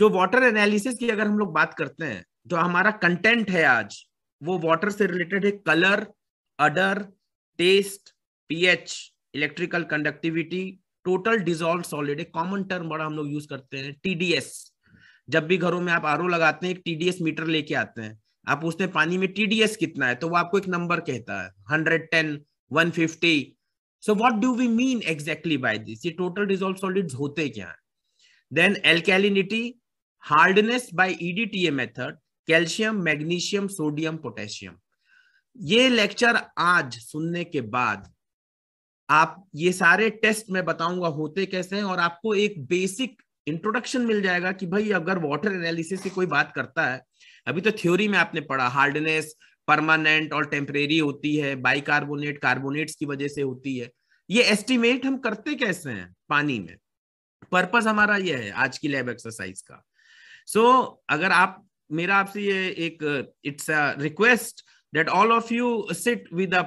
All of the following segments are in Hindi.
जो वाटर एनालिसिस की अगर हम लोग बात करते हैं जो हमारा कंटेंट है आज वो वाटर से रिलेटेड है colour odour taste pH electrical conductivity total dissolve solid एक कॉमन टर्म बड़ा हम लोग यूज करते हैं टीडीएस जब भी घरों में आप आर लगाते हैं एक टीडीएस मीटर लेके आते हैं आप उसने पानी में टीडीएस कितना है तो वो आपको एक नंबर कहता है hundred ten one fifty so what do we mean exactly by this ये टोटल डिजोल्व सॉलिड होते क्या है then alkalinity hardness by EDTA method calcium magnesium sodium potassium ये लेक्चर आज सुनने के बाद आप ये सारे टेस्ट में बताऊंगा होते कैसे हैं और आपको एक बेसिक इंट्रोडक्शन मिल जाएगा कि भाई अगर वाटर एनालिसिस की कोई बात करता है अभी तो थ्योरी में आपने पढ़ा हार्डनेस परमानेंट और टेम्परेरी होती है बाइकार्बोनेट कार्बोनेट्स की वजह से होती है ये एस्टिमेट हम करते कैसे हैं पानी में पर्पस हमारा यह है आज की लैब एक्सरसाइज का सो so, अगर आप मेरा आपसे ये एक it's a request that all of you sit with a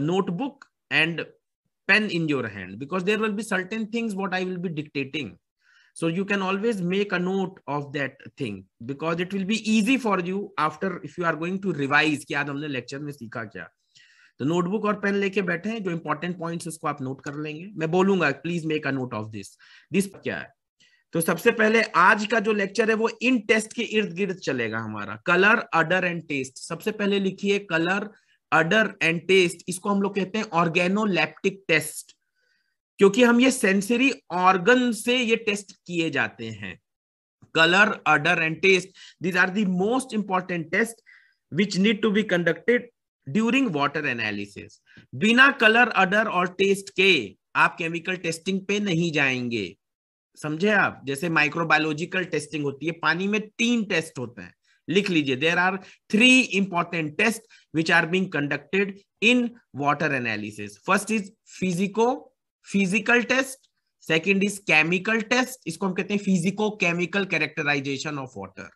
notebook and pen in your hand because there will be certain things what I will be dictating so you can always make a note of that thing because it will be easy for you after if you are going to revise क्या हमने लेक्चर में सीखा क्या तो नोटबुक और पेन लेके बैठे हैं जो इंपॉर्टेंट पॉइंट उसको आप नोट कर लेंगे मैं बोलूंगा please make a note of this this क्या है तो सबसे पहले आज का जो लेक्चर है वो इन टेस्ट के इर्द गिर्द चलेगा हमारा कलर अडर एंड टेस्ट सबसे पहले लिखिए कलर अडर एंड टेस्ट इसको हम लोग कहते हैं ऑर्गेनोलैप्टिक टेस्ट क्योंकि हम ये सेंसरी ऑर्गन से ये टेस्ट किए जाते हैं colour odour and taste these are the most important test which need to be conducted during water analysis बिना कलर अडर और टेस्ट के आप केमिकल टेस्टिंग पे नहीं जाएंगे समझे आप जैसे माइक्रोबायोलॉजिकल टेस्टिंग होती है पानी में तीन टेस्ट होते हैं लिख लीजिए there are three important test which are being conducted in water analysis first is physico physical test second is chemical test इसको हम कहते हैं physico chemical characterization of water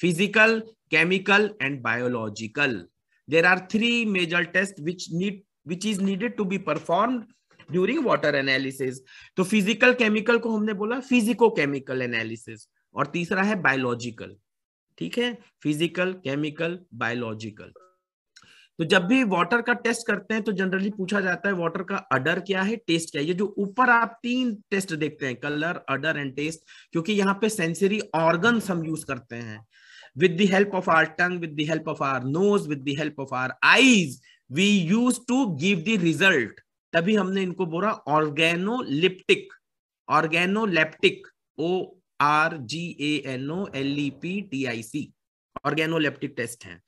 physical chemical and biological there are three major test which need which is needed to be perform during water analysis तो फिजिकल केमिकल को हमने बोला फिजिको केमिकल एनालिसिस और तीसरा है बायोलॉजिकल ठीक है फिजिकल केमिकल बायोलॉजिकल तो जब भी वाटर का टेस्ट करते हैं तो जनरली पूछा जाता है वाटर का अडर क्या है टेस्ट क्या है ये जो ऊपर आप तीन टेस्ट देखते हैं कलर अडर एंड टेस्ट क्योंकि यहाँ पे सेंसरी ऑर्गन हम यूज करते हैं with the help of our tongue with the help of our nose with the help of our eyes we use to give the result तभी हमने इनको बोला organoleptic organoleptic O R G A N O L E e P T I C organoleptic test है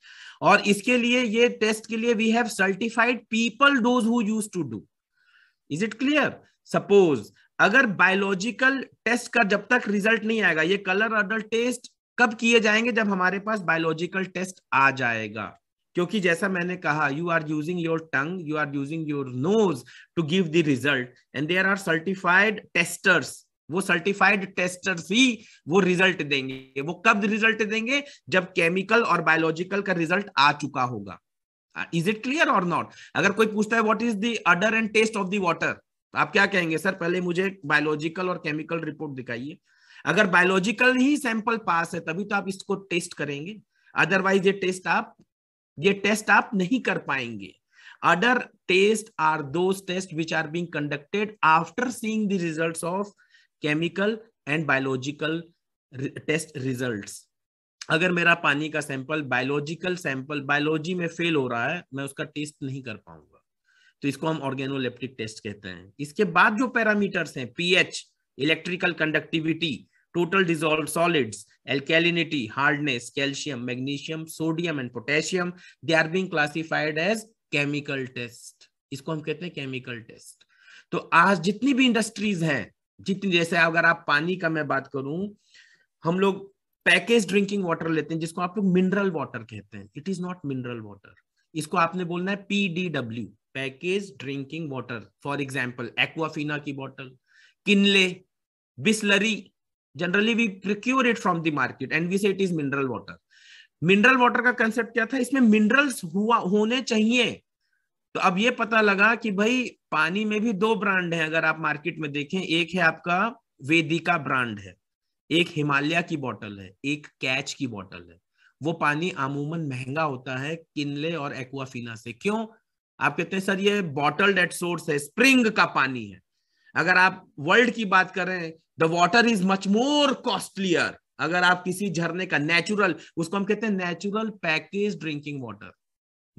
और इसके लिए ये टेस्ट के लिए we have certified people those who use to do is it clear suppose अगर बायोलॉजिकल टेस्ट का जब तक रिजल्ट नहीं आएगा ये कलर अडल्ट टेस्ट कब किए जाएंगे जब हमारे पास बायोलॉजिकल टेस्ट आ जाएगा क्योंकि जैसा मैंने कहा you are using your tongue you are using your nose to give the result and there are certified testers वो सर्टिफाइड टेस्टर्स ही वो रिजल्ट देंगे वो कब रिजल्ट देंगे जब केमिकल और बायोलॉजिकल का रिजल्ट आ चुका होगा इज इट क्लियर और नॉट अगर कोई पूछता है what is the odour and taste of the water आप क्या कहेंगे सर पहले मुझे बायोलॉजिकल और केमिकल रिपोर्ट दिखाइए अगर बायोलॉजिकल ही सैंपल पास है तभी तो आप इसको टेस्ट करेंगे अदरवाइज ये टेस्ट आप ये टेस्ट आप नहीं कर पाएंगे other test are test which are being conducted after seeing the results of chemical and biological test results अगर मेरा पानी का सैंपल बायोलॉजिकल सैंपल बायोलॉजी में फेल हो रहा है मैं उसका टेस्ट नहीं कर पाऊंगा तो इसको हम ऑर्गेनोलेप्टिक टेस्ट कहते हैं इसके बाद जो पैरामीटर्स हैं pH electrical conductivity total dissolved solids, alkalinity, hardness, calcium, magnesium, sodium and potassium. They are being classified as chemical test. इसको हम कहते हैं chemical test. तो आज जितनी भी इंडस्ट्रीज हैं जितनी जैसे अगर आप पानी का मैं बात करूं हम लोग पैकेज ड्रिंकिंग वाटर लेते हैं जिसको आप लोग मिनरल वाटर कहते हैं it is not mineral water इसको आपने बोलना है PDW package drinking water for example Aquafina की bottle Kinley Bisleri generally we procure it from the market and we say it is mineral water mineral water का कंसेप्ट क्या था इसमें मिनरल्स हुआ होने चाहिए तो अब ये पता लगा कि भाई पानी में भी दो ब्रांड है अगर आप मार्केट में देखें एक है आपका वेदिका ब्रांड है एक हिमालय की बॉटल है एक कैच की बॉटल है वो पानी अमूमन महंगा होता है किनले और एक्वाफिना से क्यों आप कहते हैं सर ये बॉटल डेट सोर्स है स्प्रिंग का पानी है अगर आप वर्ल्ड की बात करें the water is much more costlier अगर आप किसी झरने का नेचुरल उसको हम कहते हैं natural package drinking water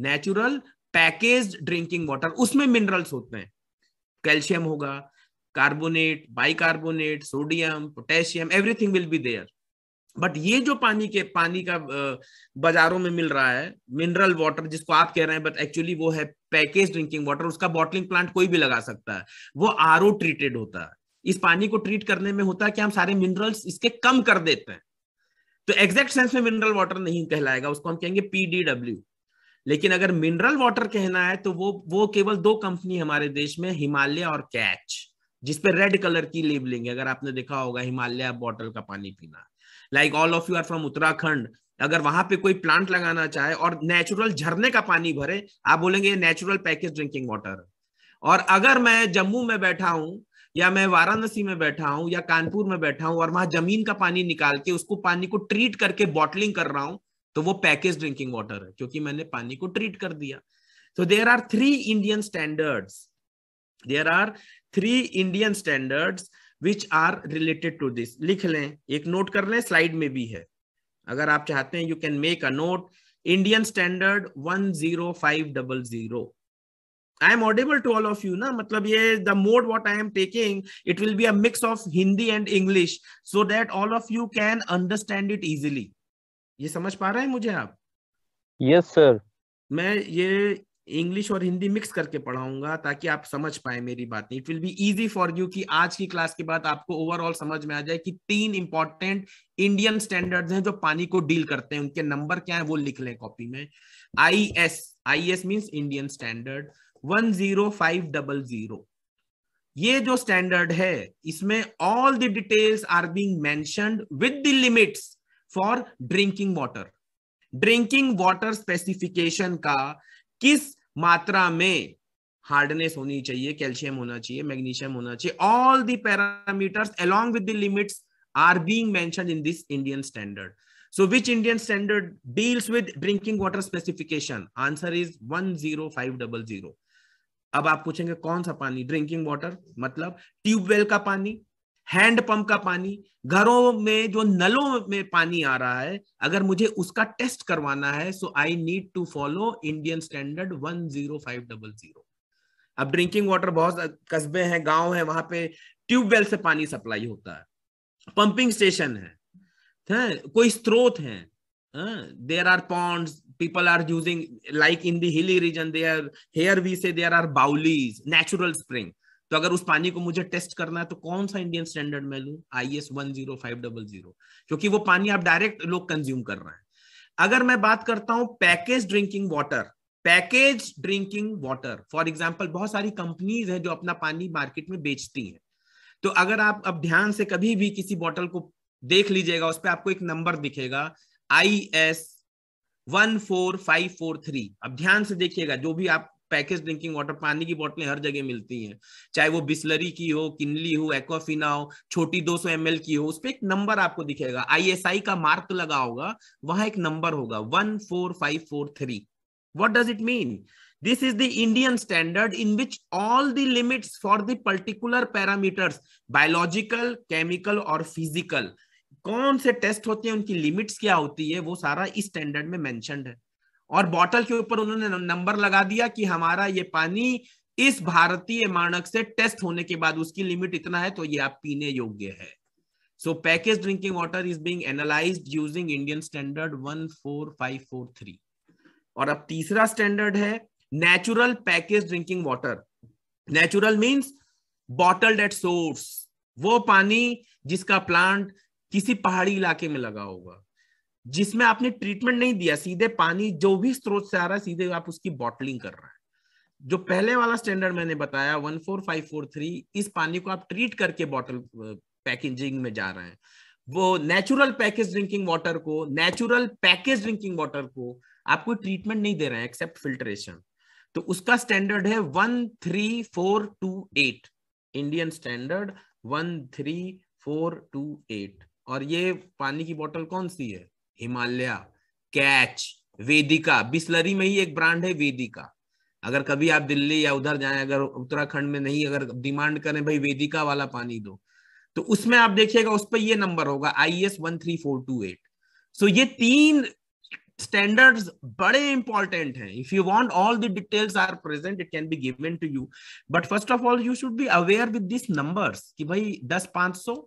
natural package drinking water उसमें मिनरल्स होते हैं कैल्शियम होगा carbonate bicarbonate sodium potassium everything will be there but ये जो पानी के पानी का बाजारों में मिल रहा है मिनरल वाटर जिसको आप कह रहे हैं बट एक्चुअली वो है पैकेज ड्रिंकिंग वाटर उसका बॉटलिंग प्लांट कोई भी लगा सकता है वो आर ट्रीटेड होता है इस पानी को ट्रीट करने में होता है कि हम सारे मिनरल्स इसके कम कर देते हैं तो एग्जैक्ट सेंस में मिनरल वाटर नहीं कहलाएगा उसको हम कहेंगे पीडीडब्ल्यू लेकिन अगर मिनरल वाटर कहना है तो वो वो केवल दो कंपनी हमारे देश में हिमालय और कैच जिसपे रेड कलर की लेबलिंग है अगर आपने देखा होगा हिमालय बॉटल का पानी पीना like all of you are from Uttarakhand अगर वहां पे कोई प्लांट लगाना चाहे और नेचुरल झरने का पानी भरे आप बोलेंगे नेचुरल पैकेज ड्रिंकिंग वाटर और अगर मैं जम्मू में बैठा हूं या मैं वाराणसी में बैठा हूं या कानपुर में बैठा हूं और वहां जमीन का पानी निकाल के उसको पानी को ट्रीट करके बॉटलिंग कर रहा हूं तो वो पैकेज ड्रिंकिंग वाटर है क्योंकि मैंने पानी को ट्रीट कर दिया तो there are three Indian standards there are three Indian standards which are related to this लिख लें एक नोट कर लें स्लाइड में भी है अगर आप चाहते हैं you can make a note Indian standard one zero five double zero I am audible to all of you ना मतलब ये the mode what I am taking it will be us of Hindi and English so that all of you can understand it easily ये समझ पा रहे हैं मुझे आप यस yes, सर मैं ये इंग्लिश और हिंदी मिक्स करके पढ़ाऊंगा ताकि आप समझ पाए मेरी बात it will be easy for you कि आज की क्लास के बाद आपको ओवरऑल समझ में आ जाए कि तीन इंपॉर्टेंट इंडियन स्टैंडर्ड्स हैं जो पानी को डील करते हैं उनके नंबर क्या है वो लिख लें कॉपी में I S I S means Indian standard one zero five double zero ये जो स्टैंडर्ड है इसमें all the details are being मैं with the limits for drinking water drinking water specification का किस मात्रा में हार्डनेस होनी चाहिए कैल्शियम होना चाहिए मैग्नीशियम होना चाहिए all the parameters along with the limits are being mentioned in this Indian standard so which indian standard deals with drinking water specification answer is 10500 अब आप पूछेंगे कौन सा पानी ड्रिंकिंग वाटर मतलब ट्यूबवेल का पानी हैंड पंप का पानी घरों में जो नलों में पानी आ रहा है अगर मुझे उसका टेस्ट करवाना है so I need to follow Indian standard one zero five double zero अब ड्रिंकिंग वाटर बहुत कस्बे हैं गांव है वहां पे ट्यूबवेल से पानी सप्लाई होता है पंपिंग स्टेशन है, है कोई स्रोत है there are ponds people are using like in the hilly region there here we say there are baulis natural spring तो अगर उस पानी को मुझे टेस्ट करना है तो कौन सा इंडियन स्टैंडर्ड में लू I S one zero five double zero क्योंकि वो पानी आप डायरेक्ट लोग कंज्यूम कर रहे हैं अगर मैं बात करता हूं package drinking water package drinking water for example बहुत सारी कंपनीज हैं जो अपना पानी मार्केट में बेचती हैं तो अगर आप अब ध्यान से कभी भी किसी बॉटल को देख लीजिएगा उस पर आपको एक नंबर दिखेगा I S one four five four three अब ध्यान से देखिएगा जो भी आप पैकेज ड्रिंकिंग वाटर पानी की बोतलें हर जगह मिलती हैं चाहे वो बिस्लरी की हो किनली हो एक्वाफिना हो छोटी 200 सौ की हो उस पर एक नंबर आपको दिखेगा आईएसआई का मार्क तो लगा होगा वहां एक नंबर होगा one four five four three what does it mean this is the Indian standard in which all the limits for the particular parameters biological chemical और फिजिकल कौन से टेस्ट होते हैं उनकी लिमिट्स क्या होती है वो सारा इस स्टैंडर्ड में मेंशनड है और बॉटल के ऊपर उन्होंने नंबर लगा दिया कि हमारा ये पानी इस भारतीय मानक से टेस्ट होने के बाद उसकी लिमिट इतना है तो ये आप पीने योग्य है so package drinking water is being analysed using Indian standard 14543 और अब तीसरा स्टैंडर्ड है natural package drinking water natural means bottled at source वो पानी जिसका प्लांट किसी पहाड़ी इलाके में लगा होगा जिसमें आपने ट्रीटमेंट नहीं दिया सीधे पानी जो भी स्रोत से आ रहा है सीधे आप उसकी बॉटलिंग कर रहा है जो पहले वाला स्टैंडर्ड मैंने बताया one four five four three इस पानी को आप ट्रीट करके बॉटल पैकेजिंग में जा रहे हैं वो नेचुरल पैकेज ड्रिंकिंग वाटर को नेचुरल पैकेज ड्रिंकिंग वाटर को आप कोई ट्रीटमेंट नहीं दे रहे हैं एक्सेप्ट फिल्ट्रेशन तो उसका स्टैंडर्ड है one three four two eight Indian standard one three four two eight और ये पानी की बोतल कौन सी है हिमालय कैच वेदिका बिस्लरी में ही एक ब्रांड है वेदिका अगर कभी आप दिल्ली या उधर जाएं अगर उत्तराखंड में नहीं अगर डिमांड करें भाई वेदिका वाला पानी दो तो उसमें आप देखिएगा उस पर यह नंबर होगा I S one three four two eight so ये तीन स्टैंडर्ड्स बड़े इंपॉर्टेंट हैं if you want all the details are present it can be given to you but first of all you should be aware with this numbers कि भाई पांच सौ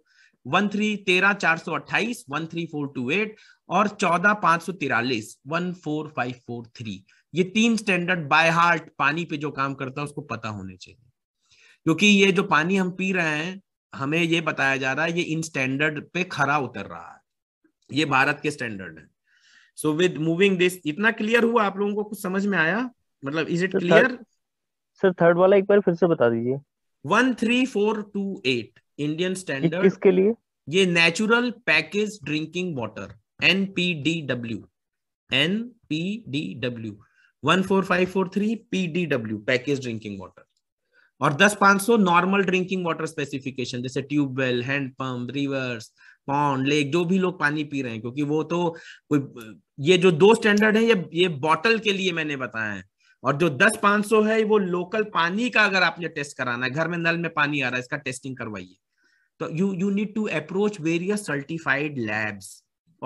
वन थ्री तेरह चार सौ अट्ठाईस one three four two eight और चौदह पांच सौ तिरालीस one four five four three ये तीन स्टैंडर्ड बाय हार्ट पानी पे जो काम करता है उसको पता होने चाहिए क्योंकि ये जो पानी हम पी रहे हैं हमें ये बताया जा रहा है ये इन स्टैंडर्ड पे खरा उतर रहा है ये भारत के स्टैंडर्ड है सो विद मूविंग दिस इतना क्लियर हुआ आप लोगों को कुछ समझ में आया मतलब is it clear sir third वाला एक बार फिर से बता दीजिए one three four two eight Indian standard किसके लिए ये natural package drinking water N P D W N P D W one four five four three P D W package drinking water और दस पांच सौ नॉर्मल ड्रिंकिंग वाटर स्पेसिफिकेशन जैसे tubewell handpump rivers pond lake जो भी लोग पानी पी रहे हैं क्योंकि वो तो कोई ये जो दो स्टैंडर्ड है ये ये बॉटल के लिए मैंने बताया है और जो दस पांच सौ है वो लोकल पानी का अगर आपने टेस्ट कराना है घर में नल में पानी आ रहा है इसका टेस्टिंग करवाइए तो you you need to approach various certified labs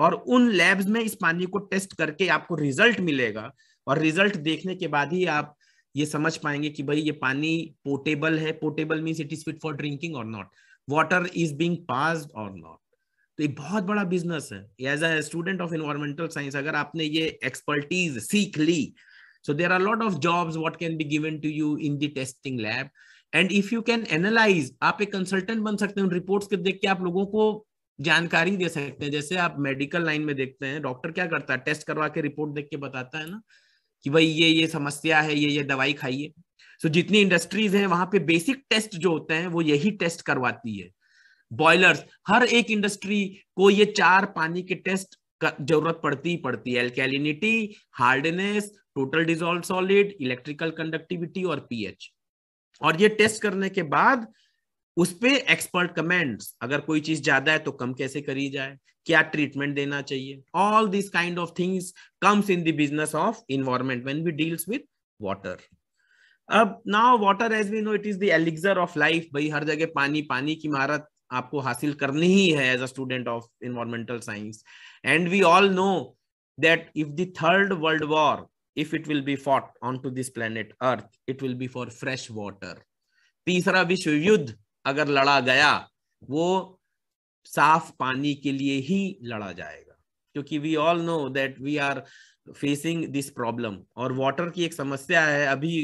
और उन लैब्स में इस पानी को टेस्ट करके आपको रिजल्ट मिलेगा और रिजल्ट देखने के बाद ही आप ये समझ पाएंगे कि भाई ये पानी पोर्टेबल है portable means it is fit for drinking और not water is being pass और नॉट तो ये बहुत बड़ा बिजनेस है as a student of environmental science अगर आपने ये एक्सपर्टीज सीख ली So there are a lot of jobs what can be given to you in the testing lab. And if you can analyse आप एक कंसल्टेंट बन सकते हो रिपोर्ट्स के देख के आप लोगों को जानकारी दे सकते हैं जैसे आप मेडिकल लाइन में देखते हैं डॉक्टर क्या करता है टेस्ट करवा के रिपोर्ट देख के बताता है ना कि भाई ये ये समस्या है ये ये दवाई खाइए सो so, जितनी इंडस्ट्रीज हैं वहां पे बेसिक टेस्ट जो होते हैं वो यही टेस्ट करवाती है बॉयलर्स हर एक इंडस्ट्री को ये चार पानी के टेस्ट जरूरत पड़ती ही पड़ती है alkalinity hardness total dissolve solid electrical conductivity और पीएच और ये टेस्ट करने के बाद उस पर एक्सपर्ट कमेंट्स अगर कोई चीज ज्यादा है तो कम कैसे करी जाए क्या ट्रीटमेंट देना चाहिए all this kind of things comes in the business of environment when we deals with water अब now water as we know it is the elixir of life भाई हर जगह पानी पानी की महारत आपको हासिल करनी ही है as a student of environmental science and we all know that if the third world war it will be fought on to this planet earth it will be for fresh water तीसरा विश्व युद्ध अगर लड़ा गया वो साफ पानी के लिए ही लड़ा जाएगा क्योंकि we all know that we are facing this problem और वाटर की एक समस्या है अभी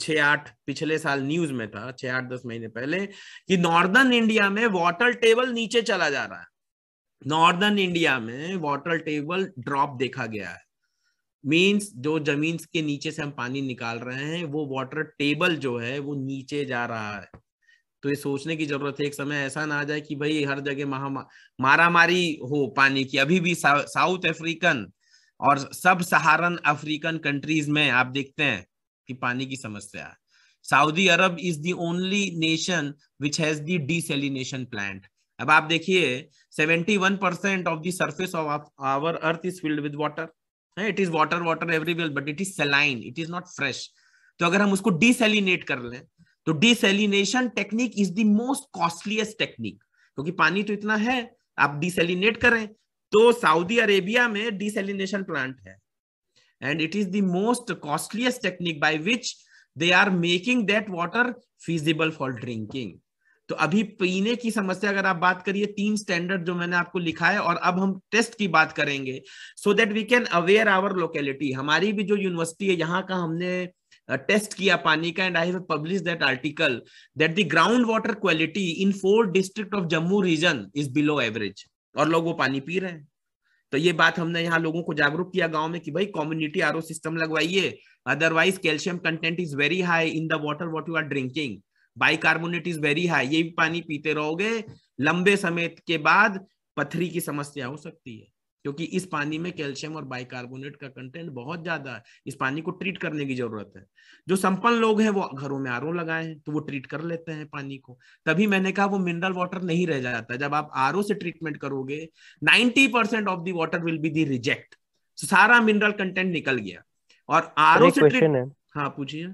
छ आठ पिछले साल न्यूज में था छह आठ दस महीने पहले कि नॉर्दर्न इंडिया में वाटर टेबल नीचे चला जा रहा है नॉर्दर्न इंडिया में वाटर टेबल ड्रॉप देखा गया है मीन्स जो जमीन के नीचे से हम पानी निकाल रहे हैं वो वाटर टेबल जो है वो नीचे जा रहा है तो ये सोचने की जरूरत है एक समय ऐसा ना आ जाए कि भाई हर जगह महा मारामारी हो पानी की अभी भी साउथ अफ्रीकन और सब सहारन अफ्रीकन कंट्रीज में आप देखते हैं कि पानी की समस्या Saudi Arab is the only nation which has the desalination plant अब आप देखिए 71 percent of the surface of our earth is filled with water it is water water everywhere but it is saline it is not fresh तो अगर हम उसको डिसलिनेट कर लें तो desalination technique is the most costliest technique क्योंकि पानी तो इतना है आप डिसेलिनेट करें तो सऊदी अरेबिया में डिसलिनेशन प्लांट है and it is the most costliest technique by which they are making that water feasible for drinking तो अभी पीने की समस्या अगर आप बात करिए तीन स्टैंडर्ड जो मैंने आपको लिखा है और अब हम टेस्ट की बात करेंगे so that we can aware our locality हमारी भी जो यूनिवर्सिटी है यहाँ का हमने टेस्ट किया पानी का and I have publish that article that the ground water quality in four district of Jammu region is below average और लोग वो पानी पी रहे हैं तो ये बात हमने यहाँ लोगों को जागरूक किया गांव में कि भाई कम्युनिटी आर सिस्टम लगवाइए otherwise calcium content is very high in the water what you are drinking bicarbonate is very high ये भी पानी पीते रहोगे लंबे समय के बाद पथरी की समस्या हो सकती है क्योंकि इस पानी में कैल्शियम और बाइकार्बोनेट का कंटेंट बहुत ज्यादा है इस पानी को ट्रीट करने की जरूरत है जो संपन्न लोग हैं वो घरों में आर लगाए हैं तो वो ट्रीट कर लेते हैं पानी को तभी मैंने कहा वो मिनरल वाटर नहीं रह जाता जब आप आर से ट्रीटमेंट करोगे ninety percent of the will be the reject तो सारा मिनरल कंटेंट निकल गया और आर से ट्रीट हाँ पूछिए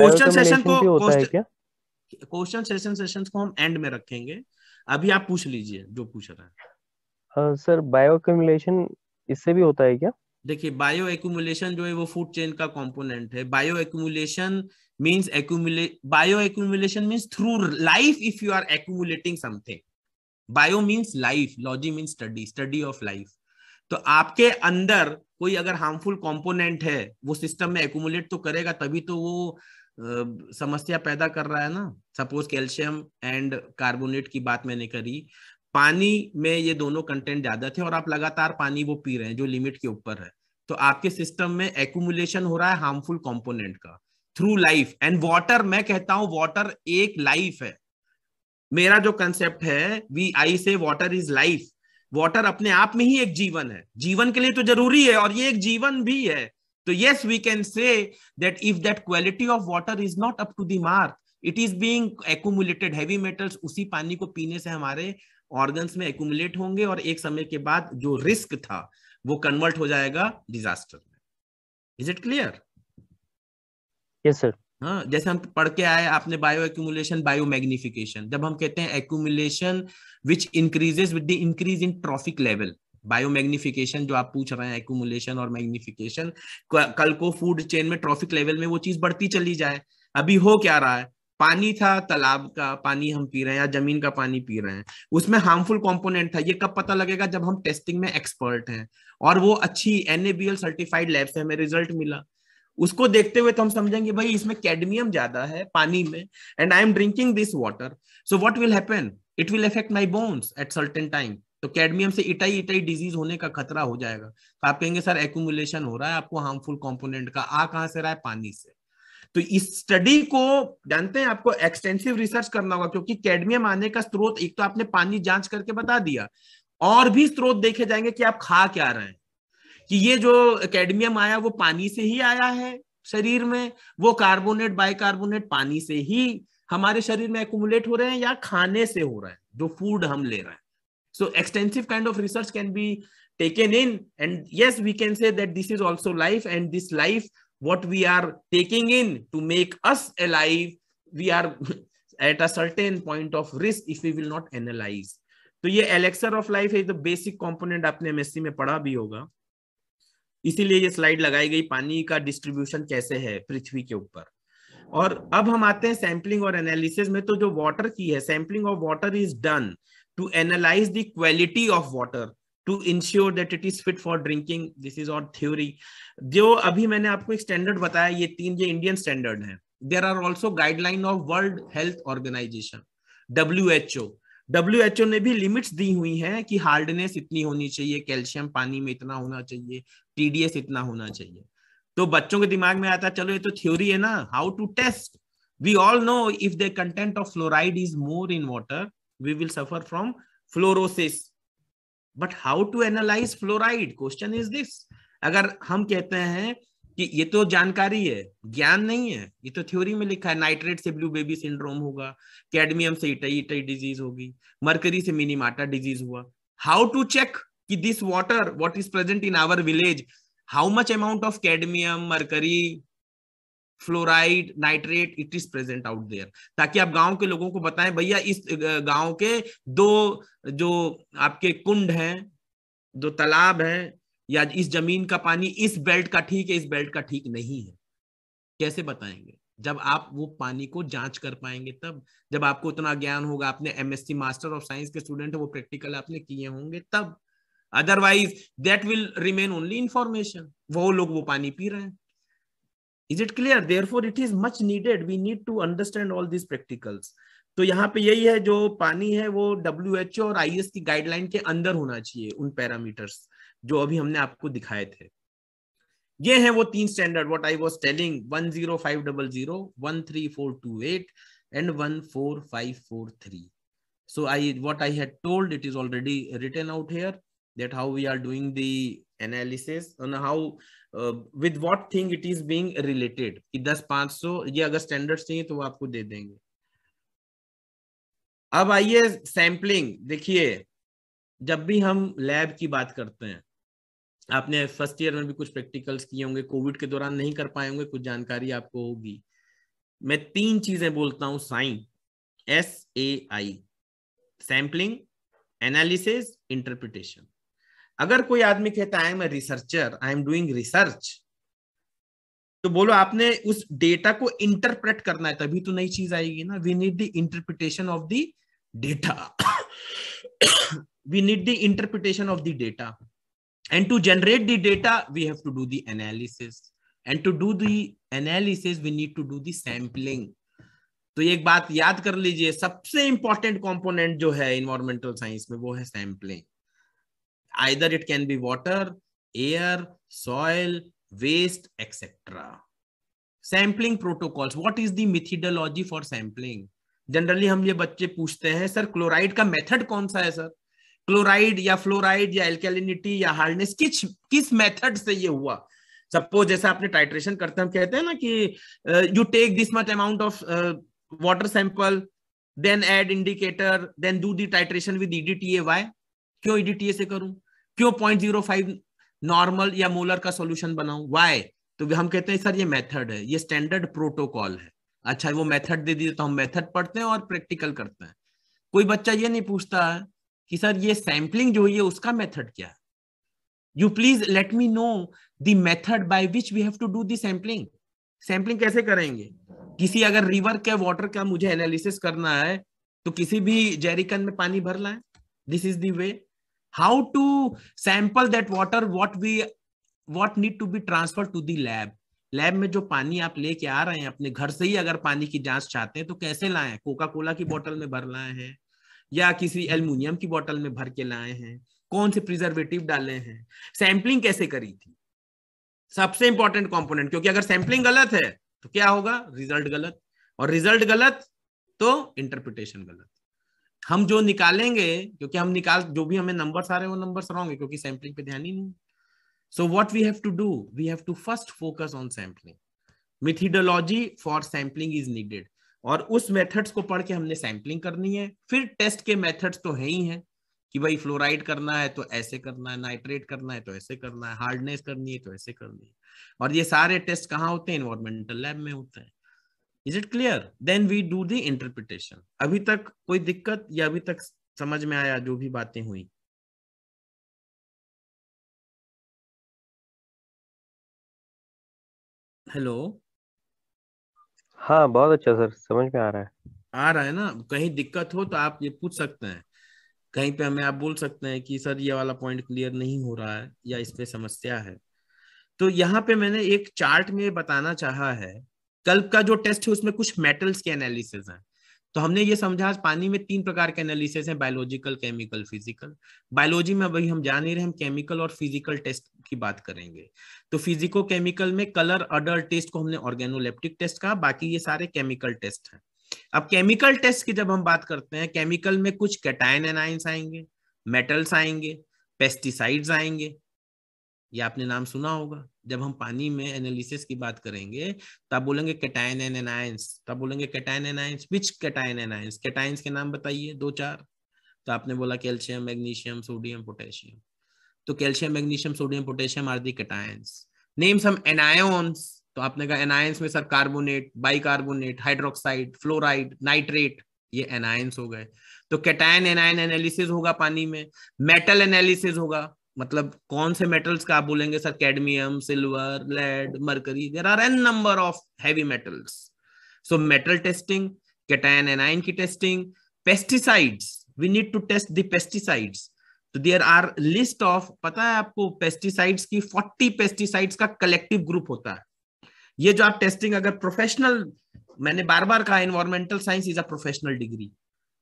क्वेश्चन सेशन को क्वेश्चन सेशन सेशन को हम एंड में रखेंगे अभी आप पूछ लीजिए जो पूछ रहा है सर बायो एक्यूमुलेशन इससे भी होता है क्या देखिए बायो एक्यूमुलेशन जो है वो फूड चेन का कंपोनेंट है bio accumulation means accumulate bio accumulation means through life if you are accumulating something bio means life logy means study study of life तो आपके अंदर कोई अगर हार्मफुल कंपोनेंट है वो सिस्टम में एक्यूमुलेट तो करेगा तभी तो वो समस्या पैदा कर रहा है ना सपोज कैल्शियम एंड कार्बोनेट की बात मैंने करी पानी में ये दोनों कंटेंट ज्यादा थे और आप लगातार पानी वो पी रहे हैं जो लिमिट के ऊपर है तो आपके सिस्टम में एकुमुलेशन हो रहा है हार्मफुल कंपोनेंट का थ्रू लाइफ एंड वाटर मैं कहता हूं वाटर एक लाइफ है मेरा जो कंसेप्ट है वी आई से वाटर इज लाइफ वाटर अपने आप में ही एक जीवन है जीवन के लिए तो जरूरी है और ये एक जीवन भी है तो yes we can say that if that quality of water is not up to the mark it is being accumulated heavy metals उसी पानी को पीने से हमारे ऑर्गन्स में एकट होंगे और एक समय के बाद जो रिस्क था वो कन्वर्ट हो जाएगा डिजास्टर में is it clear yes sir हाँ जैसे हम पढ़ के आए आपने बायो एक्यूमुलेशन बायो मैग्निफिकेशन जब हम कहते हैं accumulation which increases with the increase in trophic level bio magnification जो आप पूछ रहे हैं एक्यूमुलेशन और मैग्निफिकेशन कल को फूड चेन में ट्रॉफिक लेवल में वो चीज बढ़ती चली जाए अभी हो क्या रहा है पानी था तालाब का पानी हम पी रहे हैं या जमीन का पानी पी रहे हैं उसमें हार्मफुल कंपोनेंट था ये कब पता लगेगा जब हम टेस्टिंग में एक्सपर्ट हैं और वो अच्छी एल सर्टिफाइड लैब से हमें रिजल्ट मिला उसको देखते हुए तो हम समझेंगे भाई इसमें कैडमियम ज्यादा है पानी में and I am drinking this water so what will happen it will effect my bones at certain time तो कैडमियम से इटाई इटाई डिजीज होने का खतरा हो जाएगा तो आप कहेंगे सर एक्यूमुलेशन हो रहा है आपको हार्मफुल कंपोनेंट का आ कहाँ से रहा है पानी से तो इस स्टडी को जानते हैं आपको एक्सटेंसिव रिसर्च करना होगा क्योंकि कैडमियम आने का स्रोत एक तो आपने पानी जांच करके बता दिया और भी स्रोत देखे जाएंगे कि आप खा क्या रहे हैं कि ये जो कैडमियम आया वो पानी से ही आया है शरीर में वो कार्बोनेट बाइकार्बोनेट पानी से ही हमारे शरीर में एकुमुलेट हो रहे हैं या खाने से हो रहा है जो फूड हम ले रहे हैं so extensive kind of research can be taken in and yes we can say that this is also life and this life what we are taking in to make us alive we are at a certain point of risk if we will not analyze तो ये एलेक्सर ऑफ लाइफ है बेसिक कंपोनेंट तो आपने एमएससी में पढ़ा भी होगा इसीलिए ये स्लाइड लगाई गई पानी का डिस्ट्रीब्यूशन कैसे है पृथ्वी के ऊपर और अब हम आते हैं सैंपलिंग और एनालिसिस में तो जो वाटर की है sampling of water is done to analyze the quality of water to ensure that it is fit for drinking this is our theory jo abhi maine aapko ek standard bataya ye teen je indian standard hai there are also guideline of world health organization who WHO ने भी लिमिट्स दी हुई हैं कि हार्डनेस इतनी होनी चाहिए कैल्शियम पानी में इतना होना चाहिए टीडीएस इतना होना चाहिए तो बच्चों के दिमाग में आता चलो ये तो थ्योरी है ना how to test we all know if the content of fluoride is more in water we will suffer from fluorosis but how to analyze fluoride question is this अगर हम कहते हैं कि ये तो जानकारी है ज्ञान नहीं है ये तो थ्योरी में लिखा है नाइट्रेट से ब्लू बेबी सिंड्रोम होगा कैडमियम से इटाई इटाई डिजीज होगी मरकरी से मिनीमाटा डिजीज हुआ हाउ टू चेक कि this water what is present in our village how much amount of cadmium mercury fluoride nitrate it is present out there ताकि आप गांव के लोगों को बताएं भैया इस गांव के दो जो आपके कुंड हैं दो तालाब हैं या इस जमीन का पानी इस बेल्ट का ठीक है इस बेल्ट का ठीक नहीं है कैसे बताएंगे जब आप वो पानी को जांच कर पाएंगे तब जब आपको उतना ज्ञान होगा आपने एमएससी मास्टर ऑफ साइंस के स्टूडेंट है वो प्रैक्टिकल आपने किए होंगे तब otherwise that will remain only information वो लोग वो पानी पी रहे हैं is it clear there therefore it is much needed we need to understand all this practicals तो यहाँ पे यही है जो पानी है वो डब्ल्यू एच ओ और आई एस की गाइडलाइन के अंदर होना चाहिए उन पैरामीटर्स जो अभी हमने आपको दिखाए थे ये है वो तीन standard what I was telling one one one zero zero five double three four two eight and four five four three so I what I had told it is already written out here that how we are doing the analysis on how with what thing it is being related दस पांच सौ ये अगर स्टैंडर्ड चाहिए तो वो आपको दे देंगे अब आइए सैम्पलिंग देखिए जब भी हम लैब की बात करते हैं आपने फर्स्ट ईयर में भी कुछ प्रैक्टिकल्स किए होंगे कोविड के दौरान नहीं कर पाए होंगे कुछ जानकारी आपको होगी मैं तीन चीजें बोलता हूं sign S A I sampling analysis interpretation अगर कोई आदमी कहता I am a researcher I am doing research तो बोलो आपने उस डेटा को इंटरप्रेट करना है तभी तो नई चीज आएगी ना we need the interpretation of the data we need the interpretation of the data and to generate the data we have to do the analysis and to do the analysis we need to do the sampling तो एक बात याद कर लीजिए सबसे इंपॉर्टेंट कॉम्पोनेंट जो है इन्वायरमेंटल साइंस में वो है sampling either it can be water air soil waste etc sampling protocols what is the methodology for sampling generally हम ye bacche पूछते hain sir क्लोराइड का method कौन सा है सर क्लोराइड या फ्लोराइड या alkalinity या हार्डनेस किस किस method से ye हुआ सपोज जैसे आपने टाइट्रेशन करते हम कहते हैं ना कि you take this much amount of water sample then add indicator then do the titration with EDTA why क्यों ईडीटीए e से करूं क्यों पॉइंट जीरो फाइव नॉर्मल या मोलर का सोल्यूशन बनाऊ वाई तो हम कहते हैं सर ये मेथड है ये स्टैंडर्ड प्रोटोकॉल है अच्छा वो मेथड दे दिए तो हम मेथड पढ़ते हैं और प्रैक्टिकल करते हैं कोई बच्चा ये नहीं पूछता है कि सर ये सैम्पलिंग जो है उसका मेथड क्या है you please let me know method by which we have to do the sampling sampling कैसे करेंगे किसी अगर रिवर के वाटर का मुझे एनालिसिस करना है तो किसी भी जेरिकन में पानी भर लाए this is the way how to sample that water what we what need to be transferred to the lab lab में जो पानी आप लेके आ रहे हैं अपने घर से ही अगर पानी की जांच चाहते हैं तो कैसे लाए कोका कोला की बोतल में भर लाए हैं या किसी एल्यूमिनियम की बोतल में भर के लाए हैं कौन से प्रिजर्वेटिव डाले हैं सैंपलिंग कैसे करी थी सबसे इंपॉर्टेंट कंपोनेंट क्योंकि अगर सैंपलिंग गलत है तो क्या होगा रिजल्ट गलत और रिजल्ट गलत तो इंटरप्रिटेशन गलत हम जो निकालेंगे क्योंकि हम निकाल जो भी हमें नंबर आ रहे हैं वो नंबर रॉन्ग है क्योंकि सैम्पलिंग पे ध्यान ही नहीं so what we have to do we have to first focus on sampling methodology for sampling is needed और उस मेथड्स को पढ़ के हमने सैम्पलिंग करनी है फिर टेस्ट के मेथड्स तो है ही हैं कि भाई फ्लोराइड करना है तो ऐसे करना है नाइट्रेट करना है तो ऐसे करना है हार्डनेस करनी है तो ऐसे करनी है और ये सारे टेस्ट कहाँ होते हैं इन्वायरमेंटल लैब में होते हैं is it clear then we do the interpretation अभी तक कोई दिक्कत या अभी तक समझ में आया जो भी बातें हुई हेलो हाँ बहुत अच्छा सर समझ में आ रहा है आ रहा है ना कहीं दिक्कत हो तो आप ये पूछ सकते हैं कहीं पे हमें आप बोल सकते हैं कि सर ये वाला पॉइंट क्लियर नहीं हो रहा है या इस पे समस्या है तो यहाँ पे मैंने एक चार्ट में बताना चाहा है कल्प का जो टेस्ट है उसमें कुछ मेटल्स के एनालिसिस हैं तो हमने ये समझा पानी में तीन प्रकार के एनालिसिस हैं बायोलॉजिकल केमिकल फिजिकल बायोलॉजी में अभी हम जान ही रहे हम केमिकल और फिजिकल टेस्ट की बात करेंगे तो फिजिको केमिकल में कलर अडर टेस्ट को हमने ऑर्गेनोलेप्टिक टेस्ट कहा बाकी ये सारे केमिकल टेस्ट हैं अब केमिकल टेस्ट की जब हम बात करते हैं केमिकल में कुछ कैटाइन एनाइंस आएंगे मेटल्स आएंगे पेस्टिसाइड्स आएंगे ये आपने नाम सुना होगा जब हम पानी में एनालिसिस की बात करेंगे तब बोलेंगे कैटाइन एन एनायंस तब बोलेंगे cation anions which cation anions cations के नाम बताइए दो चार तो आपने बोला कैल्शियम मैग्नीशियम सोडियम पोटेशियम तो calcium magnesium sodium potassium are the cations name some anions तो आपने कहा एनायंस में sir carbonate bicarbonate hydroxide fluoride nitrate ये एनायंस हो गए तो कैटायन एनायन एनालिसिस होगा पानी में मेटल एनालिसिस होगा मतलब कौन से मेटल्स का आप बोलेंगे sir cadmium silver lead mercury there are N number of heavy metals so metal testing cation anion की टेस्टिंग pesticides we need to test the pesticides तो देयर आर लिस्ट ऑफ पता है आपको पेस्टिसाइड्स की 40 पेस्टिसाइड्स का कलेक्टिव ग्रुप होता है ये जो आप टेस्टिंग अगर प्रोफेशनल मैंने बार बार कहा environmental science is a professional degree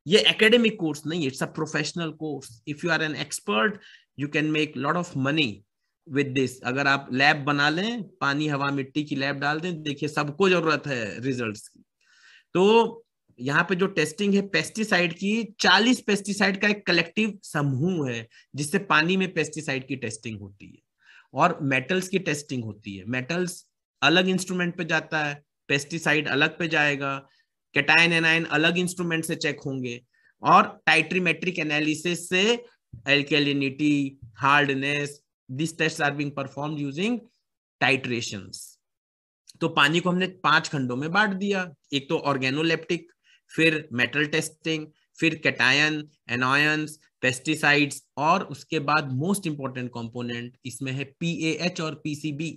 ये एकेडमिक कोर्स नहीं it's a professional course if you are an expert you can make lot of money with this अगर आप लैब बना लें पानी हवा मिट्टी की लैब डाल दें देखिए सबको जरूरत है रिजल्ट की तो यहाँ पे जो टेस्टिंग है पेस्टिसाइड की 40 पेस्टिसाइड का एक कलेक्टिव समूह है जिससे पानी में पेस्टिसाइड की टेस्टिंग होती है और मेटल्स की टेस्टिंग होती है मेटल्स अलग इंस्ट्रूमेंट पे जाता है पेस्टिसाइड अलग पे जाएगा कैटाइन एनाइन अलग इंस्ट्रूमेंट से चेक होंगे और टाइट्रीमेट्रिक एनालिसिस से alkalinity, hardness. These tests are being performed using titrations. तो पानी को हमने पांच खंडों में बांट दिया एक तो ऑर्गेनोलेप्टिक फिर मेटल टेस्टिंग फिर कैटायन एनॉयंस पेस्टिसाइड्स और उसके बाद मोस्ट इंपॉर्टेंट कंपोनेंट इसमें है पीएएच और PCB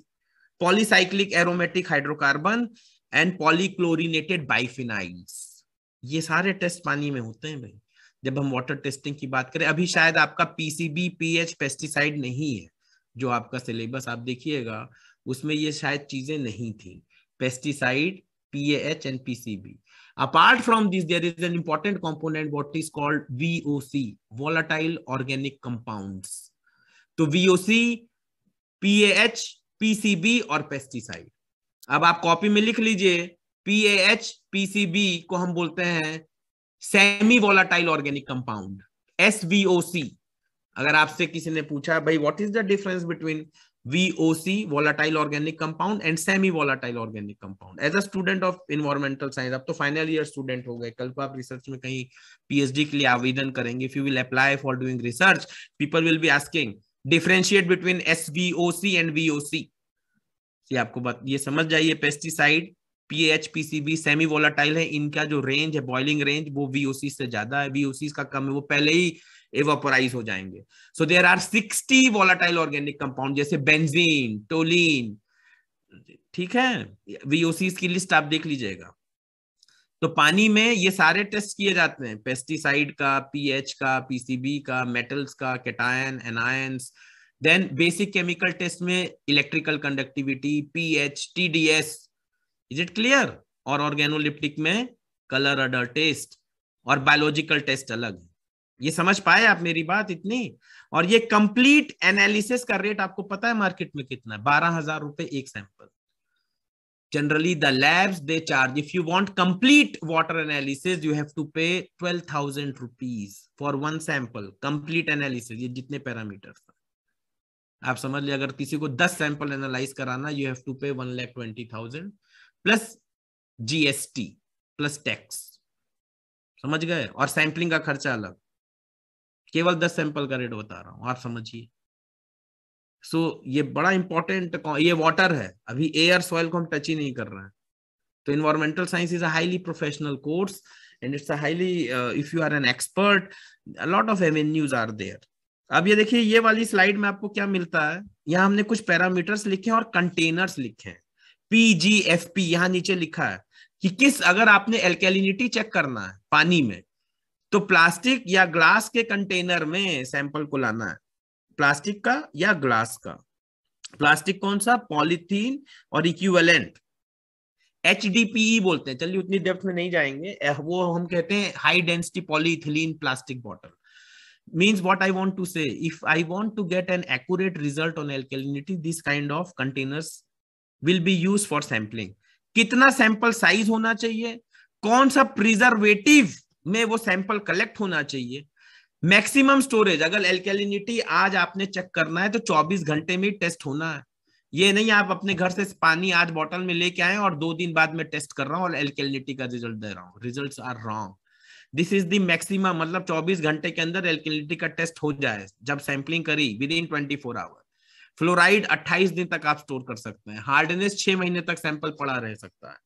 polycyclic aromatic hydrocarbon and polychlorinated biphenyls ये सारे टेस्ट पानी में होते हैं भाई जब हम वाटर टेस्टिंग की बात करें अभी शायद आपका पीसीबी पीएच पेस्टिसाइड नहीं है जो आपका सिलेबस आप देखिएगा उसमें ये शायद चीजें नहीं थी pesticide PH and PCB apart from this there is an important component what is called VOC volatile organic compounds तो वीओसी पीएच पीसीबी और पेस्टिसाइड अब आप कॉपी में लिख लीजिए पीएच पीसीबी को हम बोलते हैं semi volatile organic compound SVOC अगर आपसे किसी ने पूछा भाई what is the difference between VOC volatile organic compound and semi volatile organic compound as a student of environmental science अब तो फाइनल ईयर स्टूडेंट हो गए कल को आप रिसर्च में कहीं पीएचडी के लिए आवेदन करेंगे if you will apply for doing research people will be asking differentiate between SVOC and VOC आपको बात ये समझ जाइए pesticide pH PCB semi volatile है इनका जो रेंज है बॉइलिंग रेंज वो वीओसी से ज्यादा है वीओसी का कम है वो पहले ही एवोपराइज हो जाएंगे so there are sixty volatile organic compound जैसे बेंजीन टोलिन ठीक है वीओसी की लिस्ट आप देख लीजिएगा तो पानी में ये सारे टेस्ट किए जाते हैं पेस्टिसाइड का पीएच का पीसीबी का मेटल्स का cation anions then basic chemical test में electrical conductivity pH TDS is it clear और ऑर्गेनोलिप्टिक में कलर अडर टेस्ट और बायोलॉजिकल टेस्ट अलग ये समझ पाए आप मेरी बात इतनी और ये कंप्लीट एनालिसिस का रेट आपको पता है मार्केट में कितना है बारह हजार रुपए एक sample the labs they charge if you want complete water analysis you have to pay twelve thousand rupees for one sample complete analysis ये जितने पैरामीटर आप समझ लिया अगर किसी को दस सैंपल एनालाइज कराना you have to pay one lakh twenty thousand plus GST plus tax समझ गए और सैंपलिंग का खर्चा अलग केवल दस सैंपल का रेट बता रहा हूं आप समझिए सो so, ये बड़ा इंपॉर्टेंट ये वाटर है अभी एयर सॉइल को हम टच ही नहीं कर रहे हैं तो environmental science is really professional course and it's highly if you are an expert lot of avenues are there अब ये देखिए ये वाली स्लाइड में आपको क्या मिलता है यहाँ हमने कुछ पैरामीटर्स लिखे हैं और कंटेनर्स लिखे हैं पीजीएफपी यहाँ नीचे लिखा है कि किस अगर आपने एल्केलिनिटी चेक करना है पानी में तो प्लास्टिक या ग्लास के कंटेनर में सैंपल को लाना है प्लास्टिक का या ग्लास का प्लास्टिक कौन सा पॉलिथीन और इक्विवेलेंट एच e बोलते हैं चलिए उतनी डेप्थ में नहीं जाएंगे वो हम कहते हैं high density polyethylene plastic bottle means what I want to say if I want to get an accurate result on alkalinity this kind of containers will be use for sampling कितना सैंपल साइज होना चाहिए कौन सा प्रिजर्वेटिव में वो सैंपल कलेक्ट होना चाहिए मैक्सिमम स्टोरेज अगर एल्केलिनिटी आज आपने चेक करना है तो 24 घंटे में टेस्ट होना है ये नहीं आप अपने घर से पानी आज बॉटल में लेके आए और दो दिन बाद में टेस्ट कर रहा हूँ और एल्केलिनिटी का रिजल्ट दे रहा हूँ result are wrong this is the maximum मतलब 24 घंटे के अंदर एल्केलिनिटी का टेस्ट हो जाए जब सैंपलिंग करी within twenty hour fluoride 28 दिन तक आप स्टोर कर सकते हैं हार्डनेस 6 महीने तक सैंपल पड़ा रह सकता है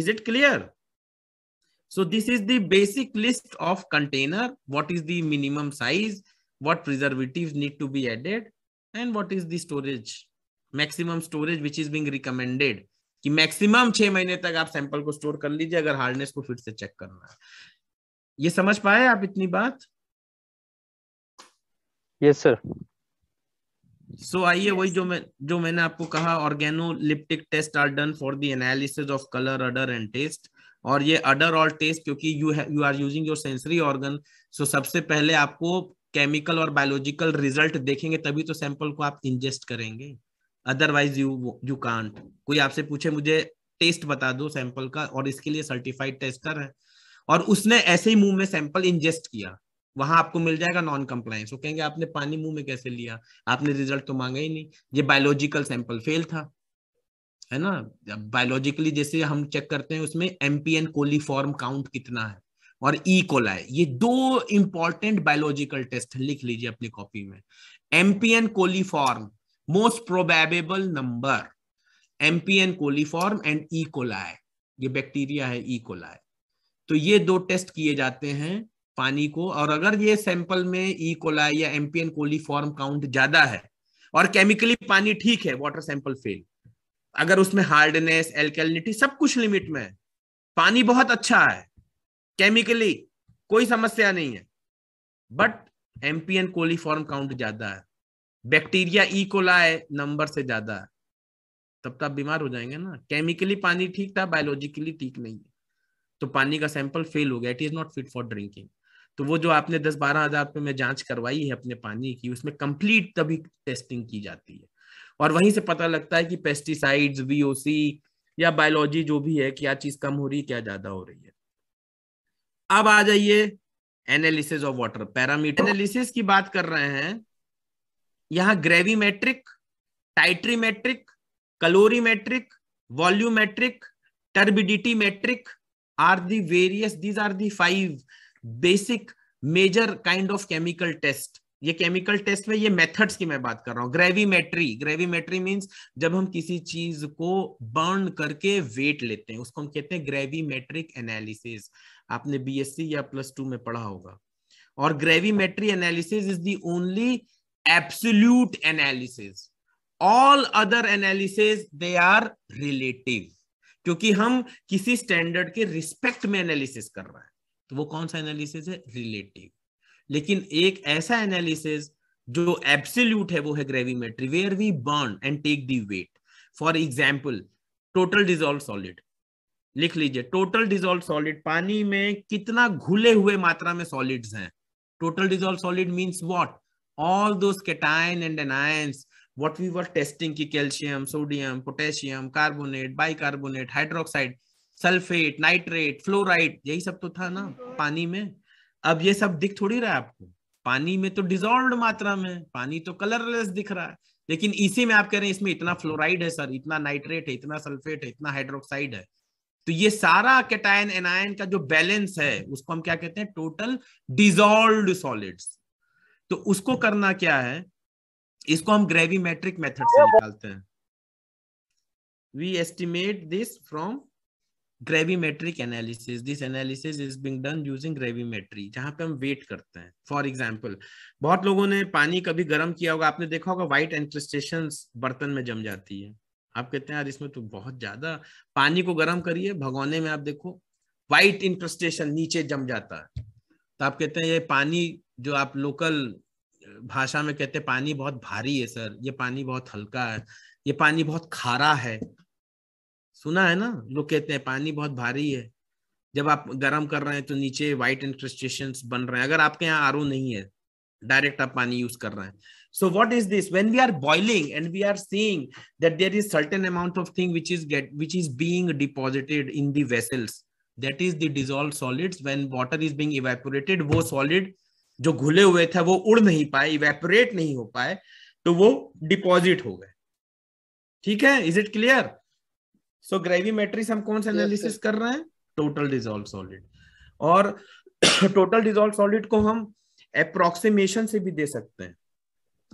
is it clear so this is the basic list of container what is the minimum size what preservatives need to be added and what is the storage maximum storage which is being recommended कि मैक्सिमम छह महीने तक आप सैंपल को स्टोर कर लीजिए अगर हार्डनेस को फिर से चेक करना है ये समझ पाए आप इतनी बात यस सर सो so, आइए yes. वही जो मैं जो मैंने आपको कहा organoleptic test are done for the analysis of colour odour and test और ये अडर और टेस्ट क्योंकि you you are using your sensory organ so सबसे पहले आपको केमिकल और बायोलॉजिकल रिजल्ट देखेंगे तभी तो सैंपल को आप इंजेस्ट करेंगे अदरवाइज यू यू कांट कोई आपसे पूछे मुझे टेस्ट बता दो सैंपल का और इसके लिए सर्टिफाइड टेस्टर है और उसने ऐसे ही मुंह में सैंपल इंजेस्ट किया वहां आपको मिल जाएगा नॉन कंप्लायंस वो कहेंगे आपने पानी मुंह में कैसे लिया आपने रिजल्ट तो मांगा ही नहीं ये बायोलॉजिकल सैंपल फेल था है ना बायोलॉजिकली जैसे हम चेक करते हैं उसमें एमपीएन कोलीफॉर्म काउंट कितना है और ई e कोलाई ये दो इंपॉर्टेंट बायोलॉजिकल टेस्ट लिख लीजिए अपनी कॉपी में MPN coliform most probable number MPN coliform and E coli ये बैक्टीरिया है ई e तो ये दो टेस्ट किए जाते हैं पानी को और अगर ये सैंपल में ई e. कोलाई या एमपीएन कोली फॉर्म काउंट ज्यादा है और केमिकली पानी ठीक है वाटर सैंपल फेल अगर उसमें हार्डनेस एल्केलिनिटी सब कुछ लिमिट में है पानी बहुत अच्छा है केमिकली कोई समस्या नहीं है बट एमपीएन फॉर्म काउंट ज्यादा है बैक्टीरिया ई कोलाए नंबर से ज्यादा है तब तब तो बीमार हो जाएंगे ना केमिकली पानी ठीक था बायोलॉजिकली ठीक नहीं है तो पानी का सैंपल फेल हो गया it is not fit for drinking तो वो जो आपने दस बारह हजार पे में जांच करवाई है अपने पानी की उसमें कंप्लीट तभी टेस्टिंग की जाती है और वहीं से पता लगता है कि पेस्टिसाइड्स वीओसी या बायोलॉजी जो भी है क्या चीज कम हो रही है क्या ज्यादा हो रही है अब आ जाइए analysis of water parameter analysis की बात कर रहे हैं यहाँ gravimetric titrimetric colorimetric volumetric turbidity metric are the various these are the five basic major kind of chemical test ये केमिकल टेस्ट में ये मेथड्स की मैं बात कर रहा हूं ग्रेविमेट्री ग्रेविमेट्री मींस जब हम किसी चीज को बर्न करके वेट लेते हैं उसको हम कहते हैं ग्रेविमेट्रिक एनालिसिस आपने बीएससी या प्लस टू में पढ़ा होगा और gravimetry analysis is the only absolute analysis all other analysis they are relative क्योंकि हम किसी स्टैंडर्ड के रिस्पेक्ट में एनालिसिस कर रहे हैं तो वो कौन सा एनालिसिस है रिलेटिव लेकिन एक ऐसा एनालिसिस जो एब्सोल्यूट है वो है gravimetry where we burn and take the weight for example total dissolve solid लिख लीजिए टोटल डिजोल्व सॉलिड पानी में कितना घुले हुए मात्रा में सॉलिड्स हैं total dissolve solid means what all those cation and anions what we were testing की calcium sodium potassium carbonate bicarbonate hydroxide hydroxide sulphate nitrate fluoride यही सब तो था ना हाँ। पानी में अब ये सब दिख थोड़ी रहा है आपको पानी में तो डिजोल्व मात्रा में पानी तो कलरलेस दिख रहा है लेकिन इसी में आप कह रहे हैं इसमें इतना फ्लोराइड है सर इतना नाइट्रेट है इतना सल्फेट है इतना हाइड्रोक्साइड है तो ये सारा कैटायन एनायन का जो बैलेंस है उसको हम क्या कहते हैं टोटल डिजोल्व सॉलिड्स तो उसको करना क्या है इसको हम ग्रेविमेट्रिक मेथड से निकालते हैं we estimate this from gravimetric analysis this analysis is being done using gravimetry जहां पे हम वेट करते हैं फॉर एग्जाम्पल बहुत लोगों ने पानी कभी गर्म किया होगा आपने देखा होगा व्हाइट एंट्रस्टेशन बर्तन में जम जाती है आप कहते हैं यार इसमें तो बहुत ज्यादा पानी को गर्म करिए भगवने में आप देखो व्हाइट इंट्रस्टेशन नीचे जम जाता है तो आप कहते हैं ये पानी जो आप लोकल भाषा में कहते हैं पानी बहुत भारी है सर ये पानी बहुत हल्का है ये पानी बहुत खारा है सुना है ना लोग कहते हैं पानी बहुत भारी है जब आप गर्म कर रहे हैं तो नीचे व्हाइट इंक्रिस्टेशन बन रहे हैं अगर आपके यहाँ आर नहीं है डायरेक्ट आप पानी यूज कर रहे हैं so what is this when we are boiling and we are seeing that there is certain amount of thing which is get which is being deposited in the vessels that is the dissolved solids when water is being evaporated वो solid जो घुले हुए थे वो उड़ नहीं पाए इवेपोरेट नहीं हो पाए तो वो डिपॉजिट हो गए ठीक है is it clear so gravy gravimetrics हम कौन सा एनालिसिस कर रहे हैं टोटल डिजोल्व सॉलिड और टोटल डिजोल्व सॉलिड को हम अप्रोक्सीमेशन से भी दे सकते हैं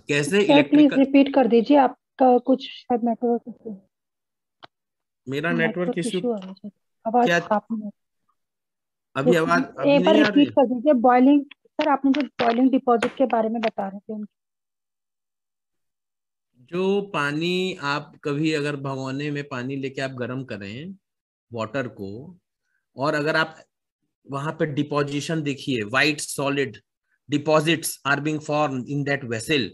कैसे इलेक्ट्रिक रिपीट कर दीजिए आपका कुछ शायद नेटवर्क मेरा नेटवर्क इशू आवाज अभी आवाज एक बार रिपीट कर दीजिए बॉइलिंग सर आपने जो बॉइलिंग डिपॉजिट के बारे में बता रहे थे जो पानी आप कभी अगर भगवने में पानी लेके आप गर्म करें वाटर को और अगर आप वहां पे डिपोजिशन देखिए white solid deposits are being form in that vessel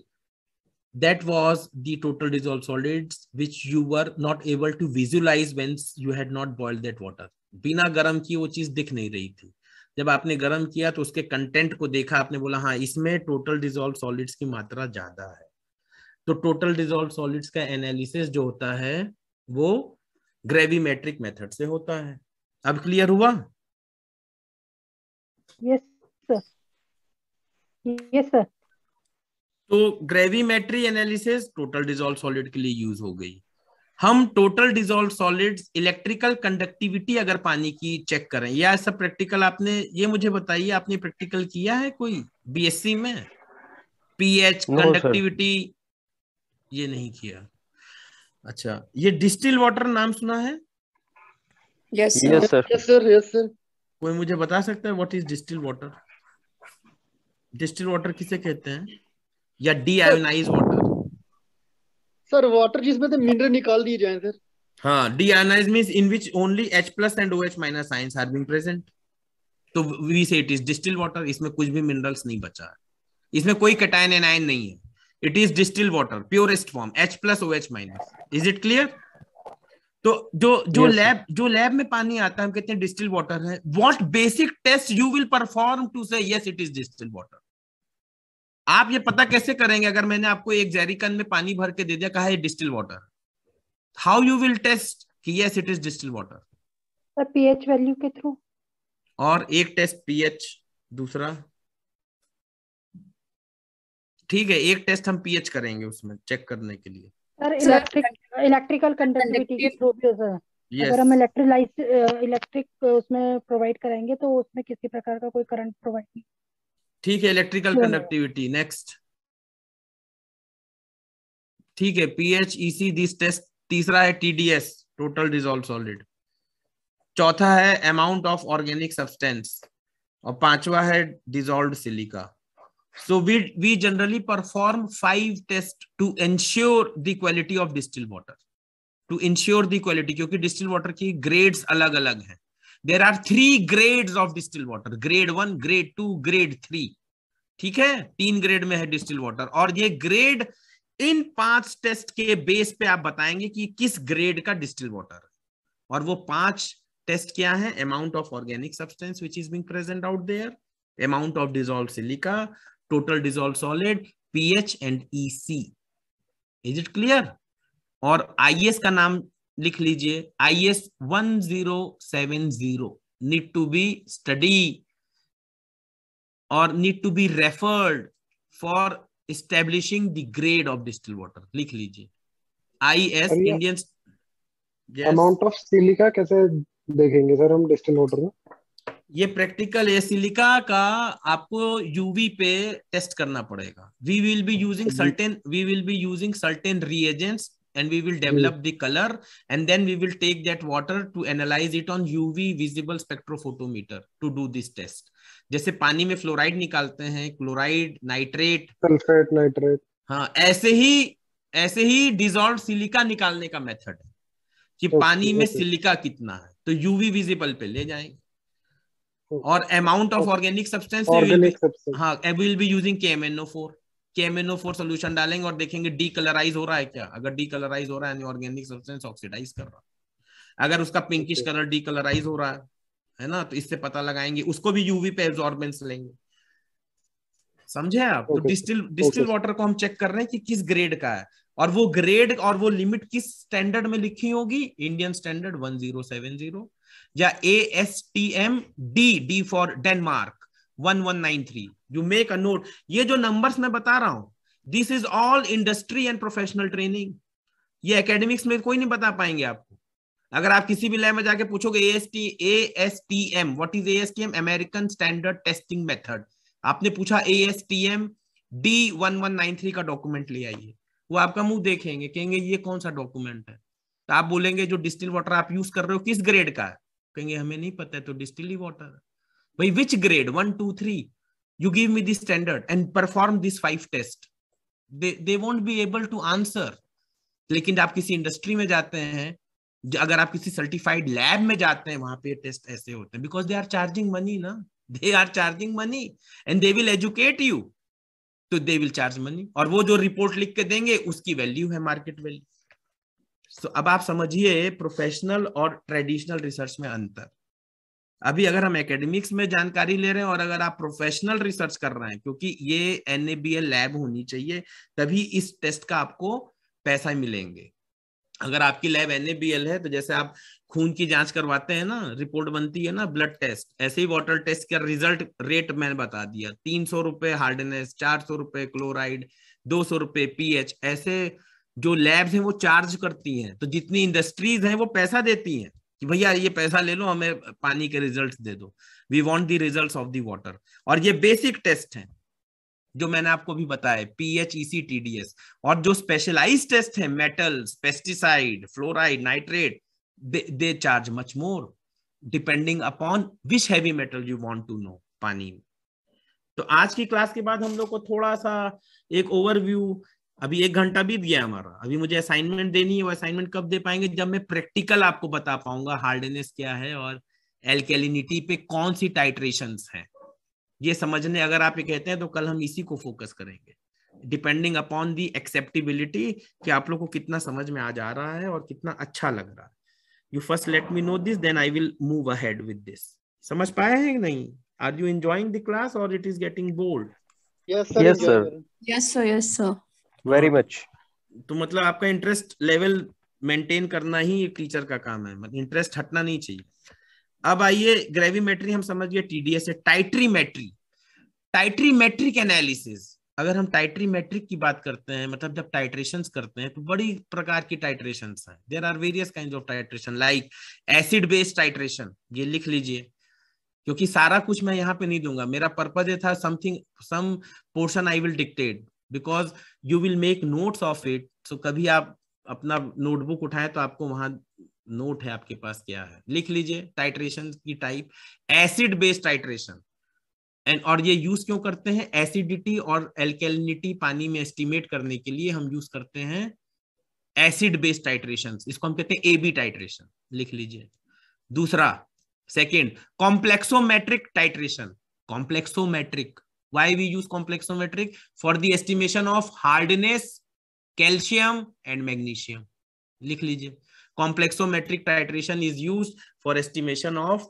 that was total dissolve solid which you you not able to to when you had not not that water बिना गर्म की वो चीज दिख नहीं रही थी जब आपने गर्म किया तो उसके कंटेंट को देखा आपने बोला हाँ इसमें टोटल डिजोल्व सॉलिड्स की मात्रा ज्यादा है तो टोटल डिजोल्व सॉलिड्स का एनालिसिस जो होता है वो ग्रेविमेट्रिक मेथड से होता है अब क्लियर हुआ यस सर यस सर तो gravimetry analysis total dissolve solid के लिए यूज हो गई हम total dissolve solids electrical conductivity अगर पानी की चेक करें या सब प्रैक्टिकल आपने ये मुझे बताइए आपने प्रैक्टिकल किया है कोई बीएससी में पीएच कंडक्टिविटी ये नहीं किया अच्छा ये डिस्टिल वाटर नाम सुना है yes yes yes sir yes sir कोई मुझे बता सकता है what is distil water distil water किसे कहते हैं या डीआयोनाइज वाटर सर वाटर जिसमें से मिनरल निकाल दिए जाए सर हाँ deionise means in which only H plus and O H minus ion are being present तो we say it is distil water इसमें कुछ भी मिनरल्स नहीं बचा है इसमें कोई कटायन एनायन नहीं है it is distil water purest form H plus O H minus is it clear तो जो जो लैब yes, जो लैब में पानी आता है हम कहते हैं डिस्टिल वाटर है what basic test you will perform to say yes it is distil water आप ये पता कैसे करेंगे अगर मैंने आपको एक जेरिकन में पानी भर के दे दिया कहा distil water how you will test कि yes it is distil water pH value के थ्रू और एक टेस्ट पीएच दूसरा ठीक है एक टेस्ट हम पीएच करेंगे उसमें चेक करने के लिए सर इलेक्ट्रिक इलेक्ट्रिकल के थ्रू भी yes. अगर हम इलेक्ट्रिलाइज इलेक्ट्रिक उसमें प्रोवाइड करेंगे तो उसमें किसी प्रकार का कोई करंट प्रोवाइड नहीं ठीक है इलेक्ट्रिकल कंडक्टिविटी नेक्स्ट ठीक है पीएच ईसी दिस टेस्ट तीसरा है टीडीएस टोटल डिजोल्व सॉलिड चौथा है अमाउंट ऑफ ऑर्गेनिक सब्सटेंस और पांचवा है dissolve silica So we, we generally perform five test to ensure the quality of distilled water. To ensure the quality, kyunki distilled water ki grades alag alag hain There are three grades of distilled water. Grade 1 grade 2 grade 3 theek hai teen grade mein hai distilled water aur ye grade इन पांच टेस्ट के बेस पे आप बताएंगे कि किस ग्रेड का डिस्टिल वाटर और वो पांच टेस्ट क्या है amount of organic substance which is being present out there amount of dissolve silica total dissolved solid ph and ec is it clear और आईएस का नाम लिख लीजिए IS 1070 need to be study और need to be referred for establishing the grade of distilled water लिख लीजिए as Indian amount of silica कैसे देखेंगे सर हम डिस्टिल वाटर में ये प्रैक्टिकल है सिलिका का आपको यूवी पे टेस्ट करना पड़ेगा we will be using certain we will be using certain reagents and we will develop the color and then we will take that water to analyze it on UV visible spectrophotometer to do this test. जैसे पानी में फ्लोराइड निकालते हैं क्लोराइड नाइट्रेट सल्फेट नाइट्रेट हाँ ऐसे ही ऐसे ही डिजोल्व सिलिका निकालने का मेथड है कि okay, पानी में सिलिका कितना है तो यूवी विजिबल पे ले जाएंगे Hmm. और amount of organic substance will be using KMnO4 KMnO4 solution डालेंगे और देखेंगे डी कलराइज हो रहा है क्या अगर डी कलराइज हो रहा है ऑर्गेनिक सब्सटेंस ऑक्सीडाइज कर रहा है अगर उसका पिंकिश कलर डी कलराइज हो रहा है है ना तो इससे पता लगाएंगे उसको भी यूवी पे एब्जॉर्बेंस लेंगे समझे आप तो डिस्टिल डिस्टिल वाटर को हम चेक कर रहे हैं कि किस ग्रेड का है और वो ग्रेड और वो लिमिट किस स्टैंडर्ड में लिखी होगी Indian standard one zero seven zero या A S T M D D for Denmark one one nine three you make a note ये जो नंबर्स मैं बता रहा हूं this is all industry and professional training ये एकेडमिक्स में कोई नहीं बता पाएंगे आपको अगर आप किसी भी लैब में जाके पूछोगे A S T A S T M what is A S T M American standard testing method आपने पूछा A S T M D one one nine three का डॉक्यूमेंट ले आइए वो आपका मुंह देखेंगे कहेंगे ये कौन सा डॉक्यूमेंट है तो आप बोलेंगे जो डिस्टिल वाटर आप यूज कर रहे हो किस ग्रेड का है कहेंगे हमें नहीं पता है तो डिस्टिली वाटर भाई which grade one two three you give me this standard and perform this five test they won't be able to answer लेकिन आप किसी इंडस्ट्री में जाते हैं अगर आप किसी सर्टिफाइड लैब में जाते हैं वहां पे टेस्ट ऐसे होते हैं because they are charging money ना they are charging money and they will educate you तो दे विल चार्ज मनी और वो जो रिपोर्ट लिख के देंगे उसकी वैल्यू है मार्केट वैल्यू तो अब आप समझिए प्रोफेशनल और ट्रेडिशनल रिसर्च में अंतर अभी अगर हम एकेडमिक्स में जानकारी ले रहे हैं और अगर आप प्रोफेशनल रिसर्च कर रहे हैं क्योंकि ये एन लैब होनी चाहिए तभी इस टेस्ट का आपको पैसा मिलेंगे अगर आपकी लैब एन है तो जैसे आप खून की जांच करवाते हैं ना रिपोर्ट बनती है ना ब्लड टेस्ट ऐसे ही वाटर टेस्ट का रिजल्ट रेट मैंने बता दिया तीन सौ रुपए हार्डनेस चार सौ रुपए क्लोराइड दो सौ रुपए पीएच ऐसे जो लैब्स हैं वो चार्ज करती हैं तो जितनी इंडस्ट्रीज हैं वो पैसा देती हैं कि भैया ये पैसा ले लो हमें पानी के रिजल्ट्स दे दो we want the results of the water और ये बेसिक टेस्ट हैं जो मैंने आपको भी बताया पी टी ईसी एस और जो स्पेशलाइज टेस्ट है metals pesticide fluoride nitrate they charge much more depending upon which heavy metal you want to know पानी तो आज की क्लास के बाद हम लोग को थोड़ा सा एक ओवरव्यू अभी एक घंटा बीत गया हमारा अभी मुझे असाइनमेंट देनी है वो असाइनमेंट कब दे पाएंगे जब मैं प्रैक्टिकल आपको बता पाऊंगा हार्डनेस क्या है और एल्केलिनिटी पे कौन सी टाइट्रेशन है ये समझने अगर आप ये कहते हैं तो कल हम इसी को फोकस करेंगे डिपेंडिंग अपॉन दी एक्सेप्टेबिलिटी कि आप लोग को कितना समझ में आ जा रहा है और कितना अच्छा लग रहा है you first let me know this then I will move ahead with this समझ पाए हैं नहीं are you enjoying the class और it is getting bored yes sir yes sir yes sir very much तो मतलब आपका इंटरेस्ट लेवल मेंटेन करना ही एक टीचर का काम है मतलब इंटरेस्ट हटना नहीं चाहिए अब आइए ग्रेविमेट्री हम समझ गए टीडीएस है टाइट्रीमेट्री टाइट्रीमेट्रिक एनालिसिस अगर हम टाइट्रीमेट्रिक की बात करते हैं मतलब जब टाइट्रेशन करते हैं तो बड़ी प्रकार की टाइट्रेशन है there are various kind of titration like acid based titration ये लिख लीजिए क्योंकि सारा कुछ मैं यहाँ पे नहीं दूंगा मेरा पर्पज ये था something some portion I will dictate because you will make notes of it so कभी आप अपना नोटबुक उठाएं तो आपको वहां नोट है आपके पास क्या है लिख लीजिए टाइट्रेशन की type acid based titration and और ये यूज क्यों करते हैं एसिडिटी और एल्केलिनिटी पानी में एस्टिमेट करने के लिए हम यूज करते हैं एसिड बेस्ड टाइट्रेशन इसको हम कहते हैं ए बी टाइट्रेशन लिख लीजिए दूसरा second complexometric titration complexometric why we use complexometric for the estimation of hardness calcium and magnesium likh lijiye complexometric titration is use for estimation of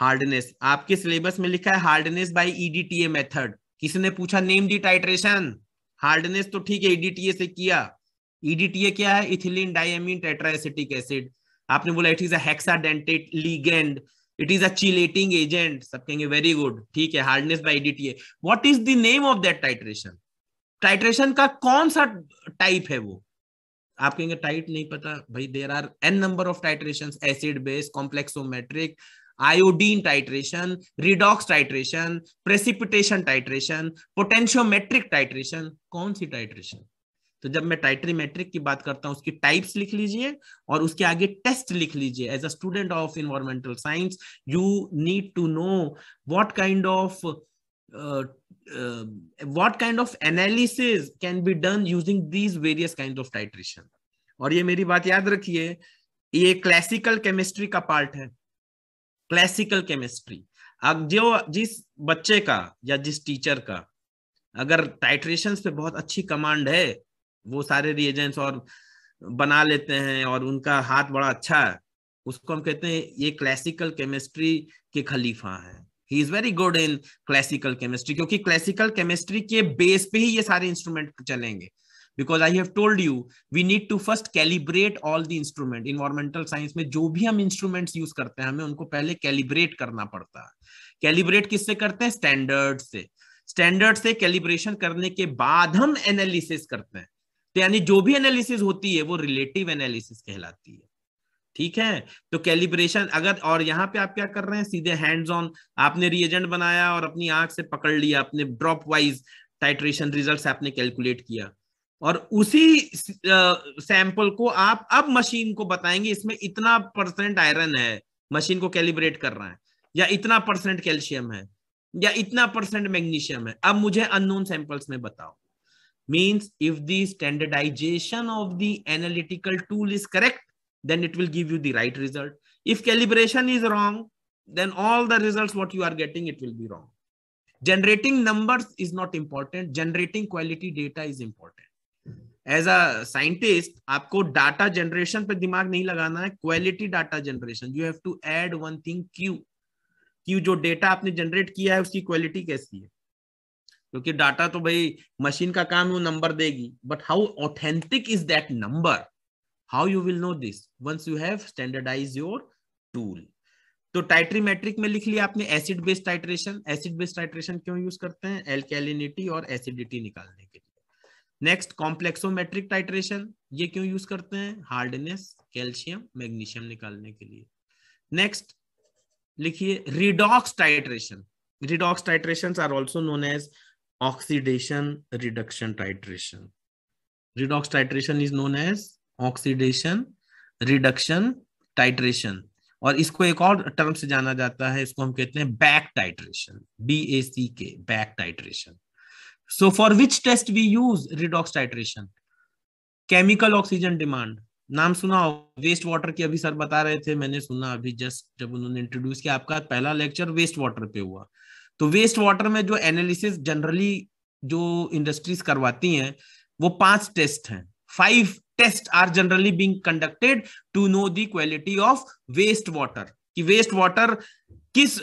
hardness आपके सिलेबस में लिखा है हार्डनेस बाय ईडीटीए मेथड किसी ने पूछा नेम दी टाइट्रेशन हार्डनेस तो ठीक है ईडीटीए e से किया ईडीटीए e क्या है इथिलीन डायमीन टेट्राएसिटिक एसिड आपने बोला it is a hexadentate it is a chelating agent सब कहेंगे वेरी गुड ठीक है hardness by DTA what is the name of that titration titration का कौन सा टाइप है वो आप कहेंगे टाइट नहीं पता भाई there are N number of titration acid base complexometric iodine titration redox titration precipitation titration potentiometric titration कौन सी टाइट्रेशन तो जब मैं टाइटरी मैट्रिक की बात करता हूँ उसकी टाइप्स लिख लीजिए और उसके आगे टेस्ट लिख लीजिए as a student of environmental science you need to know what kind of what kind of analysis can be done using these various kind of titration और ये मेरी बात याद रखिए ये क्लासिकल केमिस्ट्री का पार्ट है क्लासिकल केमिस्ट्री अब जो जिस बच्चे का या जिस टीचर का अगर टाइट्रेशन पे बहुत अच्छी कमांड है वो सारे रिएजेंट्स और बना लेते हैं और उनका हाथ बड़ा अच्छा है उसको हम कहते हैं ये क्लासिकल केमिस्ट्री के खलीफा हैं he is very good in classical chemistry क्योंकि क्लासिकल केमिस्ट्री के बेस पे ही ये सारे इंस्ट्रूमेंट चलेंगे because I have told you we need to first calibrate all the instrument environmental science में जो भी हम इंस्ट्रूमेंट्स यूज करते हैं हमें उनको पहले कैलिब्रेट करना पड़ता है कैलिब्रेट किससे करते हैं स्टैंडर्ड से स्टैंडर्ड से कैलिब्रेशन करने के बाद हम एनालिसिस करते हैं तो यानी जो भी एनालिसिस होती है वो रिलेटिव एनालिसिस कहलाती है ठीक है तो कैलिब्रेशन अगर और यहाँ पे आप क्या कर रहे हैं सीधे हैंड्स ऑन आपने रिएजेंट बनाया और अपनी आंख से पकड़ लिया अपने ड्रॉप वाइज टाइट्रेशन रिजल्ट आपने कैलकुलेट किया और उसी सैंपल को आप अब मशीन को बताएंगे इसमें इतना परसेंट आयरन है मशीन को कैलिब्रेट कर रहा है या इतना परसेंट कैल्शियम है या इतना परसेंट मैग्नीशियम है अब मुझे अननोन सैंपल्स में बताओ means if the standardization of the analytical tool is correct then it will give you the right result if calibration is wrong then all the results what you are getting it will be wrong generating numbers is not important generating quality data is important as a scientist आपको डाटा जनरेशन पे दिमाग नहीं लगाना है quality data generation you have to add one thing Q Q जो डेटा आपने जनरेट किया है उसकी क्वालिटी कैसी है क्योंकि डाटा तो भाई मशीन का काम है वो नंबर देगी but how authentic is that number how you will know this once you have standardise your tool तो टाइट्रीमेट्रिक में लिख लिया आपने acid based titration acid based titration क्यों यूज करते हैं एल्केलिनिटी और एसिडिटी निकालने के लिए नेक्स्ट कॉम्प्लेक्सोमेट्रिक टाइट्रेशन ये क्यों यूज करते हैं हार्डनेस कैल्शियम मैग्नीशियम निकालने के लिए नेक्स्ट लिखिए redox titration redox titration are also known as oxidation reduction titration. Redox titration is known as oxidation reduction titration. और इसको एक और टर्म से जाना जाता है इसको हम कहते हैं back titration B A C के back titration so for which test we use redox titration chemical oxygen demand नाम सुना वेस्ट वाटर की अभी सर बता रहे थे मैंने सुना अभी जस्ट जब उन्होंने इंट्रोड्यूस किया आपका पहला लेक्चर वेस्ट वाटर पे हुआ तो वेस्ट वाटर में जो एनालिसिस जनरली जो इंडस्ट्रीज करवाती हैं वो पांच टेस्ट हैं five test are generally being conducted to know the quality of waste water कि वेस्ट वाटर किस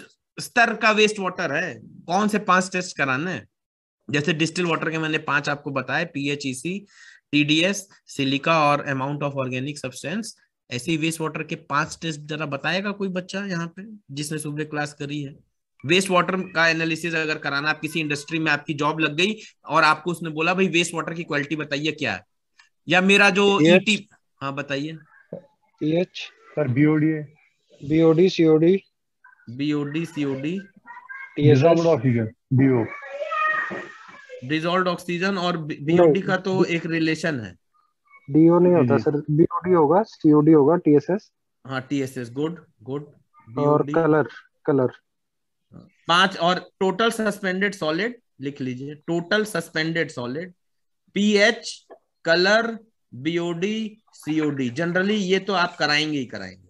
स्तर का वेस्ट वाटर है कौन से पांच टेस्ट कराना है जैसे डिस्टिल वाटर के मैंने पांच आपको बताए पीएचईसी टीडीएस सिलिका और अमाउंट ऑफ ऑर्गेनिक सब्सटेंस ऐसे ही वेस्ट वाटर के पांच टेस्ट जरा बताएगा कोई बच्चा यहाँ पे जिसने सुबह क्लास करी है वेस्ट वाटर का एनालिसिस अगर कराना आप किसी इंडस्ट्री में आपकी जॉब लग गई और आपको उसने बोला भाई वेस्ट वाटर की क्वालिटी बताइए क्या है या मेरा जो ईटी e हाँ बताइए pH sir BOD BOD COD BOD COD dissolved oxygen BO dissolved oxygen और बीओडी का तो एक रिलेशन है डीओ नहीं होता सर बीओडी होगा सीओडी होगा टीएसएस हाँ टीएसएस गुड गुड और कलर कलर पांच और टोटल सस्पेंडेड सॉलिड लिख लीजिए total suspended solid pH colour BOD COD generally ये तो आप कराएंगे ही कराएंगे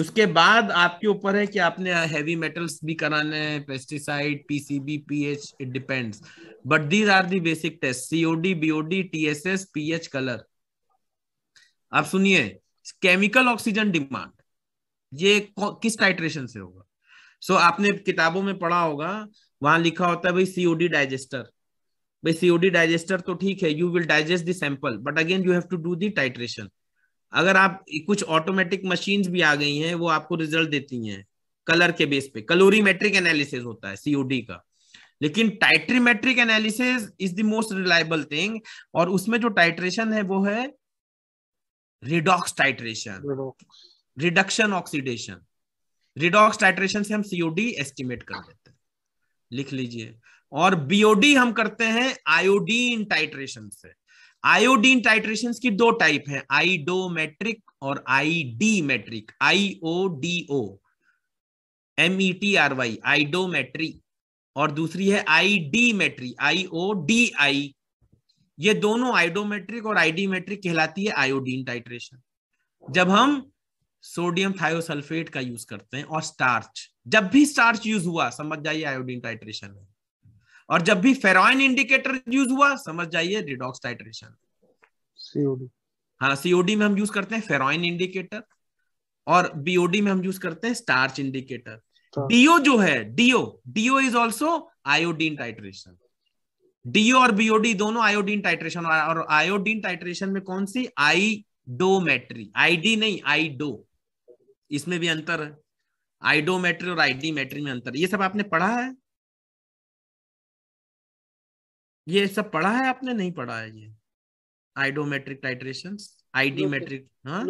उसके बाद आपके ऊपर है कि आपने हैवी मेटल्स भी कराने हैं pesticide PCB pH it depends but these are the basic test COD BOD TSS pH colour आप सुनिए केमिकल ऑक्सीजन डिमांड ये किस टाइट्रेशन से होगा सो so, आपने किताबों में पढ़ा होगा वहां लिखा होता है भाई सीओडी डाइजेस्टर भाई सीओडी डाइजेस्टर तो ठीक है you will digest the sample but again you have to do the titration अगर आप कुछ ऑटोमेटिक मशीन भी आ गई हैं वो आपको रिजल्ट देती हैं कलर के बेस पे कलोरीमेट्रिक एनालिसिस होता है सीओडी का लेकिन titrimetric analysis is the most reliable thing और उसमें जो टाइट्रेशन है वो है redox titration reduction oxidation redox titration से हम सीओडी एस्टिमेट कर देते हैं लिख लीजिए और बीओडी हम करते हैं आयोडीन टाइट्रेशन से आयोडीन टाइट्रेशन की दो टाइप है आईडोमेट्रिक और iodimetric I O D O M E T R Y iodometry और दूसरी है iodimetry I O D I ये दोनों आइडोमेट्रिक और आईडी मेट्रिक कहलाती है आयोडीन टाइट्रेशन जब हम सोडियम थायोसल्फेट का यूज करते हैं और स्टार्च जब भी स्टार्च यूज हुआ समझ जाइए आयोडीन टाइट्रेशन है और जब भी फेरॉइन इंडिकेटर यूज हुआ समझ जाइए रिडॉक्स टाइट्रेशन सीओडी हाँ सीओडी में हम यूज करते हैं फेरॉइन इंडिकेटर और बीओडी में हम यूज करते हैं स्टार्च इंडिकेटर डीओ हाँ। जो है DO DO is also iodine titration DO और बीओडी दोनों आयोडीन टाइट्रेशन और आयोडीन टाइट्रेशन में कौन सी आई आईडोमेट्री आईडी नहीं आईडो इसमें भी अंतर है आइडोमेट्री और आईडी मेट्री में अंतर ये सब आपने पढ़ा है ये सब पढ़ा है आपने नहीं पढ़ा है ये आइडोमेट्रिक टाइट्रेशन आईडी मेट्रिक हाँ?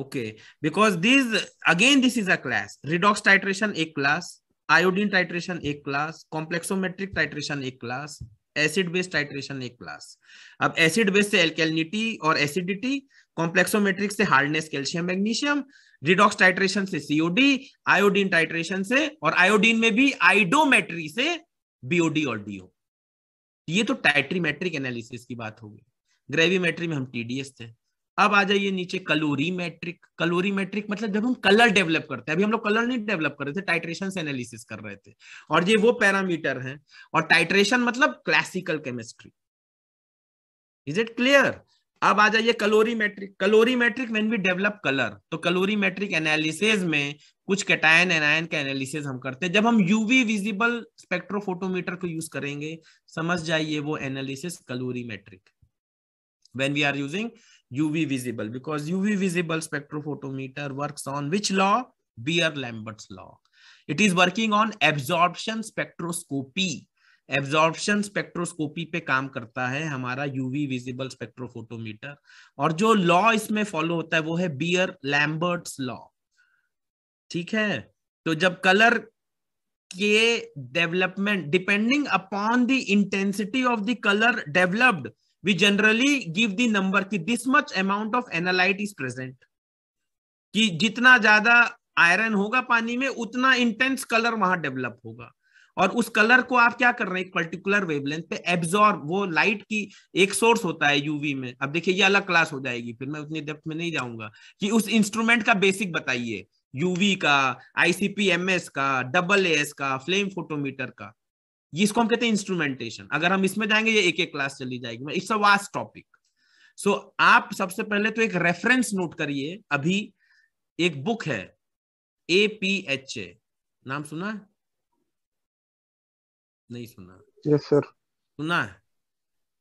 Okay because this again this is a class redox titration एक क्लास आयोडीन टाइट्रेशन एक क्लास कॉम्प्लेक्सोमेट्रिक टाइट्रेशन एक क्लास एसिड बेस्ड टाइट्रेशन एक क्लास अब एसिड बेस्ड से एल्केलिटी और एसिडिटी कॉम्प्लेक्सोमेट्रिक से hardness calcium magnesium redox titration से सीओडी आयोडीन टाइट्रेशन से और आयोडीन में भी आइडोमेट्री से बीओडी और डीओ ये तो टाइट्रीमेट्रिक एनालिसिस की बात होगी ग्रेविमेट्री में हम टीडीएस थे अब आ जाइए नीचे कलोरीमेट्रिक कलोरीमेट्रिक मतलब जब हम कलर डेवलप करते हैं अभी हम लोग कलर नहीं डेवलप कर रहे थे टाइट्रेशन से एनालिसिस कर रहे थे और ये वो पैरामीटर हैं और टाइट्रेशन मतलब classical chemistry is it clear अब आ जाइए colorimetric colorimetric when we develop colour तो कलोरी मैट्रिक एनालिसिस में कुछ कैटायन एनायन का एनालिसिस हम करते हैं जब हम यूवी विजिबल स्पेक्ट्रोफोटोमीटर को यूज करेंगे समझ जाइए वो analysis colorimetric when we are using UV visible because UV visible spectrophotometer work on which law Beer Lambert's law it is working on absorption spectroscopy absorption spectroscopy पे काम करता है हमारा यूवी विजिबल स्पेक्ट्रोफोटोमीटर और जो लॉ इसमें फॉलो होता है वो है बियर लैम्बर्ट्स लॉ ठीक है तो जब कलर के development depending upon the intensity of the colour developed we generally give the number की this much amount of analyte is present कि जितना ज्यादा आयरन होगा पानी में उतना इंटेंस कलर वहां डेवलप होगा और उस कलर को आप क्या कर रहे हैं एक पर्टिकुलर वेवलेंथ पे एब्जॉर्ब वो लाइट की एक सोर्स होता है यूवी में अब देखिए ये अलग क्लास हो जाएगी फिर मैं उतनी डेप्थ में नहीं जाऊंगा कि उस इंस्ट्रूमेंट का बेसिक बताइए यूवी का आईसीपीएमएस का डबल एस का फ्लेम फोटोमीटर का ये इसको हम कहते हैं इंस्ट्रूमेंटेशन अगर हम इसमें जाएंगे ये एक एक क्लास चली जाएगी it's a vast topic so आप सबसे पहले तो एक रेफरेंस नोट करिए अभी एक बुक है ए पी एच ए नाम सुना है नहीं सुना यस सर सुना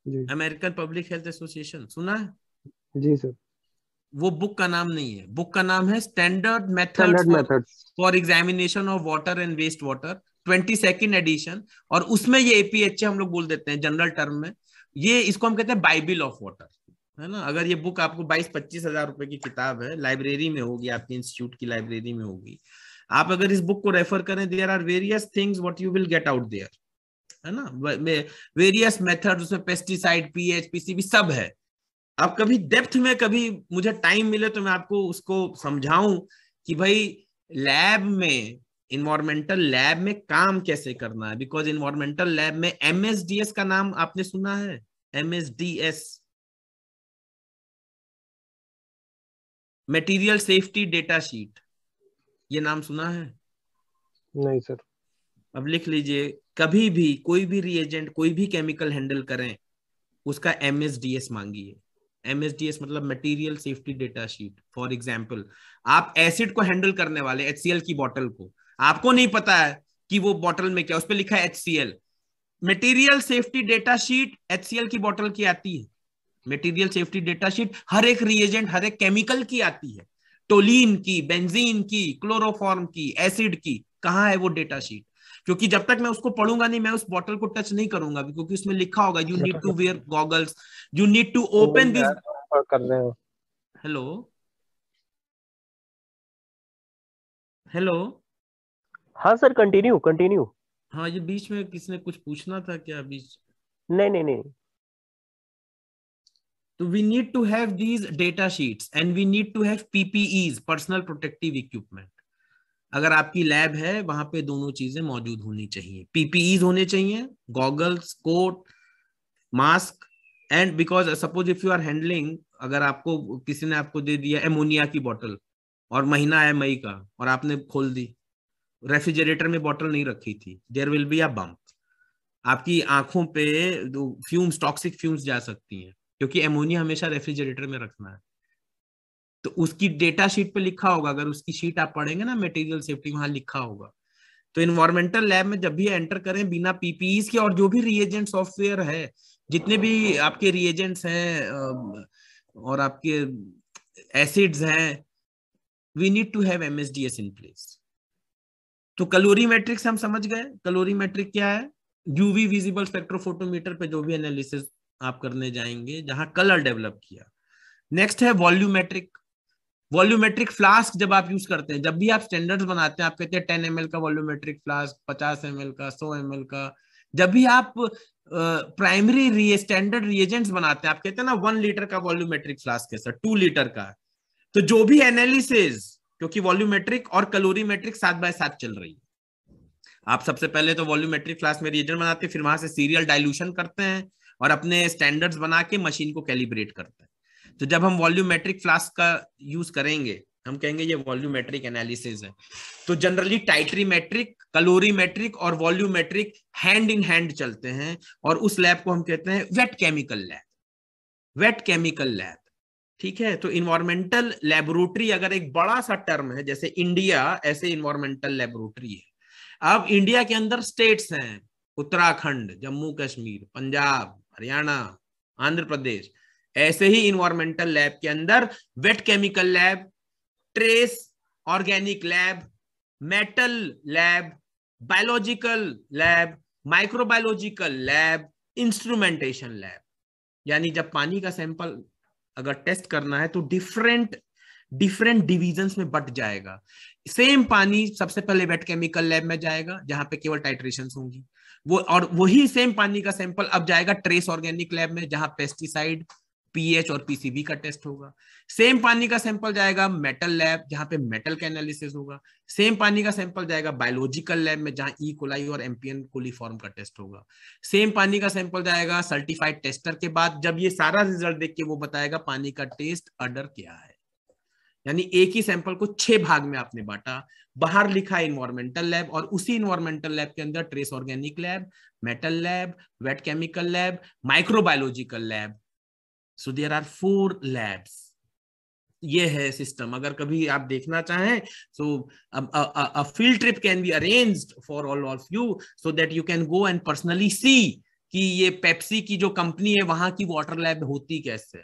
जी अमेरिकन पब्लिक हेल्थ एसोसिएशन सुना है जी सर वो बुक का नाम नहीं है बुक का नाम है standard method for examination of water and waste water twenty second edition और उसमें ये एपीएचए हम लोग बोल देते हैं जनरल टर्म में ये इसको हम कहते हैं बाइबिल ऑफ वाटर है ना अगर ये बुक आपको बाईस पच्चीस हजार रुपए की किताब है लाइब्रेरी में होगी आपके इंस्टीट्यूट की लाइब्रेरी में होगी आप अगर इस बुक को रेफर करें there are various things what you will get out there है ना वेरियस मेथड उसमें पेस्टिसाइड पीएच पीसीबी सब है आप कभी डेप्थ में कभी मुझे टाइम मिले तो मैं आपको उसको समझाऊं कि भाई लैब में इन्वायरमेंटल लैब में काम कैसे करना है बिकॉज इन्वायरमेंटल लैब में एमएसडीएस का नाम आपने सुना है MSDS material safety data sheet ये नाम सुना है नहीं सर अब लिख लीजिए कभी भी कोई भी रिएजेंट कोई भी केमिकल हैंडल करें उसका एम मांगिए एमएसडीएस मतलब material safety data sheet for example आप एसिड को हैंडल करने वाले एच सी एल की बॉटल को आपको नहीं पता है कि वो बॉटल में क्या उस पर लिखा है H C L material safety data sheet H C L की बॉटल की आती है मेटीरियल सेफ्टी डेटा शीट हर एक रिएजेंट हर एक केमिकल की आती है टोलीन की बेंजीन की क्लोरोफॉर्म की एसिड की कहा है वो डेटा शीट क्योंकि जब तक मैं उसको पढ़ूंगा नहीं मैं उस बॉटल को टच नहीं करूंगा क्योंकि उसमें लिखा होगा you need to wear goggles you need to open this कर रहे हो हेलो हेलो हाँ सर कंटिन्यू कंटिन्यू हाँ ये बीच में किसने कुछ पूछना था क्या बीच नहीं नहीं नहीं तो we need to have these data sheets and we need to have PPEs personal protective equipment अगर आपकी लैब है वहां पे दोनों चीजें मौजूद होनी चाहिए पीपीईज होने चाहिए goggles coat mask and because suppose if you are handling अगर आपको किसी ने आपको दे दिया एमोनिया की बोतल और महीना है मई का और आपने खोल दी रेफ्रिजरेटर में बोतल नहीं रखी थी there will be a bump आपकी आंखों पे फ्यूम्स टॉक्सिक फ्यूम्स जा सकती हैं क्योंकि एमोनिया हमेशा रेफ्रिजरेटर में रखना है तो उसकी डेटा शीट पे लिखा होगा अगर उसकी शीट आप पढ़ेंगे ना मेटेरियल सेफ्टी वहां लिखा होगा तो इन्वायरमेंटल लैब में जब भी एंटर करें बिना पीपीई के और जो भी रिएजेंट सॉफ्टवेयर है जितने भी आपके रिएजेंट्स हैं और आपके एसिड्स हैं we need to have MSDS in place तो कलोरी मैट्रिक्स हम समझ गए कलोरी मैट्रिक क्या है यूवी विजिबल स्पेक्ट्रोफोटोमीटर पे जो भी एनालिसिस आप करने जाएंगे जहां कलर डेवलप किया नेक्स्ट है वॉल्यूमेट्रिक वॉल्यूमेट्रिक फ्लास्क जब आप यूज करते हैं जब भी आप स्टैंडर्ड्स बनाते हैं आप कहते हैं टेन एम का वॉल्यूमेट्रिक फ्लास्क पचास एम का सौ एम का जब भी आप प्राइमरी रिए स्टैंडर्ड रिएजेंट्स बनाते हैं आप कहते हैं ना वन लीटर का वॉल्यूमेट्रिक फ्लास्क है सर टू लीटर का तो जो भी एनालिसिस क्योंकि वॉल्यूमेट्रिक और कलोरीमेट्रिक सात बाय सात चल रही है आप सबसे पहले तो वॉल्यूमेट्रिक फ्लास्क में रिएजेंट बनाते हैं फिर वहां से सीरियल डायल्यूशन करते हैं और अपने स्टैंडर्ड्स बना के मशीन को कैलिब्रेट करते हैं तो जब हम वॉल्यूमेट्रिक फ्लास्क का यूज करेंगे हम कहेंगे ये वॉल्यूमेट्रिक एनालिसिस है तो जनरली टाइट्रीमेट्रिक कलोरीमेट्रिक और वॉल्यूमेट्रिक हैंड इन हैंड चलते हैं और उस लैब को हम कहते हैं wet chemical lab wet chemical lab ठीक है तो इन्वायरमेंटल लेबोरेटरी अगर एक बड़ा सा टर्म है जैसे इंडिया ऐसे इन्वायरमेंटल लेबोरेटरी है अब इंडिया के अंदर स्टेट्स हैं उत्तराखंड जम्मू कश्मीर पंजाब हरियाणा आंध्र प्रदेश ऐसे ही इन्वायरमेंटल लैब के अंदर wet chemical lab trace organic lab metal lab biological lab microbiological lab instrumentation lab यानी जब पानी का सैंपल अगर टेस्ट करना है तो डिफरेंट डिफरेंट डिविजन में बट जाएगा सेम पानी सबसे पहले वेट केमिकल लैब में जाएगा जहां पे केवल टाइट्रेशन होंगी वो और वही सेम पानी का सैंपल अब जाएगा ट्रेस ऑर्गेनिक लैब में जहां पेस्टिसाइड पीएच और पीसीबी का टेस्ट होगा सेम पानी का सैंपल जाएगा मेटल लैब जहां पे मेटल का एनालिसिस होगा सेम पानी का सैंपल जाएगा बायोलॉजिकल लैब में जहां ई कोलाई और एमपीएन कोलीफॉर्म का टेस्ट होगा सेम पानी का सैंपल जाएगा सर्टिफाइड टेस्टर के बाद जब ये सारा रिजल्ट देख के वो बताएगा पानी का टेस्ट अर्डर क्या है यानी एक ही सैंपल को छह भाग में आपने बांटा बाहर लिखा इन्वायरमेंटल लैब और उसी इन्वायरमेंटल लैब के अंदर trace organic lab metal lab wet chemical lab microbiological lab so there are four labs ये है सिस्टम अगर कभी आप देखना चाहें so a field trip can be arranged for all of you so that you can go and personally see कि ये पेप्सी की जो कंपनी है वहां की वाटर लैब होती कैसे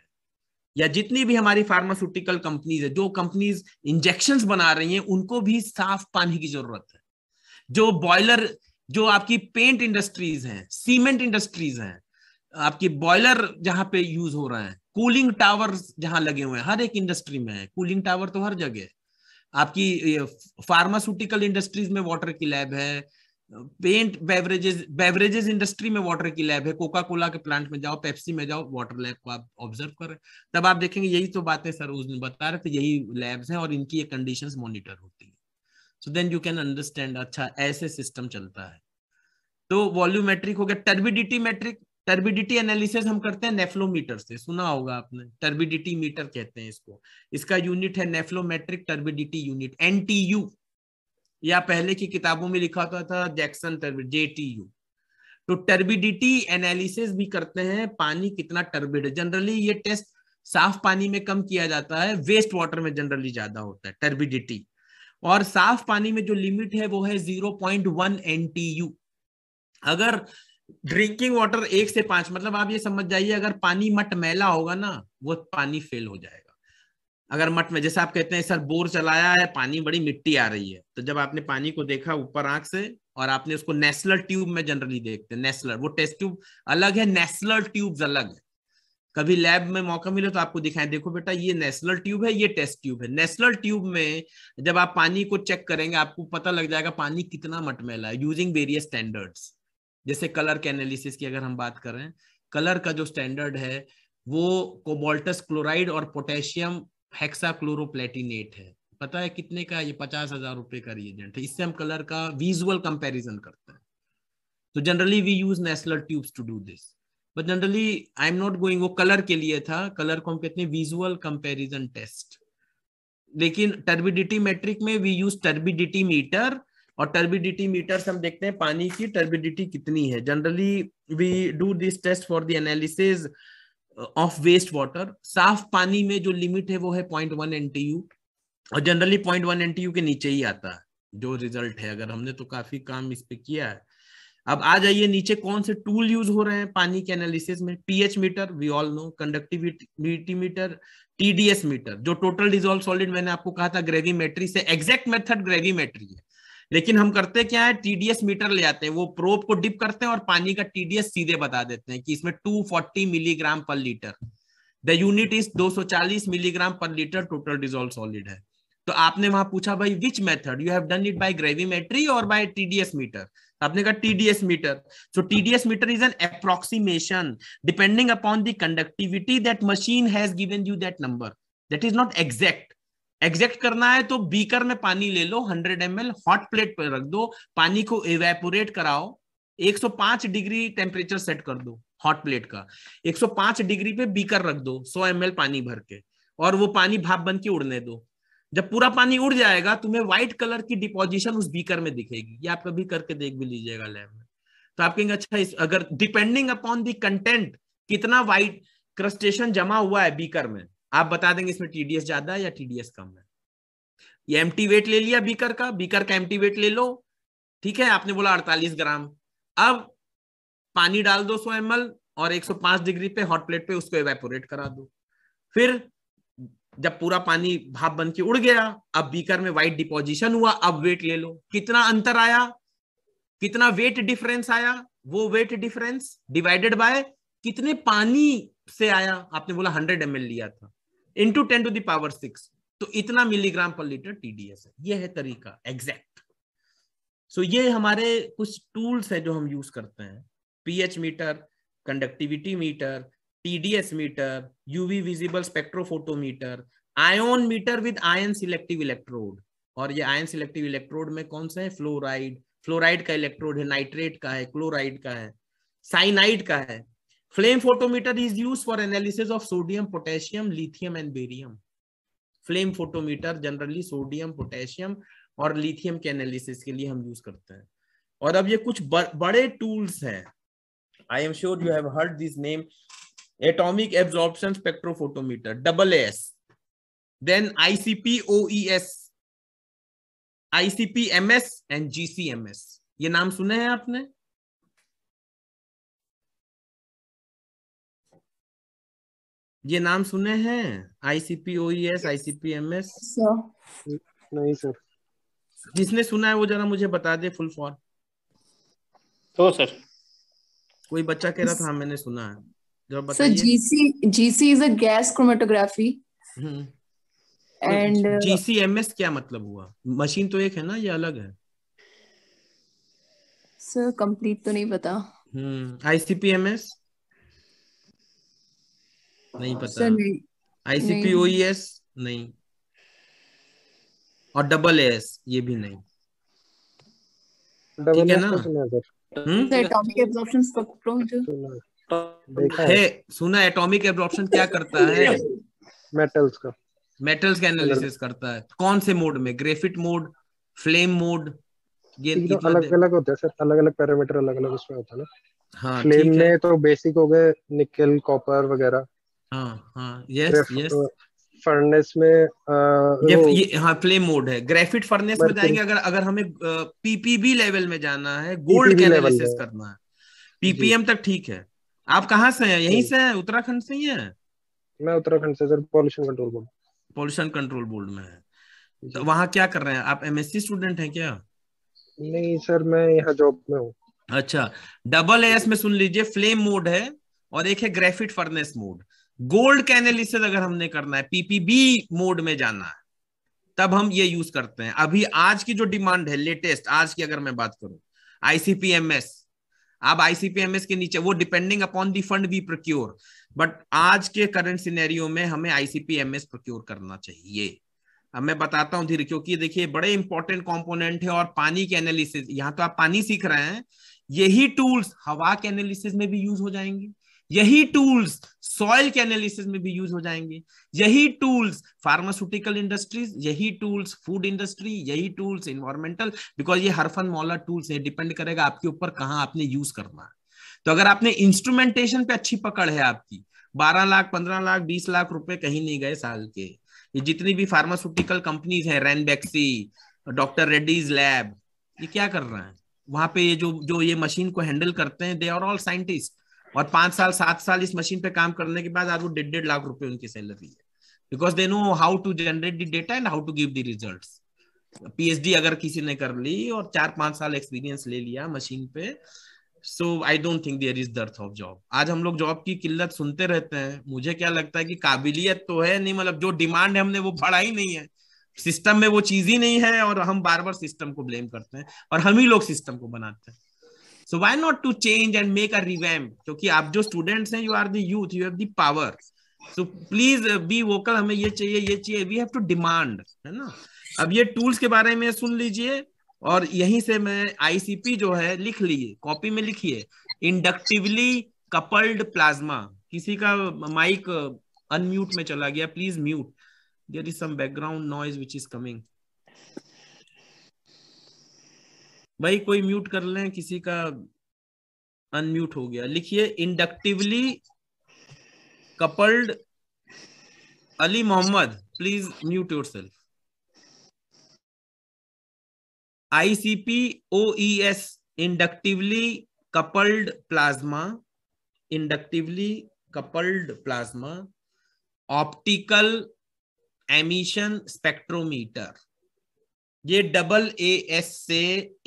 या जितनी भी हमारी फार्मास्यूटिकल कंपनीज है जो कंपनीज इंजेक्शन बना रही हैं उनको भी साफ पानी की जरूरत है जो बॉयलर जो आपकी पेंट इंडस्ट्रीज हैं सीमेंट इंडस्ट्रीज हैं आपकी बॉयलर जहां पे यूज हो रहे हैं कूलिंग टावर जहाँ लगे हुए हैं हर एक इंडस्ट्री में है कूलिंग टावर तो हर जगह है आपकी फार्मास्यूटिकल इंडस्ट्रीज में वाटर की लैब है पेंट बेवरेजेस बेवरेजेस इंडस्ट्री में वाटर की लैब है कोका कोला के प्लांट में जाओ पेप्सी में जाओ वाटर लैब को आप ऑब्जर्व कर तब आप देखेंगे यही तो बातें सर उस दिन बता रहे थे यही लैब्स हैं और इनकी ये कंडीशन मॉनिटर होती है so then you can understand अच्छा ऐसे सिस्टम चलता है तो वॉल्यूमेट्रिक हो गया टर्बिडिटी मेट्रिक टर्बिडिटी एनालिसिस हम करते हैं नेफ्लोमीटर से सुना होगा आपने टर्बिडिटी मीटर कहते हैं इसको इसका यूनिट है नेफ्लोमेट्रिक टर्बिडिटी यूनिट एनटीयू या पहले की किताबों में लिखा होता था जैक्सन जेटीयू तो टर्बिडिटी एनालिसिस भी करते हैं पानी कितना टर्बिड है जनरली ये टेस्ट साफ पानी में कम किया जाता है वेस्ट वाटर में जनरली ज्यादा होता है टर्बिडिटी और साफ पानी में जो लिमिट है वो है जीरो पॉइंट वन एनटीयू अगर ड्रिंकिंग वाटर एक से पांच मतलब आप ये समझ जाइए अगर पानी मट मैला होगा ना वो पानी फेल हो जाएगा अगर मट में जैसे आप कहते हैं सर बोर चलाया है पानी बड़ी मिट्टी आ रही है तो जब आपने पानी को देखा ऊपर आंख से और आपने उसको नेस्लर ट्यूब में जनरली देखते हैं नेस्लर वो टेस्ट ट्यूब अलग है नेस्लर ट्यूब अलग है कभी लैब में मौका मिले तो आपको दिखाएं देखो बेटा ये नेस्लर ट्यूब है ये टेस्ट ट्यूब है नेस्लर ट्यूब में जब आप पानी को चेक करेंगे आपको पता लग जाएगा पानी कितना मटमैला है यूजिंग वेरियस स्टैंडर्ड्स जैसे कलर के एनालिसिस की अगर हम बात करें कलर का जो स्टैंडर्ड है वो कोबोल्टस क्लोराइड और पोटेशियम हेक्साक्लोरोप्लेटिनेट है पता है कितने का ये पचास हजार रुपए का रिएजेंट है इससे हम कलर का विजुअल कंपैरिजन करते हैं तो generally we use national tubes to do this but generally I am not going वो कलर के लिए था कलर को हम कहते हैं विजुअल कंपेरिजन टेस्ट लेकिन टर्बिडिटी मेट्रिक में वी यूज टर्बिडिटी मीटर और टर्बिडिटी मीटर्स हम देखते हैं पानी की टर्बिडिटी कितनी है generally we do this test for analysis of waste water साफ पानी में जो लिमिट है वो है पॉइंट वन एनटीयू और जनरली पॉइंट वन एनटीयू के नीचे ही आता है जो रिजल्ट है अगर हमने तो काफी काम इस पे किया है अब आ जाइए नीचे कौन से टूल यूज हो रहे हैं पानी के एनालिसिस में pH meter we all know conductivity meter TDS meter जो टोटल डिजोल्व सॉलिड मैंने आपको कहा था ग्रेविमेट्री से एग्जैक्ट मेथड ग्रेविमेट्री है लेकिन हम करते क्या है टीडीएस मीटर ले जाते हैं वो प्रोप को डिप करते हैं और पानी का टीडीएस सीधे बता देते हैं कि इसमें 240 milligram per litre the unit is 240 milligram per litre total dissolve solid है तो आपने वहां पूछा भाई which method you have done it by gravimetry और बाय टीडीएस मीटर आपने कहा TDS meter so TDS meter is an approximation depending upon the conductivity that machine has given you that number that is not exact exact करना है तो बीकर में पानी ले लो 100 एम हॉट प्लेट पर रख दो पानी को इवेपोरेट कराओ 105 डिग्री टेम्परेचर सेट कर दो हॉट प्लेट का 105 डिग्री पे बीकर रख दो 100 एम पानी भर के और वो पानी भाप बन के उड़ने दो जब पूरा पानी उड़ जाएगा तुम्हें व्हाइट कलर की डिपोजिशन उस बीकर में दिखेगी ये आप कभी करके देख भी लीजिएगा लैब में तो आप कहेंगे अच्छा इस अगर डिपेंडिंग अपॉन दी कंटेंट कितना व्हाइट क्रस्टेशन जमा हुआ है बीकर में आप बता देंगे इसमें टीडीएस ज्यादा है या टीडीएस कम है ये एमटी वेट ले लिया बीकर का बीकर का एमटी वेट ले लो ठीक है आपने बोला 48 ग्राम अब पानी डाल दो 100 एम और 105 डिग्री पे हॉट प्लेट पे उसको एवेपोरेट करा दो फिर जब पूरा पानी भाप बन के उड़ गया अब बीकर में वाइट डिपोजिशन हुआ अब वेट ले लो कितना अंतर आया कितना वेट डिफरेंस आया वो वेट डिफरेंस डिवाइडेड बाय कितने पानी से आया आपने बोला हंड्रेड एम लिया था into ten to the power six तो इतना मिलीग्राम पर लीटर टीडीएस है ये है तरीका एग्जैक्ट सो so, ये हमारे कुछ टूल्स है जो हम यूज करते हैं pH meter conductivity meter TDS meter UV visible spectrophotometer ion meter with ion selective electrode और ये आयन सिलेक्टिव इलेक्ट्रोड में कौन सा है फ्लोराइड फ्लोराइड का इलेक्ट्रोड है नाइट्रेट का है क्लोराइड का है साइनाइड का है flame photometer is used for analysis of sodium potassium lithium and barium flame photometer generally sodium potassium और lithium के analysis के लिए हम use करते हैं और अब ये कुछ बड़े tools हैं I am sure you have heard this name atomic absorption spectrophotometer AAS then ICP-OES ICP-MS and GCMS ये नाम सुने हैं आपने ये नाम सुने हैं आईसीपीओएस आईसीपीएमएस e नहीं सर जिसने सुना है वो जरा मुझे बता दे फुल फॉर्म तो सर कोई बच्चा कह रहा था हाँ, मैंने सुना है जरा बताइए sir GC GC is a gas chromatography and GCMS क्या मतलब हुआ मशीन तो एक है ना ये अलग है सर कंप्लीट तो नहीं पता हम्म आईसीपीएमएस नहीं अच्छा, पता आईसीपी ओ एस नहीं और डबल एस ये भी नहीं ठीक है ना तो हम्म? तो है सुना एटॉमिक एब्जॉर्प्शन क्या करता है मेटल्स का मेटल्स का एनालिसिस करता है कौन से मोड में ग्रेफिट मोड फ्लेम मोड ये तो अलग अलग होते हैं सर अलग अलग पैरामीटर अलग अलग उसमें होता है ना हाँ, फ्लेम में तो बेसिक हो गए निकल कॉपर वगैरह हाँ यस यस फर्नेस में आ, uh, ये, ये हाँ प्ले मोड है ग्रेफिट फर्नेस में जाएंगे अगर अगर हमें पीपीबी uh, लेवल में जाना है गोल्ड के एनालिसिस करना है पीपीएम तक ठीक है आप कहाँ से हैं यहीं से हैं उत्तराखंड से ही हैं मैं उत्तराखंड से sir pollution control board pollution control board में है तो वहाँ क्या कर रहे हैं आप एमएससी स्टूडेंट हैं क्या नहीं सर मैं यहाँ जॉब में हूँ अच्छा डबल एस में सुन लीजिए फ्लेम मोड है और एक है ग्रेफिट फर्नेस मोड गोल्ड के एनालिसिस अगर हमने करना है पीपीबी मोड में जाना है तब हम ये यूज करते हैं अभी आज की जो डिमांड है लेटेस्ट आज की अगर मैं बात करूं आईसीपीएमएस आप आईसीपीएमएस के नीचे वो depending upon the fund we procure but आज के करंट सिनेरियो में हमें आईसीपीएमएस प्रोक्योर करना चाहिए अब मैं बताता हूं धीरे क्योंकि देखिए बड़े इंपॉर्टेंट कॉम्पोनेंट है और पानी के एनालिसिस यहाँ तो आप पानी सीख रहे हैं यही टूल्स हवा के एनालिसिस में भी यूज हो जाएंगे यही टूल्स सॉइल के एनालिसिस में भी यूज हो जाएंगे यही टूल्स फार्मास्यूटिकल इंडस्ट्रीज यही टूल्स फूड इंडस्ट्री यही टूल्स इन्वायरमेंटल बिकॉज ये हर फन मॉलर टूल्स है डिपेंड करेगा आपके ऊपर कहाँ आपने यूज करना है तो अगर आपने इंस्ट्रूमेंटेशन पे अच्छी पकड़ है आपकी बारह लाख पंद्रह लाख बीस लाख रुपए कहीं नहीं गए साल के ये जितनी भी फार्मास्यूटिकल कंपनीज है रेनबेक्सी डॉक्टर रेड्डीज लैब ये क्या कर रहा है वहां पे ये जो जो ये मशीन को हैंडल करते हैं दे आर ऑल साइंटिस्ट और पांच साल सात साल इस मशीन पे काम करने के बाद आज वो डेढ़ डेढ़ लाख रुपए उनकी सैलरी है because they know how to generate the data and how to give the result PhD अगर किसी ने कर ली और चार पांच साल एक्सपीरियंस ले लिया मशीन पे so I don't think there is dearth of job आज हम लोग जॉब की किल्लत सुनते रहते हैं मुझे क्या लगता है कि काबिलियत तो है नहीं मतलब जो डिमांड है हमने वो बढ़ा ही नहीं है सिस्टम में वो चीज ही नहीं है और हम बार बार सिस्टम को ब्लेम करते हैं और हम ही लोग सिस्टम को बनाते हैं so why not to change and make a revamp क्योंकि आप जो स्टूडेंट्स हैं you are the you have the power so please be vocal हमें ये चाहिए ये चाहिए वी हैव टू डिमांड है ना अब ये टूल्स के बारे में सुन लीजिए और यहीं से मैं आईसीपी जो है लिख लीजिए कॉपी में लिखिए इंडक्टिवली कपल्ड प्लाज्मा किसी का माइक अनम्यूट uh, में चला गया please mute there is some background noise which is coming भाई कोई म्यूट कर लें किसी का अनम्यूट हो गया लिखिए inductively coupled Ali Mohammad please mute yourself ICP OES inductively coupled plasma inductively coupled plasma optical emission spectrometer ये डबल ए एस से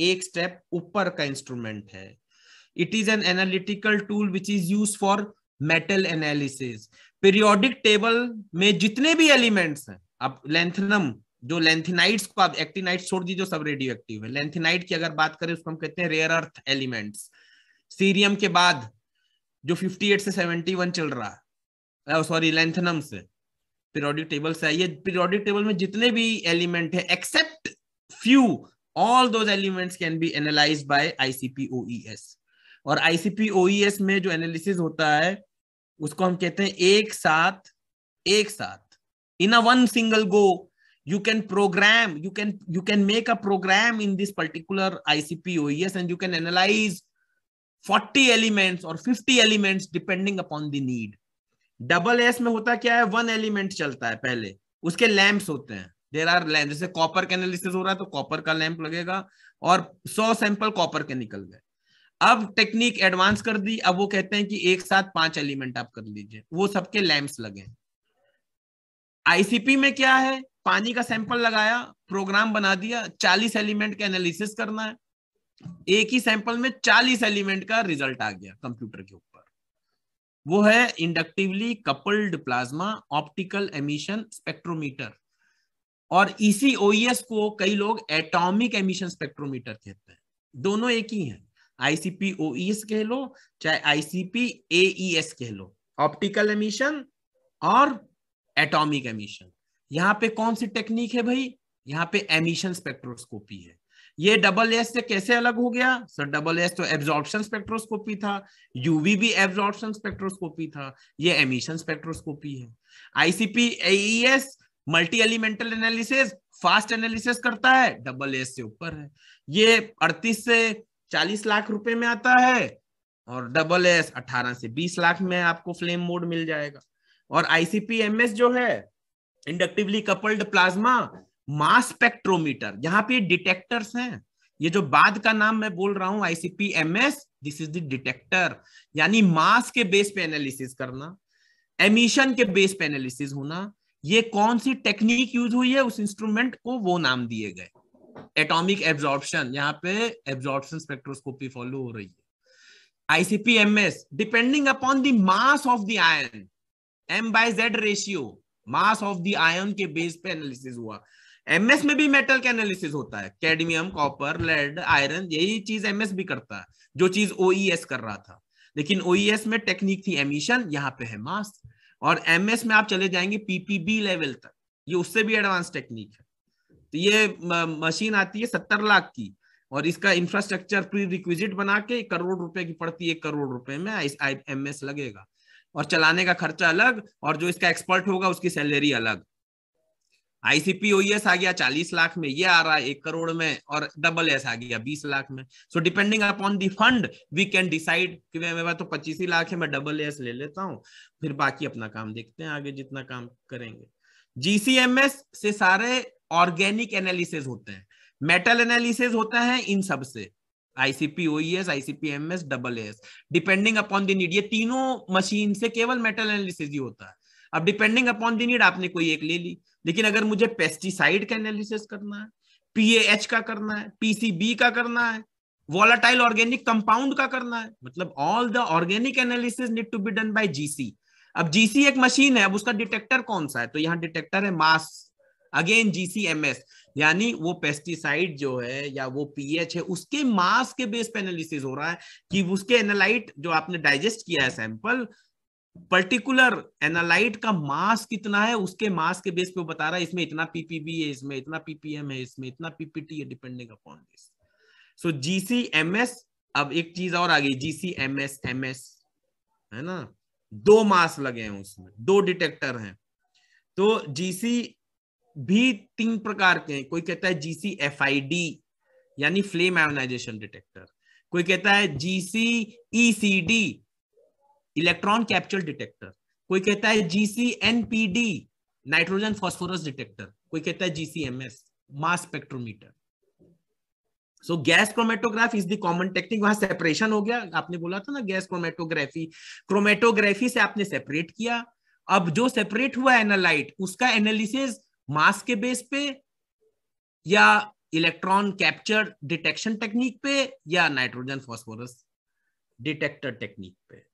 एक स्टेप ऊपर का इंस्ट्रूमेंट है it is an analytical tool which is use for metal analysis periodic table में जितने भी एलिमेंट्स हैं अब लेंथनम जो लेंथिनाइट्स को आप एक्टिनाइट छोड़ दीजिए सब रेडियो एक्टिव है लेंथिनाइट की अगर बात करें उसको हम कहते हैं रेयर अर्थ एलिमेंट्स सीरियम के बाद जो 58 से 71 चल रहा है सॉरी लेंथनम से पीरियोडिक टेबल से आइए पीरियोडिक टेबल में जितने भी एलिमेंट है except few, all those elements can be analyzed by ICP-OES. और ICP-OES में जो एनालिसिस होता है उसको हम कहते हैं एक साथ एक साथ in a one single go you can program you can you can make a program in this particular icp oes and you can analyze 40 elements or 50 elements depending upon the need double S में होता क्या है वन एलिमेंट चलता है पहले उसके लैम्प्स होते हैं देर आर लैम्प जैसे कॉपर का एनालिसिस हो रहा है तो कॉपर का लैंप लगेगा और सौ सैंपल कॉपर के निकल गए अब टेक्निक एडवांस कर दी अब वो कहते हैं कि एक साथ पांच एलिमेंट आप कर लीजिए वो सबके लैंप्स लगे आईसीपी में क्या है पानी का सैंपल लगाया प्रोग्राम बना दिया चालीस एलिमेंट का एनालिसिस करना है एक ही सैंपल में चालीस एलिमेंट का रिजल्ट आ गया कंप्यूटर के ऊपर वो है inductively coupled plasma optical emission spectrometer और इसी ओईएस e को कई लोग एटॉमिक एमिशन स्पेक्ट्रोमीटर कहते हैं दोनों एक ही हैं आईसीपी ओईएस e कह लो चाहे आईसीपी एईएस e कह लो ऑप्टिकल एमिशन और एटॉमिक एमिशन यहाँ पे कौन सी टेक्निक है भाई यहाँ पे एमिशन स्पेक्ट्रोस्कोपी है ये डबल एस से कैसे अलग हो गया सर डबल एस तो एब्जॉर्प्शन स्पेक्ट्रोस्कोपी था यूवी भी एब्जॉर्प्शन स्पेक्ट्रोस्कोपी था ये एमिशन स्पेक्ट्रोस्कोपी है ICP AES multi elemental analysis fast analysis करता है डबल एस से ऊपर है ये 38 से 40 लाख रुपए में आता है और डबल एस 18 से 20 लाख में आपको फ्लेम मोड मिल जाएगा और आईसीपी एस जो है inductively coupled plasma mass spectrometer यहाँ पे डिटेक्टर्स हैं ये जो बाद का नाम मैं बोल रहा हूँ ICP this is the detector यानी मास के बेस पे एनालिसिस करना एमिशन के बेस पे एनालिसिस होना ये कौन सी टेक्निक यूज हुई है उस इंस्ट्रूमेंट को वो नाम दिए गए एटॉमिक एब्जॉर्प्शन यहाँ पे एब्जॉर्प्शन स्पेक्ट्रोस्कोपी फॉलो हो रही है ICPMS depending upon the mass of the ion M by Z ratio mass of the ion के बेस पे एनालिसिस हुआ एमएस में भी मेटल का एनालिसिस होता है कैडमियम कॉपर लेड आयरन यही चीज एमएस भी करता है जो चीज ओईएस e कर रहा था लेकिन ओईएस e में टेक्निक थी एमिशन यहाँ पे है मास और एमएस में आप चले जाएंगे पीपीबी लेवल तक ये उससे भी एडवांस टेक्निक है तो ये मशीन आती है सत्तर लाख की और इसका इंफ्रास्ट्रक्चर प्री रिक्विजिट बना के करोड़ रुपए की पड़ती है करोड़ रुपए में एम लगेगा और चलाने का खर्चा अलग और जो इसका एक्सपर्ट होगा उसकी सैलरी अलग आईसीपी एस e आ गया चालीस लाख में ये आ रहा है एक करोड़ में और डबल एस आ गया बीस लाख में so depending upon the fund we can decide कि मेरे तो पच्चीस ही लाख है मैं डबल एस ले लेता हूँ फिर बाकी अपना काम देखते हैं आगे जितना काम करेंगे जीसीएमएस से सारे ऑर्गेनिक एनालिसिस होते हैं मेटल एनालिसिस होता है इन सबसे ICP ICP S ICP S double S depending upon the need ये तीनों मशीन से केवल मेटल एनालिसिस ही होता है अब डिपेंडिंग अपॉन दी नीड आपने कोई एक ले ली लेकिन अगर मुझे पेस्टिसाइड का एनालिसिस करना है पीएएच का करना है पीसीबी का करना है वॉलाटाइल ऑर्गेनिक कंपाउंड का करना है मतलब all the organic analysis need to be done by GC अब जीसी एक मशीन है अब उसका डिटेक्टर कौन सा है तो यहाँ डिटेक्टर है मास अगेन जीसीएमएस यानी वो पेस्टिसाइड जो है या वो पीएच है उसके मास के बेस पे एनालिसिस हो रहा है कि उसके एनालाइट जो आपने डाइजेस्ट किया है सैंपल पर्टिकुलर एनालाइट का मास कितना है उसके मास के बेस पे वो बता रहा है इसमें इतना पीपीबी है इसमें इतना पीपीएम है इसमें इतना पीपीटी है depending upon this so GCMS अब एक चीज और आ गई जीसीएमएस एमएस है ना दो मास लगे हैं उसमें दो डिटेक्टर हैं तो जीसी भी तीन प्रकार के हैं कोई कहता है जीसी एफ यानी फ्लेम आयोनाइजेशन डिटेक्टर कोई कहता है GC ECD electron capture detector कोई कहता है जीसीएनपीडी नाइट्रोजन फॉस्फोरस डिटेक्टर कोई कहता है GCMS mass spectrometer so gas chromatograph is the common technique वहां सेपरेशन हो गया आपने बोला था ना गैस क्रोमेटोग्राफी क्रोमेटोग्राफी से आपने सेपरेट किया अब जो सेपरेट हुआ एनालाइट उसका एनालिसिस मास के बेस पे या इलेक्ट्रॉन कैप्चर डिटेक्शन टेक्निक पे या नाइट्रोजन फॉस्फोरस डिटेक्टर टेक्निक पे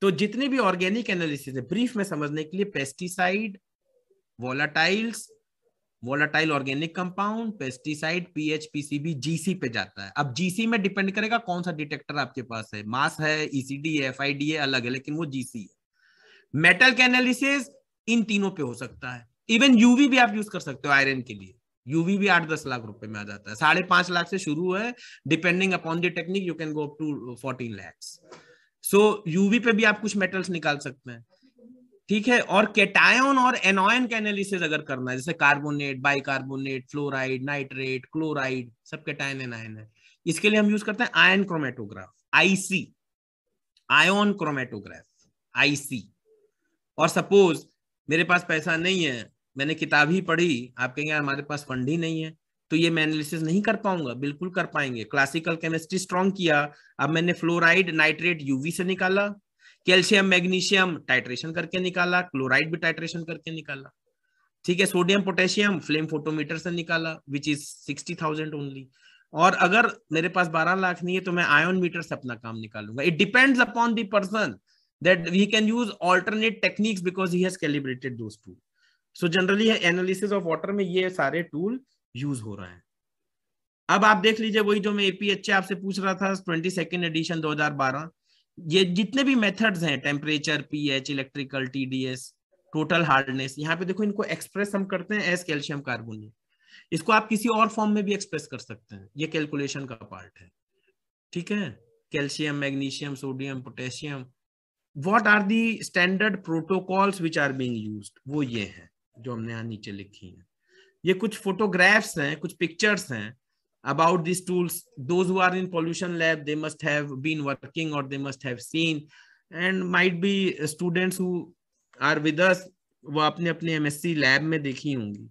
तो जितने भी ऑर्गेनिक एनालिसिस है ब्रीफ में समझने के लिए pesticide volatiles volatile organic compound pesticide pH PCB GC पे जाता है अब जीसी में डिपेंड करेगा कौन सा डिटेक्टर आपके पास है मास है ईसीडी e है एफ आई डी अलग है लेकिन वो जीसी है मेटल के एनालिसिस इन तीनों पे हो सकता है इवन यूवी भी आप यूज कर सकते हो आयरन के लिए यूवी भी आठ दस लाख रुपए में आ जाता है साढ़े पांच लाख से शुरू है depending upon the technique you can go up to fourteen lakhs so so, UV पे भी आप कुछ मेटल्स निकाल सकते हैं ठीक है और कैटायन और एनॉयन का एनालिसिस अगर करना है जैसे carbonate bicarbonate fluoride nitrate chloride सब कैटायन एनायन है इसके लिए हम यूज करते हैं ion chromatograph IC ion chromatograph IC और सपोज मेरे पास पैसा नहीं है मैंने किताब ही पढ़ी आप कहेंगे हमारे पास फंड ही नहीं है तो ये मैं एनालिसिस नहीं कर पाऊंगा बिल्कुल कर पाएंगे क्लासिकल केमिस्ट्री स्ट्रॉन्ग किया अब मैंने फ्लोराइड नाइट्रेट यूवी से निकाला कैल्शियम मैग्नीशियम टाइट्रेशन करके निकाला क्लोराइड भी टाइट्रेशन करके निकाला ठीक है सोडियम पोटेशियम फ्लेम फोटोमीटर से निकाला which is sixty thousand only और अगर मेरे पास बारह लाख नहीं है तो मैं आयोन मीटर से अपना काम निकालूंगा it depends upon the person that we can use alternate techniques because he has calibrated so generally analysis of water में ये सारे टूल यूज हो रहा है अब आप देख लीजिए वही जो मैं एपीएचए आपसे पूछ रहा था ट्वेंटी सेकेंड एडिशन 2012 ये जितने भी मेथड्स हैं temperature pH electrical TDS total hardness यहाँ पे देखो इनको एक्सप्रेस हम करते हैं एस कैल्शियम कार्बोनेट इसको आप किसी और फॉर्म में भी एक्सप्रेस कर सकते हैं ये कैलकुलेशन का पार्ट है ठीक है calcium magnesium sodium potassium what are the standard protocols which are being use वो ये है जो हमने यहाँ नीचे लिखी है ये कुछ फोटोग्राफ्स हैं कुछ पिक्चर्स हैं about this tools those who are in pollution lab they must have been working or they must have seen and might be students who are with वो अपने अपने एमएससी लैब में देखी होंगी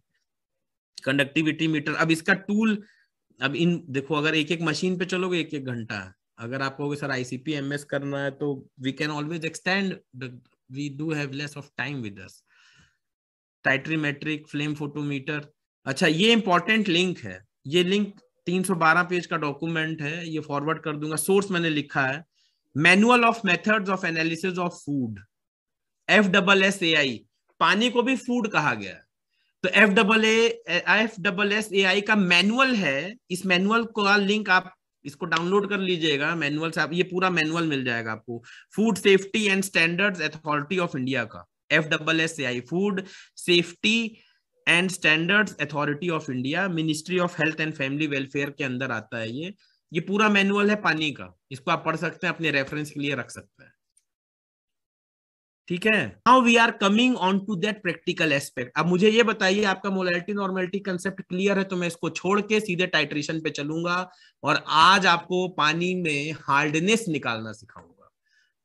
कंडक्टिविटी मीटर अब इसका टूल अब इन देखो अगर एक एक मशीन पे चलोगे एक एक घंटा अगर आप कहोगे सर आईसीपी एमएस करना है तो we can always extend we do have less of time with us flame photometer अच्छा ये इंपॉर्टेंट लिंक है ये लिंक 312 पेज का डॉक्यूमेंट है ये फॉरवर्ड कर दूंगा सोर्स मैंने लिखा है manual of methods of analysis of food F double S A I पानी को भी फूड कहा गया तो F double F double S A I का मैनुअल है इस मैनुअल का लिंक आप इसको डाउनलोड कर लीजिएगा मैनुअल से आप ये पूरा मैनुअल मिल जाएगा आपको food safety and standards authority of India का F double S A I food safety and standards authority of India ministry of health and family welfare के अंदर आता है ये ये पूरा मैनुअल है पानी का इसको आप पढ़ सकते हैं अपने रेफरेंस के लिए रख सकते हैं ठीक है now we are coming on to that practical aspect अब मुझे ये बताइए आपका मोलालिटी नॉर्मेलिटी कंसेप्ट क्लियर है तो मैं इसको छोड़ के सीधे टाइट्रेशन पे चलूंगा और आज आपको पानी में हार्डनेस निकालना सिखाऊंगा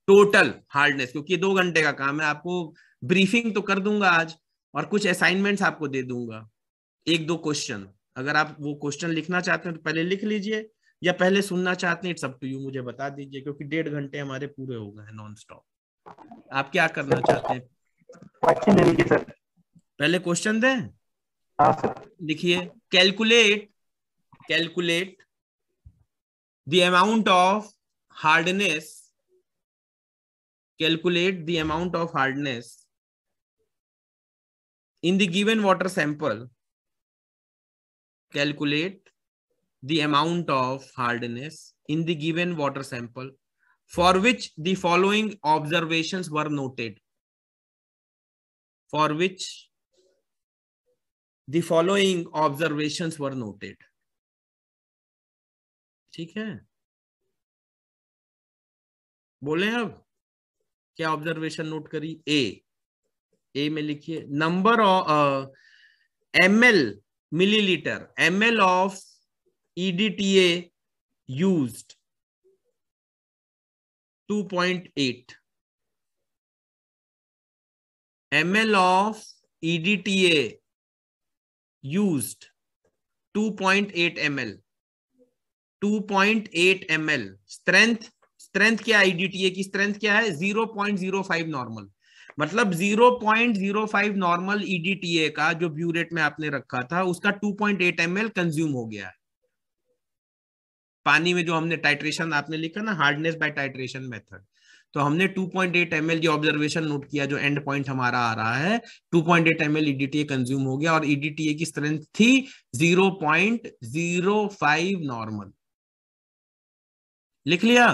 टोटल हार्डनेस क्योंकि दो घंटे का काम है आपको ब्रीफिंग तो कर दूंगा आज और कुछ असाइनमेंट्स आपको दे दूंगा एक दो क्वेश्चन अगर आप वो क्वेश्चन लिखना चाहते हैं तो पहले लिख लीजिए या पहले सुनना चाहते हैं इट्स अप टू यू मुझे बता दीजिए क्योंकि डेढ़ घंटे हमारे पूरे हो गए हैं नॉन स्टॉप आप क्या करना चाहते हैं क्वेश्चन दे दीजिए सर पहले क्वेश्चन दें हाँ, लिखिए calculate calculate the amount of hardness calculate the amount of hardness in the given water sample calculate the amount of hardness in the given water sample for which the following observations were noted for which the following observations were noted ठीक है बोले अब क्या ऑब्जर्वेशन नोट करी ए ए में लिखिए number of M L millilitre M L of EDTA use 2.8 ml of EDTA used 2.8 ml 2.8 ml strength strength क्या है EDTA की strength क्या है 0.05 normal मतलब 0.05 नॉर्मल ईडीटीए का जो ब्यूरेट में आपने रखा था उसका 2.8 पॉइंट कंज्यूम हो गया पानी में जो हमने टाइट्रेशन आपने लिखा ना हार्डनेस बाय टाइट्रेशन मेथड तो हमने 2.8 पॉइंट ये ऑब्जर्वेशन नोट किया जो एंड पॉइंट हमारा आ रहा है 2.8 पॉइंट ईडीटीए कंज्यूम हो गया और ईडीटीए e की स्ट्रेंथ थी 0.05 नॉर्मल लिख लिया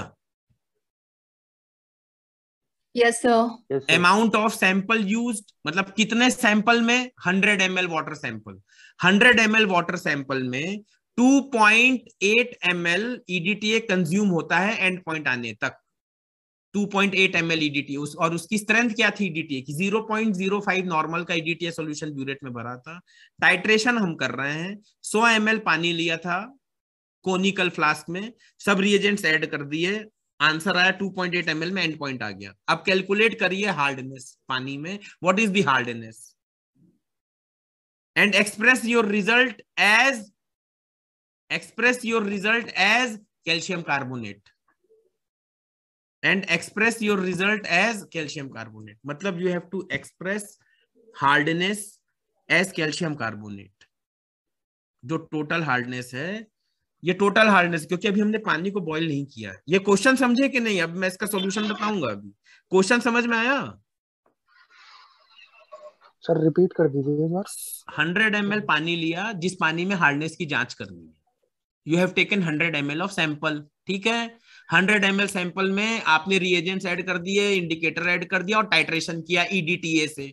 yes sir amount of sample use मतलब कितने सैंपल में hundred M L water sample hundred M L water sample में 2.8 point eight M L EDTA consume होता है एंड पॉइंट आने तक 2.8 पॉइंट EDTA उस और उसकी स्ट्रेंथ क्या थी EDTA की 0.05 नॉर्मल का EDTA सॉल्यूशन ब्यूरेट में भरा था टाइट्रेशन हम कर रहे हैं 100 ml पानी लिया था कोनिकल फ्लास्क में सब रिएजेंट्स ऐड कर दिए आंसर आया 2.8 पॉइंट एट में एंड पॉइंट आ गया अब कैलकुलेट करिए हार्डनेस पानी में what is the hardness and express your result as express your result as calcium carbonate and express your result as calcium carbonate मतलब you have to express hardness as calcium carbonate जो टोटल हार्डनेस है ये टोटल हार्डनेस क्योंकि अभी हमने पानी को बॉइल नहीं किया ये क्वेश्चन समझे कि नहीं अब मैं इसका सॉल्यूशन बताऊंगा अभी क्वेश्चन समझ में आया सर रिपीट कर दीजिए हंड्रेड एम एल पानी लिया जिस पानी में हार्डनेस की जांच करनी है you have taken hundred M of sample ठीक है हंड्रेड एम एल सैंपल में आपने रिएजेंट्स ऐड कर दिए इंडिकेटर ऐड कर दिया और टाइट्रेशन किया ईडीटीए e से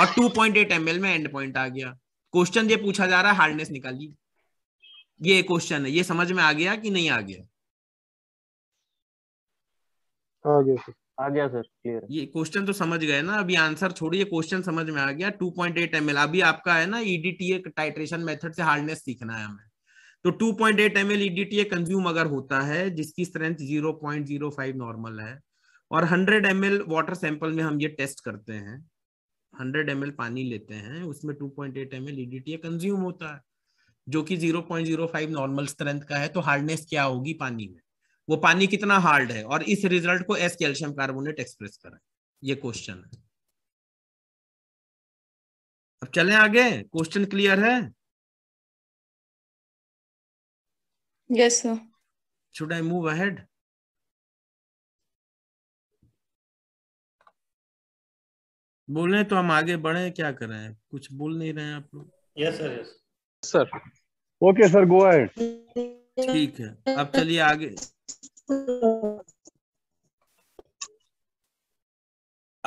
और टू पॉइंट में एंड पॉइंट आ गया क्वेश्चन ये पूछा जा रहा है हार्डनेस निकालिए ये क्वेश्चन है ये समझ में आ गया कि नहीं आ गया आ गया सर आ गया सर क्लियर ये क्वेश्चन तो समझ गए ना अभी आंसर छोड़िए क्वेश्चन समझ में आ गया 2.8 पॉइंट अभी आपका है ना ईडीटीए टाइट्रेशन मेथड से हार्डनेस सीखना है हमें तो 2.8 पॉइंट एल ईडीटीए कंज्यूम अगर होता है जिसकी स्ट्रेंथ 0.05 नॉर्मल है और 100 एम वाटर सैंपल में हम ये टेस्ट करते हैं हंड्रेड एम पानी लेते हैं उसमें टू पॉइंट एल कंज्यूम होता है जो कि 0.05 नॉर्मल स्ट्रेंथ का है तो हार्डनेस क्या होगी पानी में वो पानी कितना हार्ड है और इस रिजल्ट को एस कैल्शियम कार्बोनेट एक्सप्रेस करें ये क्वेश्चन है अब चले आगे क्वेश्चन क्लियर है yes sir should I move ahead बोले तो हम आगे बढ़े क्या करें कुछ बोल नहीं रहे हैं आप लोग yes sir yes sir okay sir go ahead ठीक है अब चलिए आगे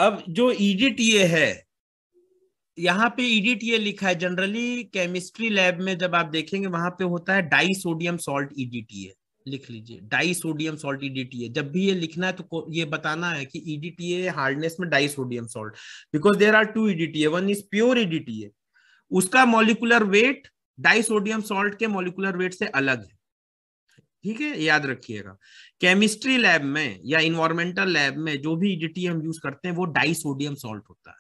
अब जो ईडीटीए e है यहाँ पे ईडीटीए e लिखा है जनरली केमिस्ट्री लैब में जब आप देखेंगे वहां पे होता है डाई सोडियम सॉल्ट ईडीटीए लिख लीजिए डाई सोडियम सॉल्ट ईडीटीए जब भी ये लिखना है तो ये बताना है कि ईडीटीए e हार्डनेस में disodium salt because there are two EDTA one is pure EDTA उसका मॉलिकुलर वेट डाइसोडियम सॉल्ट के मोलिकुलर वेट से अलग है ठीक है याद रखिएगा केमिस्ट्री लैब में या इन्वायरमेंटल लैब में जो भी इडिटी e हम यूज करते हैं वो डाइसोडियम सॉल्ट होता है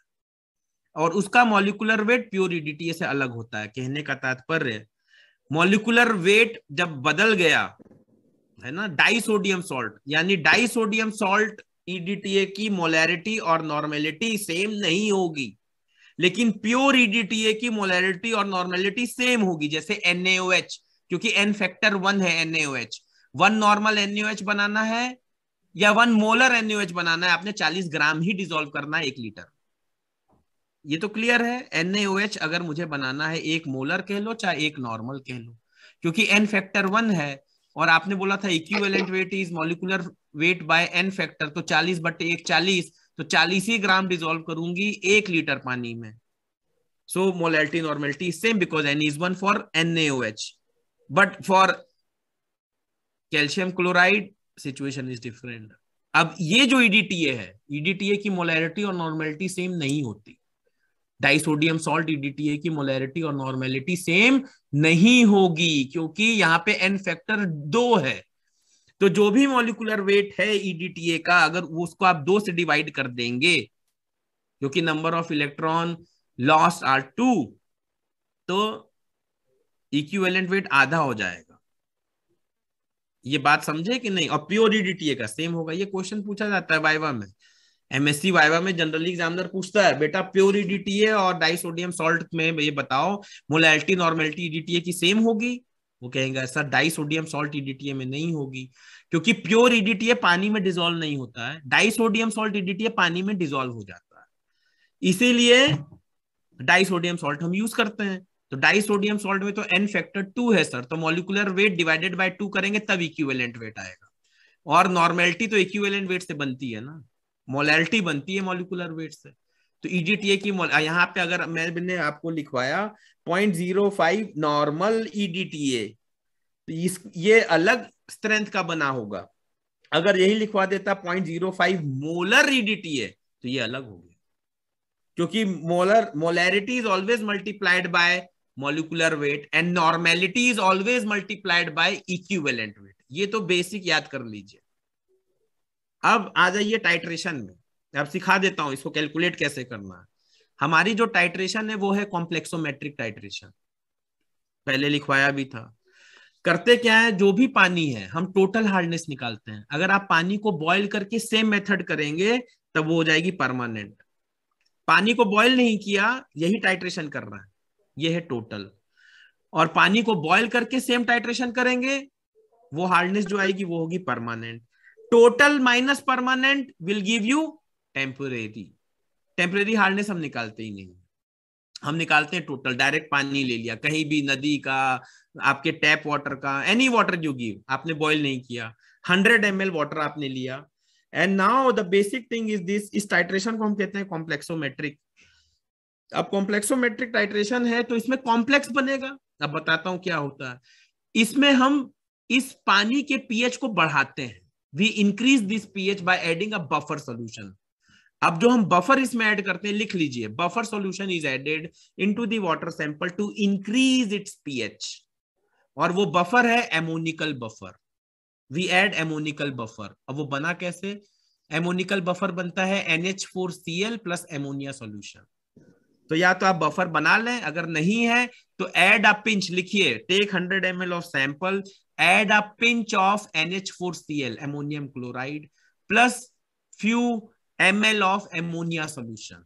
और उसका molecular weight pure EDTA e से अलग होता है कहने का तात्पर्य मॉलिकुलर वेट जब बदल गया है ना डाइसोडियम सॉल्ट यानी डाइसोडियम सॉल्ट ईडीटीए e की मोलैरिटी और नॉर्मेलिटी सेम नहीं होगी लेकिन प्योर ईडीटीए e की मोलरिटी और नॉर्मेलिटी सेम होगी जैसे एनएओएच क्योंकि एन फैक्टर वन है एनएओएच वन नॉर्मल एनएओएच बनाना है या वन मोलर एनएओएच बनाना है आपने 40 ग्राम ही डिजोल्व करना है एक लीटर ये तो क्लियर है एनएओएच अगर मुझे बनाना है एक मोलर कह लो चाहे एक नॉर्मल कह लो क्योंकि एन फैक्टर वन है और आपने बोला था equivalent weight is molecular weight by N factor तो 40 बटे एक चालीस तो चालीस ही ग्राम डिजोल्व करूंगी एक लीटर पानी में so molality normality same because N is one for H but for calcium chloride situation is different अब ये जो ईडीटीए e है ईडीटीए e की मोलैरिटी और नॉर्मेलिटी सेम नहीं होती डाइसोडियम सॉल्ट ईडीटीए की मोलैरिटी और नॉर्मेलिटी सेम नहीं होगी क्योंकि यहां पे एन फैक्टर दो है तो जो भी मॉलिकुलर वेट है ईडीटीए e का अगर उसको आप दो से डिवाइड कर देंगे क्योंकि number of electron loss are two तो इक्विवेलेंट वेट आधा हो जाएगा ये बात समझे कि नहीं और प्योर ईडीटीए e का सेम होगा ये क्वेश्चन पूछा जाता है वाइवा में एमएससी वाइवा में जनरली एग्जामिनर पूछता है बेटा प्योर ईडीटीए e और डाइसोडियम सोल्ट में ये बताओ मोलैलिटी नॉर्मेलिटी ईडीटीए की सेम होगी वो कहेगा sir disodium salt EDTA e में नहीं होगी क्योंकि प्योर ईडीटीए e पानी में डिजोल्व नहीं होता है disodium salt salt EDTA e पानी में डिजोल्व हो जाता है इसीलिए डाइसोडियम सॉल्ट हम यूज करते हैं तो डाई सोडियम सॉल्ट में तो एन फैक्टर टू है सर तो molecular weight divided by two करेंगे तब इक्विवेलेंट वेट आएगा और नॉर्मेलिटी तो इक्विवेलेंट वेट से बनती है ना मोलैलिटी बनती है मोलिकुलर वेट से तो ईडीटीए e की यहाँ पे अगर मैंने आपको लिखवाया point zero five normal EDTA तो ये अलग स्ट्रेंथ का बना होगा अगर यही लिखवा देता point zero five molar EDTA तो ये अलग हो गया क्योंकि molar molarity is always multiplied by molecular weight and normality is always multiplied by equivalent weight ये तो बेसिक याद कर लीजिए अब आ जाइए टाइट्रेशन में अब सिखा देता हूँ इसको कैलकुलेट कैसे करना है हमारी जो टाइट्रेशन है वो है कॉम्प्लेक्सोमेट्रिक टाइट्रेशन पहले लिखवाया भी था करते क्या है जो भी पानी है हम टोटल हार्डनेस निकालते हैं अगर आप पानी को बॉईल करके सेम मेथड करेंगे तब वो हो जाएगी परमानेंट पानी को बॉईल नहीं किया यही टाइट्रेशन कर रहा है ये है टोटल और पानी को बॉईल करके सेम टाइट्रेशन करेंगे वो हार्डनेस जो आएगी वो होगी permanent total minus permanent will give you temporary temporary hardness हम निकालते ही नहीं हम निकालते हैं टोटल डायरेक्ट पानी ले लिया कहीं भी नदी का आपके टैप वाटर का एनी वाटर यू गिव आपने बॉयल नहीं किया हंड्रेड एम वाटर आपने लिया and now the basic thing is this इस टाइट्रेशन को हम कहते हैं कॉम्प्लेक्सोमेट्रिक अब कॉम्प्लेक्सोमेट्रिक टाइट्रेशन है तो इसमें कॉम्प्लेक्स बनेगा अब बताता हूं क्या होता है इसमें हम इस पानी के पीएच को बढ़ाते हैं we increase this pH by adding a buffer solution अब जो हम बफर इसमें ऐड करते हैं लिख लीजिए buffer solution is added into the water sample to increase its pH और वो बफर है ammoniacal buffer we add ammoniacal buffer अब वो बना कैसे एमोनिकल बफर बनता है NH four C L plus ammonia solution तो या तो आप बफर बना लें अगर नहीं है तो एड अ पिंच लिखिए take hundred M L of sample add a pinch of NH four C L ammonium chloride plus few ml of ammonia solution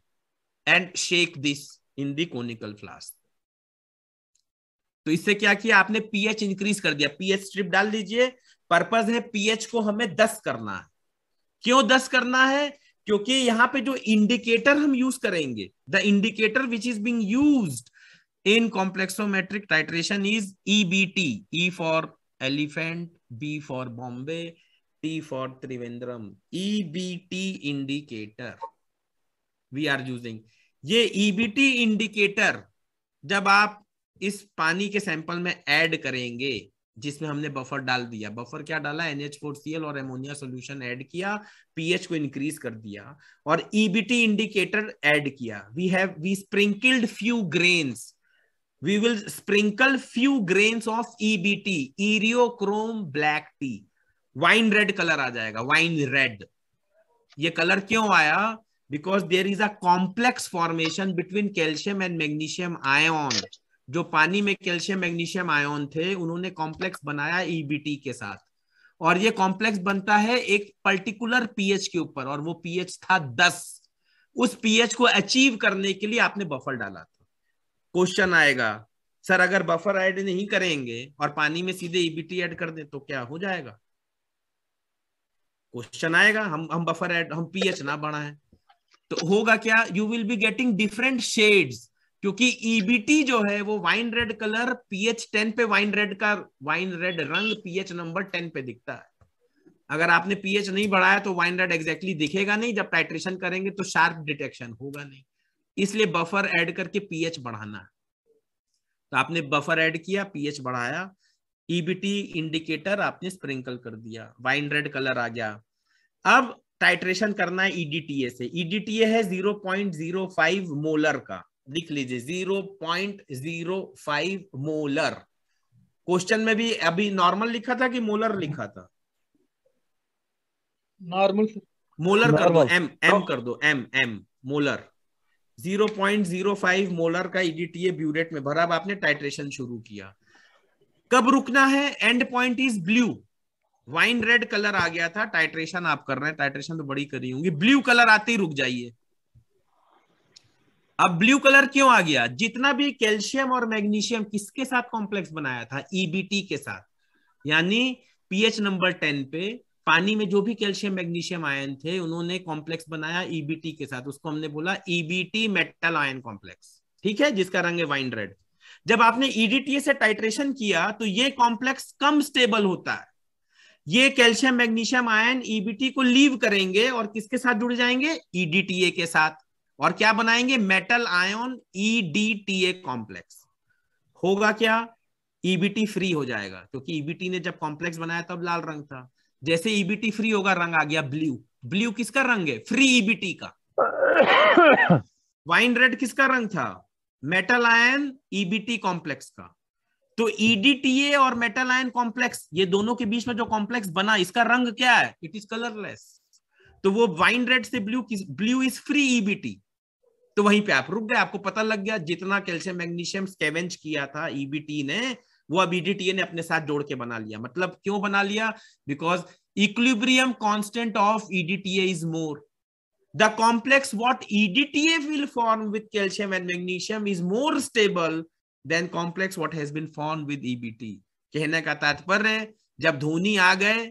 and shake this in the conical flask तो इससे क्या किया आपने पीएच इंक्रीज कर दिया पीएच स्ट्रिप डाल दीजिए पर्पज है पीएच को हमें 10 करना है क्यों दस करना है क्योंकि यहां पे जो इंडिकेटर हम यूज करेंगे the indicator which is being used in complexometric titration is E EBT E for elephant B for Bombay T for Trivendram. EBT indicator. We are using. ये EBT indicator जब आप इस पानी के सैंपल में ऐड करेंगे जिसमें हमने बफर डाल दिया बफर क्या डाला NH4Cl और एमोनिया सोल्यूशन एड किया पीएच को इंक्रीज कर दिया और ईबीटी इंडिकेटर एड किया we have we sprinkled few grains we will sprinkle few grains of EBT eriochrome black T wine red colour आ जाएगा वाइन रेड ये कलर क्यों आया because there is a complex formation between calcium and magnesium ion जो पानी में कैल्शियम मैग्नीशियम आयोन थे उन्होंने कॉम्प्लेक्स बनाया ईबीटी e के साथ और ये कॉम्प्लेक्स बनता है एक पर्टिकुलर पीएच के ऊपर और वो पीएच था दस उस पीएच को अचीव करने के लिए आपने बफर डाला था क्वेश्चन आएगा सर अगर बफर ऐड नहीं करेंगे और पानी में सीधे ईबीटी e ऐड कर दे तो क्या हो जाएगा क्वेश्चन आएगा हम हम बफर एड हम पीएच ना बढ़ाए तो होगा क्या you will be getting different shades क्योंकि ईबीटी e जो है वो wine red colour pH ten पे वाइन रेड का वाइन रेड रंग पीएच नंबर टेन पे दिखता है अगर आपने पीएच नहीं बढ़ाया तो वाइन रेड एग्जैक्टली दिखेगा नहीं जब टाइट्रेशन करेंगे तो शार्प डिटेक्शन होगा नहीं इसलिए बफर ऐड करके पीएच बढ़ाना तो आपने बफर ऐड किया पीएच बढ़ाया ईबीटी e इंडिकेटर आपने स्प्रिंकल कर दिया वाइन रेड कलर आ गया अब टाइट्रेशन करना है ईडीटीए e से ईडीटीए e है 0.05 मोलर का लिख लीजिए 0.05 मोलर क्वेश्चन में भी अभी नॉर्मल लिखा था कि मोलर लिखा था नॉर्मल मोलर कर दो एम एम कर दो एम एम मोलर 0.05 मोलर का ईडीटीए ब्यूरेट में भरा अब आपने टाइट्रेशन शुरू किया कब रुकना है end point is blue wine red colour आ गया था टाइट्रेशन आप कर रहे हैं टाइट्रेशन तो बड़ी करी होंगी ब्लू कलर आते ही रुक जाइए अब ब्लू कलर क्यों आ गया जितना भी कैल्शियम और मैग्नीशियम किसके साथ कॉम्प्लेक्स बनाया था ईबीटी e के साथ यानी पीएच नंबर टेन पे पानी में जो भी कैल्शियम मैग्नीशियम आयन थे उन्होंने कॉम्प्लेक्स बनाया ईबीटी e के साथ उसको हमने बोला ईबीटी मेटल आयन कॉम्प्लेक्स ठीक है जिसका रंग है वाइन रेड जब आपने ईडीटीए e से टाइट्रेशन किया तो ये कॉम्प्लेक्स कम स्टेबल होता है ये कैल्शियम मैग्नीशियम आयन ईबीटी को लीव करेंगे और किसके साथ जुड़ जाएंगे ईडीटीए e के साथ और क्या बनाएंगे मेटल आयन ईडीटीए कॉम्प्लेक्स होगा क्या ईबीटी e फ्री हो जाएगा क्योंकि ईबीटी ने जब कॉम्प्लेक्स बनाया तब लाल रंग था जैसे ईबीटी फ्री होगा रंग आ गया ब्लू ब्लू किसका रंग है फ्री ईबीटी का वाइन रेड किसका रंग था मेटल आयन ईबीटी कॉम्प्लेक्स का तो ईडीटीए e और मेटल आयन कॉम्प्लेक्स ये दोनों के बीच में जो कॉम्प्लेक्स बना इसका रंग क्या है इट इज कलरलेस तो वो वाइन रेड से blue blue is free EBT तो वहीं पे आप रुक गए आपको पता लग गया जितना कैल्शियम मैग्नीशियम स्केवेंज किया था ईबीटी e ने वो अब ईडीटीए e ने अपने साथ जोड़ के बना लिया मतलब क्यों बना लिया because equilibrium constant of EDTA is more the complex what EDTA will form with calcium and magnesium is more stable than complex what has been formed with EBT. कहने का तात्पर्य है जब धोनी आ गए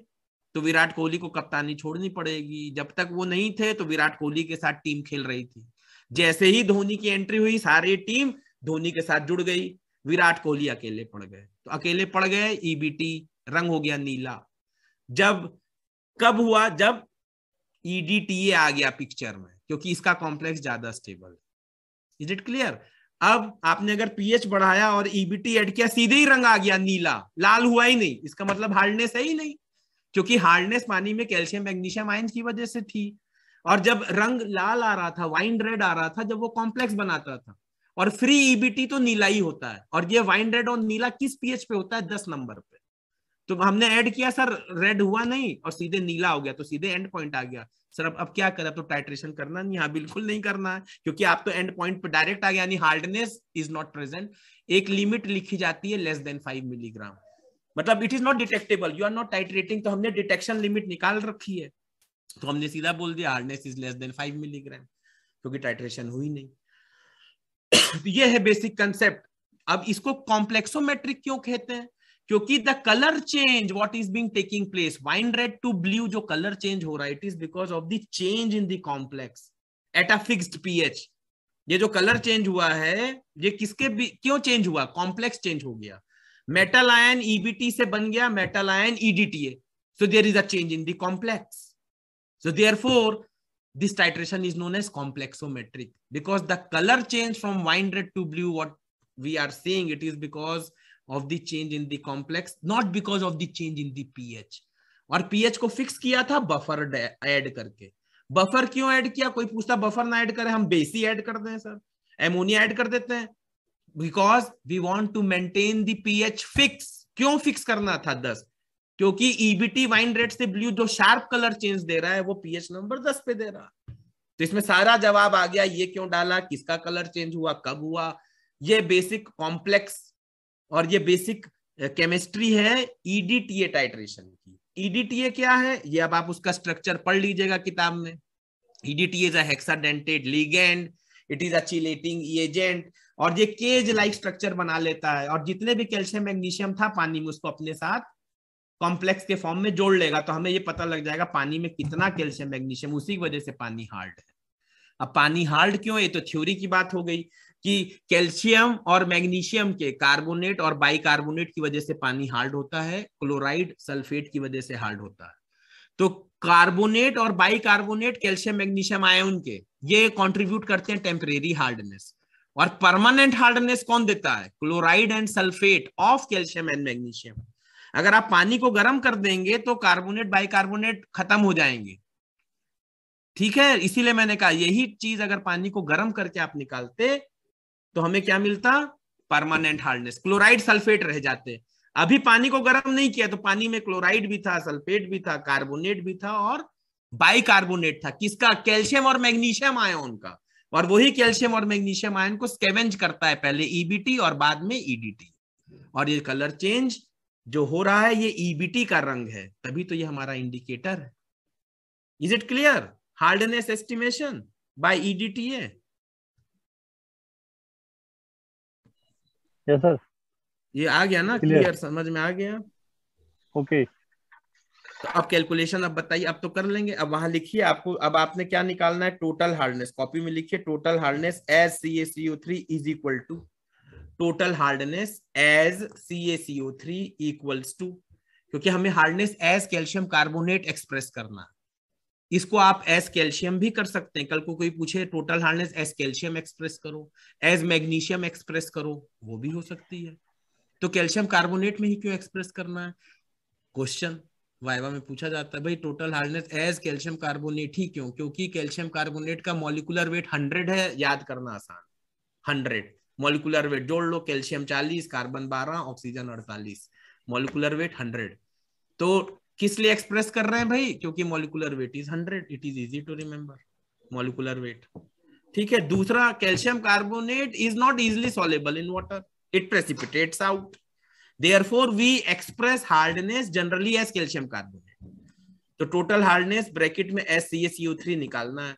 तो विराट कोहली को कप्तानी छोड़नी पड़ेगी जब तक वो नहीं थे तो विराट कोहली के साथ टीम खेल रही थी जैसे ही धोनी की एंट्री हुई सारी टीम धोनी के साथ जुड़ गई विराट कोहली अकेले पड़ गए तो अकेले पड़ गए ईबीटी e रंग हो गया नीला जब कब हुआ जब ईडीटीए e आ गया पिक्चर में क्योंकि इसका कॉम्प्लेक्स ज्यादा स्टेबल है इज इट क्लियर अब आपने अगर पीएच बढ़ाया और ईबीटी e एड किया सीधे ही रंग आ गया नीला लाल हुआ ही नहीं इसका मतलब हार्डनेस है ही नहीं क्योंकि हार्डनेस पानी में कैल्शियम मैग्नीशियम आयन की वजह से थी और जब रंग लाल आ रहा था वाइन रेड आ रहा था जब वो कॉम्प्लेक्स बनाता था और फ्री ईबीटी e तो नीला ही होता है और ये वाइन रेड और नीला किस पीएच पे होता है दस नंबर पे तो हमने ऐड किया सर रेड हुआ नहीं और सीधे नीला हो गया तो सीधे एंड पॉइंट आ गया सर अब अब क्या करें अब तो टाइट्रेशन करना नहीं हाँ बिल्कुल नहीं करना है क्योंकि आप तो एंड पॉइंट पर डायरेक्ट आ गया यानी हार्डनेस इज नॉट प्रेजेंट एक लिमिट लिखी जाती है लेस देन फाइव मिलीग्राम मतलब it is not detectable you are not titrating तो हमने डिटेक्शन लिमिट निकाल रखी है तो हमने सीधा बोल दिया hardness is less than five milligram क्योंकि टाइट्रेशन हुई नहीं तो ये है बेसिक कंसेप्ट अब इसको कॉम्प्लेक्सोमेट्रिक क्यों कहते हैं क्योंकि the colour change what is being taking place wine red to blue जो कलर चेंज हो रहा है it is because of the change in the complex at a fixed pH ये जो कलर चेंज हुआ है ये किसके भी क्यों चेंज हुआ कॉम्प्लेक्स चेंज हो गया मेटल आयन ईबीटी से बन गया metal ion EDTA so there is a change in the complex So therefore, this titration is known as complexometric because the colour change from wine red to blue what we are seeing, it is because of the change in the complex not because of the change in the pH और pH को फिक्स किया था बफर ऐड करके बफर क्यों ऐड किया कोई पूछता बफर ना ऐड करें हम बेसी ऐड कर दें सर एमोनिया ऐड कर देते हैं because we want to maintain the pH fix क्यों फिक्स करना था दस क्योंकि ईबीटी वाइन रेट से ब्लू जो शार्प कलर चेंज दे रहा है वो पीएच नंबर दस पे दे रहा तो इसमें सारा जवाब आ गया ये क्यों डाला किसका कलर चेंज हुआ कब हुआ ये बेसिक कॉम्प्लेक्स और ये बेसिक केमिस्ट्री eh, है ईडीटीए e टाइट्रेशन की ईडीटीए e क्या है ये अब आप उसका स्ट्रक्चर पढ़ लीजिएगा किताब में EDTA is hexadentate ligand it is a chelating agent और ये केज लाइक स्ट्रक्चर बना लेता है और जितने भी कैल्शियम मैग्नीशियम था पानी में उसको अपने साथ कॉम्प्लेक्स के फॉर्म में जोड़ लेगा तो हमें ये पता लग जाएगा पानी में कितना कैल्शियम मैग्नीशियम उसी की वजह से पानी हार्ड है अब पानी हार्ड क्यों ये तो थ्योरी की बात हो गई कि कैल्शियम और मैग्नीशियम के कार्बोनेट और बाइकार्बोनेट की वजह से पानी हार्ड होता है क्लोराइड सल्फेट की वजह से हार्ड होता है तो कार्बोनेट और बाइकार्बोनेट कैल्शियम मैग्नीशियम आयन के ये कंट्रीब्यूट करते हैं टेम्परेरी हार्डनेस और परमानेंट हार्डनेस कौन देता है chloride and sulphate of calcium and magnesium अगर आप पानी को गर्म कर देंगे तो कार्बोनेट बाइकार्बोनेट खत्म हो जाएंगे ठीक है इसीलिए मैंने कहा यही चीज अगर पानी को गर्म करके आप निकालते तो हमें क्या मिलता परमानेंट हार्डनेस क्लोराइड सल्फेट रह जाते अभी पानी को गर्म नहीं किया तो पानी में क्लोराइड भी था सल्फेट भी था कार्बोनेट भी था और बाइकार्बोनेट था किसका कैल्शियम और मैग्नीशियम आयन उनका और वही कैल्शियम और मैग्नीशियम आयन को स्केवेंज करता है पहले ईबीटी e और बाद में ईडीटी e और ये कलर चेंज जो हो रहा है ये ईबीटी e का रंग है तभी तो ये हमारा इंडिकेटर है is it clear hardness estimation by EDTA yes sir ये आ गया ना क्लियर समझ में आ गया ओके तो अब कैलकुलेशन अब बताइए अब तो कर लेंगे अब वहां लिखिए आपको अब आपने क्या निकालना है टोटल हार्डनेस कॉपी में लिखिए total hardness as C A C O three is equal to total hardness as C A C O three equals to क्योंकि हमें hardness as calcium carbonate express करना इसको आप एस कैल्शियम भी कर सकते हैं कल को कोई पूछे total hardness as calcium express करो एस मैग्नीशियम एक्सप्रेस करो वो भी हो सकती है तो कैल्शियम कार्बोनेट में ही क्यों एक्सप्रेस करना है क्वेश्चन वाइवा में पूछा जाता है भाई total hardness as calcium carbonate ही क्यों क्योंकि कैल्शियम कार्बोनेट का मॉलिकुलर वेट हंड्रेड है याद करना आसान हंड्रेड मॉलिकुलर वेट जोड़ लो कैल्शियम चालीस कार्बन बारह ऑक्सीजन अड़तालीस मॉलिकुलर वेट हंड्रेड तो किस लिए एक्सप्रेस कर रहे हैं भाई क्योंकि molecular weight is hundred it is easy to remember molecular weight ठीक है दूसरा calcium carbonate is not easily soluble in water it precipitates out therefore we express hardness generally as calcium carbonate तो टोटल हार्डनेस ब्रैकेट में as C S U three निकालना है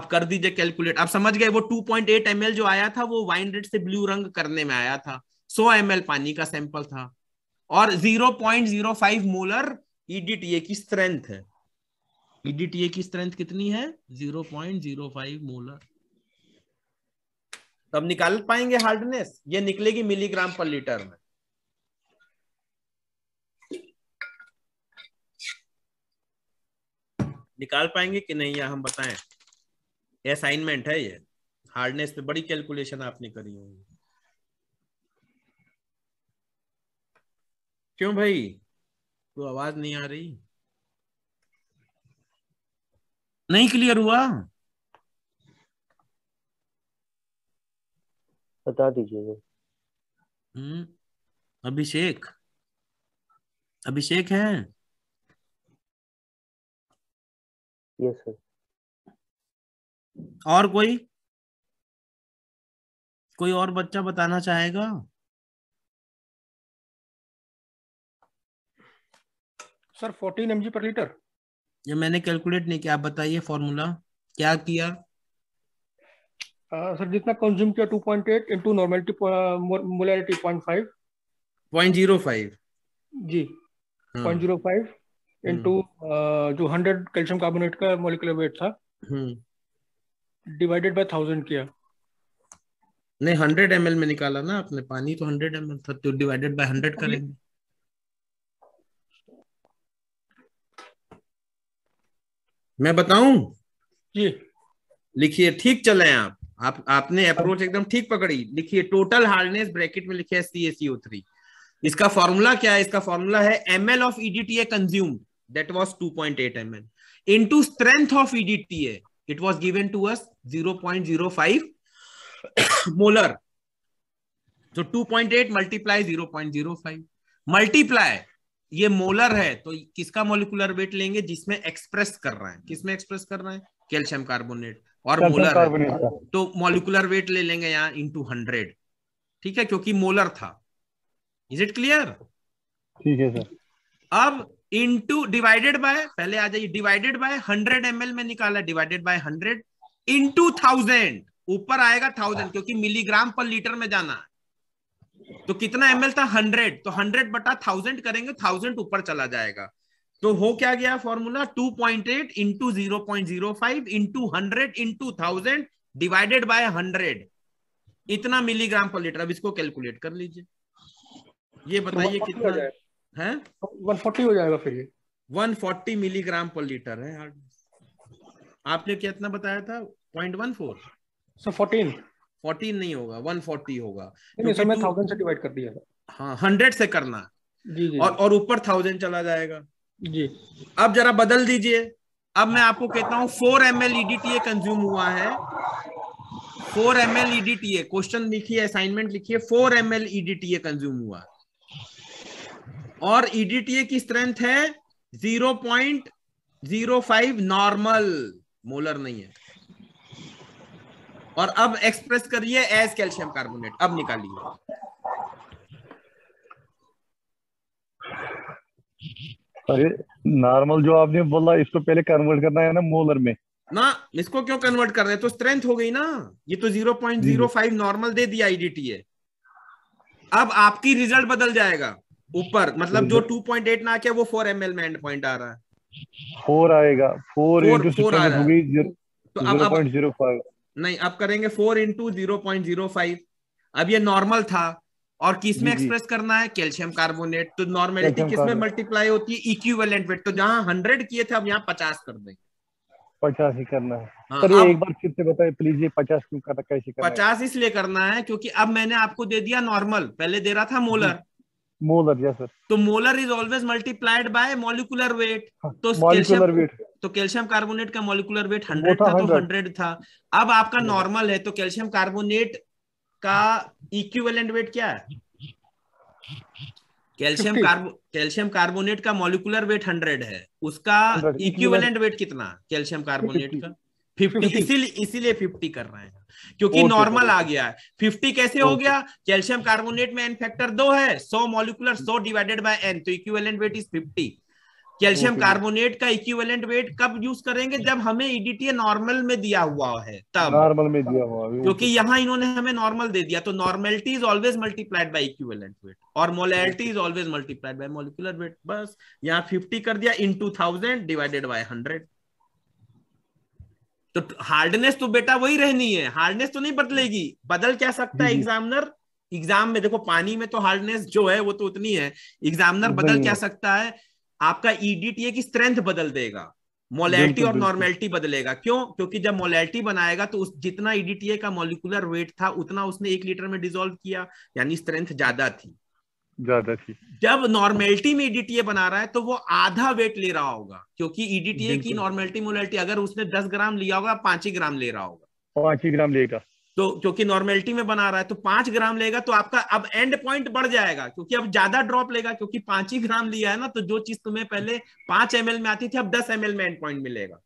आप कर दीजिए कैलकुलेट आप समझ गए वो 2.8 एल जो आया था वो वाइन रेड से ब्लू रंग करने में आया था 100 एल पानी का सैंपल था और 0.05 मोलर ईडीटीए की स्ट्रेंथ है ईडीटीए e की स्ट्रेंथ कितनी है 0.05 मोलर तब निकाल पाएंगे हार्डनेस ये निकलेगी मिलीग्राम पर लीटर में निकाल पाएंगे कि नहीं हम बताएं असाइनमेंट है ये हार्डनेस पे बड़ी कैलकुलेशन आपने करी होगी क्यों भाई तो आवाज नहीं आ रही नहीं क्लियर हुआ बता दीजिए हम्म, अभिषेक अभिषेक है यस सर और कोई कोई और बच्चा बताना चाहेगा sir fourteen M per litre ये मैंने कैलकुलेट नहीं किया आप बताइए फॉर्मूला क्या किया आ, सर जितना कंज्यूम किया 2.8 point eight into normality molarity point five point zero five जी पॉइंट जीरो फाइव इंटू जो हंड्रेड कैल्शियम कार्बोनेट का मोलिकुलर वेट था डिवाइडेड बाय थाउजेंड किया नहीं हंड्रेड एम में निकाला ना आपने पानी तो हंड्रेड एम था तो डिवाइडेड बाय हंड्रेड करेंगे मैं बताऊं जी लिखिए ठीक चले आप आप आपने अप्रोच एकदम ठीक पकड़ी लिखिए टोटल हार्डनेस ब्रैकेट में लिखे सी एस थ्री इसका फॉर्मूला क्या है इसका फॉर्मूला है M L of EDTA consume that was two point eight M L into strength of EDTA it was given to us zero zero point five molar two point eight multiply zero zero point five multiply ये मोलर है तो किसका मोलिकुलर वेट लेंगे जिसमें एक्सप्रेस कर रहा है किसमें एक्सप्रेस कर रहा है कैल्शियम कार्बोनेट और मोलर तो मोलिकुलर वेट ले लेंगे यहाँ इंटू हंड्रेड ठीक है क्योंकि मोलर था इज इट क्लियर ठीक है सर अब इंटू डिवाइडेड बाय पहले आ जाइए डिवाइडेड बाय हंड्रेड एम में निकाला divided by hundred into thousand ऊपर आएगा थाउजेंड क्योंकि मिलीग्राम पर लीटर में जाना तो कितना एम था हंड्रेड तो हंड्रेड बटा थाउजेंड करेंगे थाउजेंड ऊपर चला जाएगा तो हो क्या गया formula two point eight into zero point zero five into hundred into thousand divided by hundred इतना मिलीग्राम पर लीटर अब इसको कैलकुलेट कर लीजिए ये तो बताइए तो कितना है वन फोर्टी हो जाएगा फिर one forty milligram per litre है आपने कितना बताया था point one four so fourteen fourteen नहीं होगा वन फोर्टी होगा थाउजेंड से डिवाइड कर दिया हाँ हंड्रेड से करना जी, जी, और और ऊपर थाउजेंड चला जाएगा जी अब जरा बदल दीजिए अब मैं आपको कहता हूँ four M L EDTA consume हुआ है four M L EDTA question लिखिए असाइनमेंट लिखिए four M L EDTA consume हुआ और ईडीटीए e की स्ट्रेंथ है zero point zero five normal molar नहीं है और अब एक्सप्रेस करिए एज कैल्शियम कार्बोनेट अब निकालिए अरे नॉर्मल जो आपने बोला इसको पहले कन्वर्ट करना है ना मोलर में ना इसको क्यों कन्वर्ट कर रहे हैं तो स्ट्रेंथ हो गई ना ये तो 0.05 नॉर्मल दे दिया आईडीटी है अब आपकी रिजल्ट बदल जाएगा ऊपर मतलब जो 2.8 ना क्या वो 4 एम में एंड पॉइंट आ रहा है फोर आएगा फोर फोर आ रहा है तो अब नहीं अब करेंगे four into zero point zero five अब ये नॉर्मल था और किस में एक्सप्रेस करना है कैल्शियम कार्बोनेट तो नॉर्मेलिटी किस में मल्टीप्लाई होती है इक्विवेलेंट वेट तो जहाँ हंड्रेड किए थे अब यहाँ पचास कर देंगे पचास ही करना है हाँ, सर एक बार फिर से बताइए प्लीज ये पचास क्यों करना कैसे करना पचास इसलिए करना है क्योंकि अब मैंने आपको दे दिया नॉर्मल पहले दे रहा था मोलर मोलर यस सर तो molar is always multiplied by molecular weight तो मॉलिकुलर वेट तो कैल्शियम कार्बोनेट का मॉलिकुलर वेट हंड्रेड था, था तो हंड्रेड था अब आपका नॉर्मल है तो कैल्शियम कार्बोनेट का इक्विवेलेंट वेट क्या है कैल्शियम कार्बो कैल्शियम कार्बोनेट का मॉलिकुलर वेट हंड्रेड है उसका इक्विवेलेंट वेट कितना कैल्शियम कार्बोनेट का फिफ्टी इसीलिए इसीलिए फिफ्टी कर रहे हैं क्योंकि नॉर्मल आ गया है फिफ्टी कैसे हो गया कैल्शियम कार्बोनेट में एन फैक्टर दो है so molecular so divided by N तो equivalent weight is fifty calcium carbonate का इक्विवेलेंट वेट कब यूज करेंगे जब हमें ईडीटीए e नॉर्मल में दिया हुआ है तब नॉर्मल में दिया हुआ क्योंकि यहाँ इन्होंने हमें नॉर्मल दे दिया तो normality is always multiplied by equivalent weight और molarity is always multiplied by molecular weight बस यहाँ फिफ्टी कर दिया into thousand divided by hundred तो हार्डनेस तो बेटा वही रहनी है हार्डनेस तो नहीं बदलेगी बदल क्या सकता है एग्जामिनर एग्जाम हम्म। में देखो पानी में तो हार्डनेस जो है वो तो उतनी है एग्जामिनर बदल क्या सकता है आपका ईडीटीए की स्ट्रेंथ बदल देगा मोलैलिटी और नॉर्मेलिटी बदलेगा क्यों क्योंकि जब मोलैलिटी बनाएगा तो उस जितना ईडीटीए का मोलिकुलर वेट था उतना उसने एक लीटर में डिजोल्व किया यानी स्ट्रेंथ ज्यादा थी ज्यादा थी जब नॉर्मेलिटी में ईडीटीए e बना रहा है तो वो आधा वेट ले रहा होगा क्योंकि ईडीटीए e की नॉर्मेलिटी मोलिटी अगर उसने दस ग्राम लिया होगा पांच ही ग्राम ले रहा होगा पांच ही ग्राम लेगा तो क्योंकि नॉर्मेलिटी में बना रहा है तो पांच ग्राम लेगा तो आपका अब एंड पॉइंट बढ़ जाएगा क्योंकि अब ज्यादा ड्रॉप लेगा क्योंकि पांच ही ग्राम लिया है ना तो जो चीज तुम्हें पहले पांच एम में आती थी अब दस एम में एंड पॉइंट मिलेगा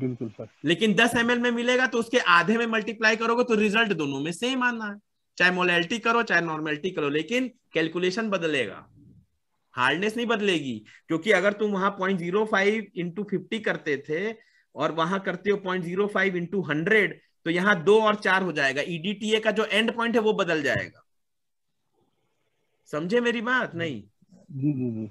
बिल्कुल सर लेकिन दस एम में मिलेगा तो उसके आधे में मल्टीप्लाई करोगे तो रिजल्ट दोनों में सेम आना है चाहे मोलैलिटी करो चाहे नॉर्मेलिटी करो लेकिन कैलकुलेशन बदलेगा हार्डनेस नहीं बदलेगी क्योंकि अगर तुम वहां point zero five into fifty करते थे और वहां करते हो point zero five into hundred तो यहाँ दो और चार हो जाएगा ईडीटीए e का जो एंड पॉइंट है वो बदल जाएगा समझे मेरी बात नहीं जी जी जी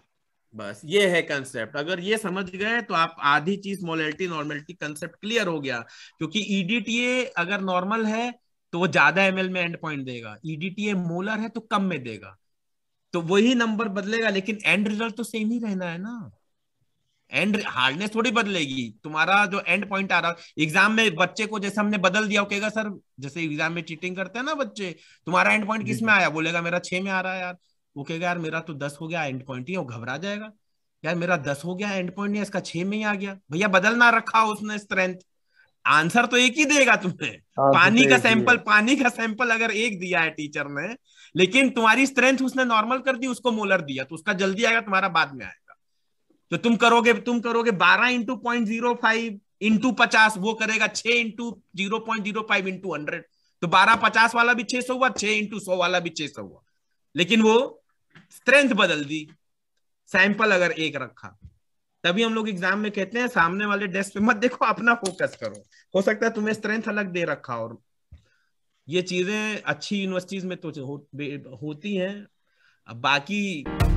बस ये है कंसेप्ट अगर ये समझ गए तो आप आधी चीज मोलिटी नॉर्मेलिटी कंसेप्ट क्लियर हो गया क्योंकि ईडीटीए e अगर नॉर्मल है तो वो ज्यादा एम में एंड पॉइंट देगा ईडीटीए e मोलर है तो कम में देगा तो वही नंबर बदलेगा लेकिन एंड रिजल्ट तो सेम ही रहना है ना एंड हार्डनेस थोड़ी बदलेगी तुम्हारा जो एंड पॉइंट आ रहा एग्जाम में बच्चे को जैसे हमने बदल दिया कहेगा सर जैसे एग्जाम में चीटिंग करते हैं ना बच्चे तुम्हारा एंड पॉइंट किस में आया बोलेगा मेरा छह में आ रहा है यार वो कहेगा यार मेरा तो दस हो गया एंड पॉइंट ही वो घबरा जाएगा यार मेरा दस हो गया एंड पॉइंट नहीं इसका छह में ही आ गया भैया बदलना रखा उसने स्ट्रेंथ आंसर तो एक ही देगा तुम्हें हाँ, तो पानी तो का सैंपल पानी का सैंपल अगर एक दिया है टीचर ने लेकिन तुम्हारी स्ट्रेंथ उसने नॉर्मल कर दी उसको मोलर दिया तो उसका जल्दी आएगा तुम्हारा बाद में आएगा तो तुम करोगे तुम करोगे बारह into point zero five into पचास वो करेगा छह into zero point zero five into hundred तो बारह पचास वाला भी छह सौ हुआ छह इंटू सौ वाला भी छह सौ हुआ लेकिन वो स्ट्रेंथ बदल दी सैंपल अगर एक रखा तभी हम लोग एग्जाम में कहते हैं सामने वाले डेस्क पे मत देखो अपना फोकस करो हो सकता है तुम्हें स्ट्रेंथ अलग दे रखा और ये चीजें अच्छी यूनिवर्सिटीज में तो हो, होती हैं बाकी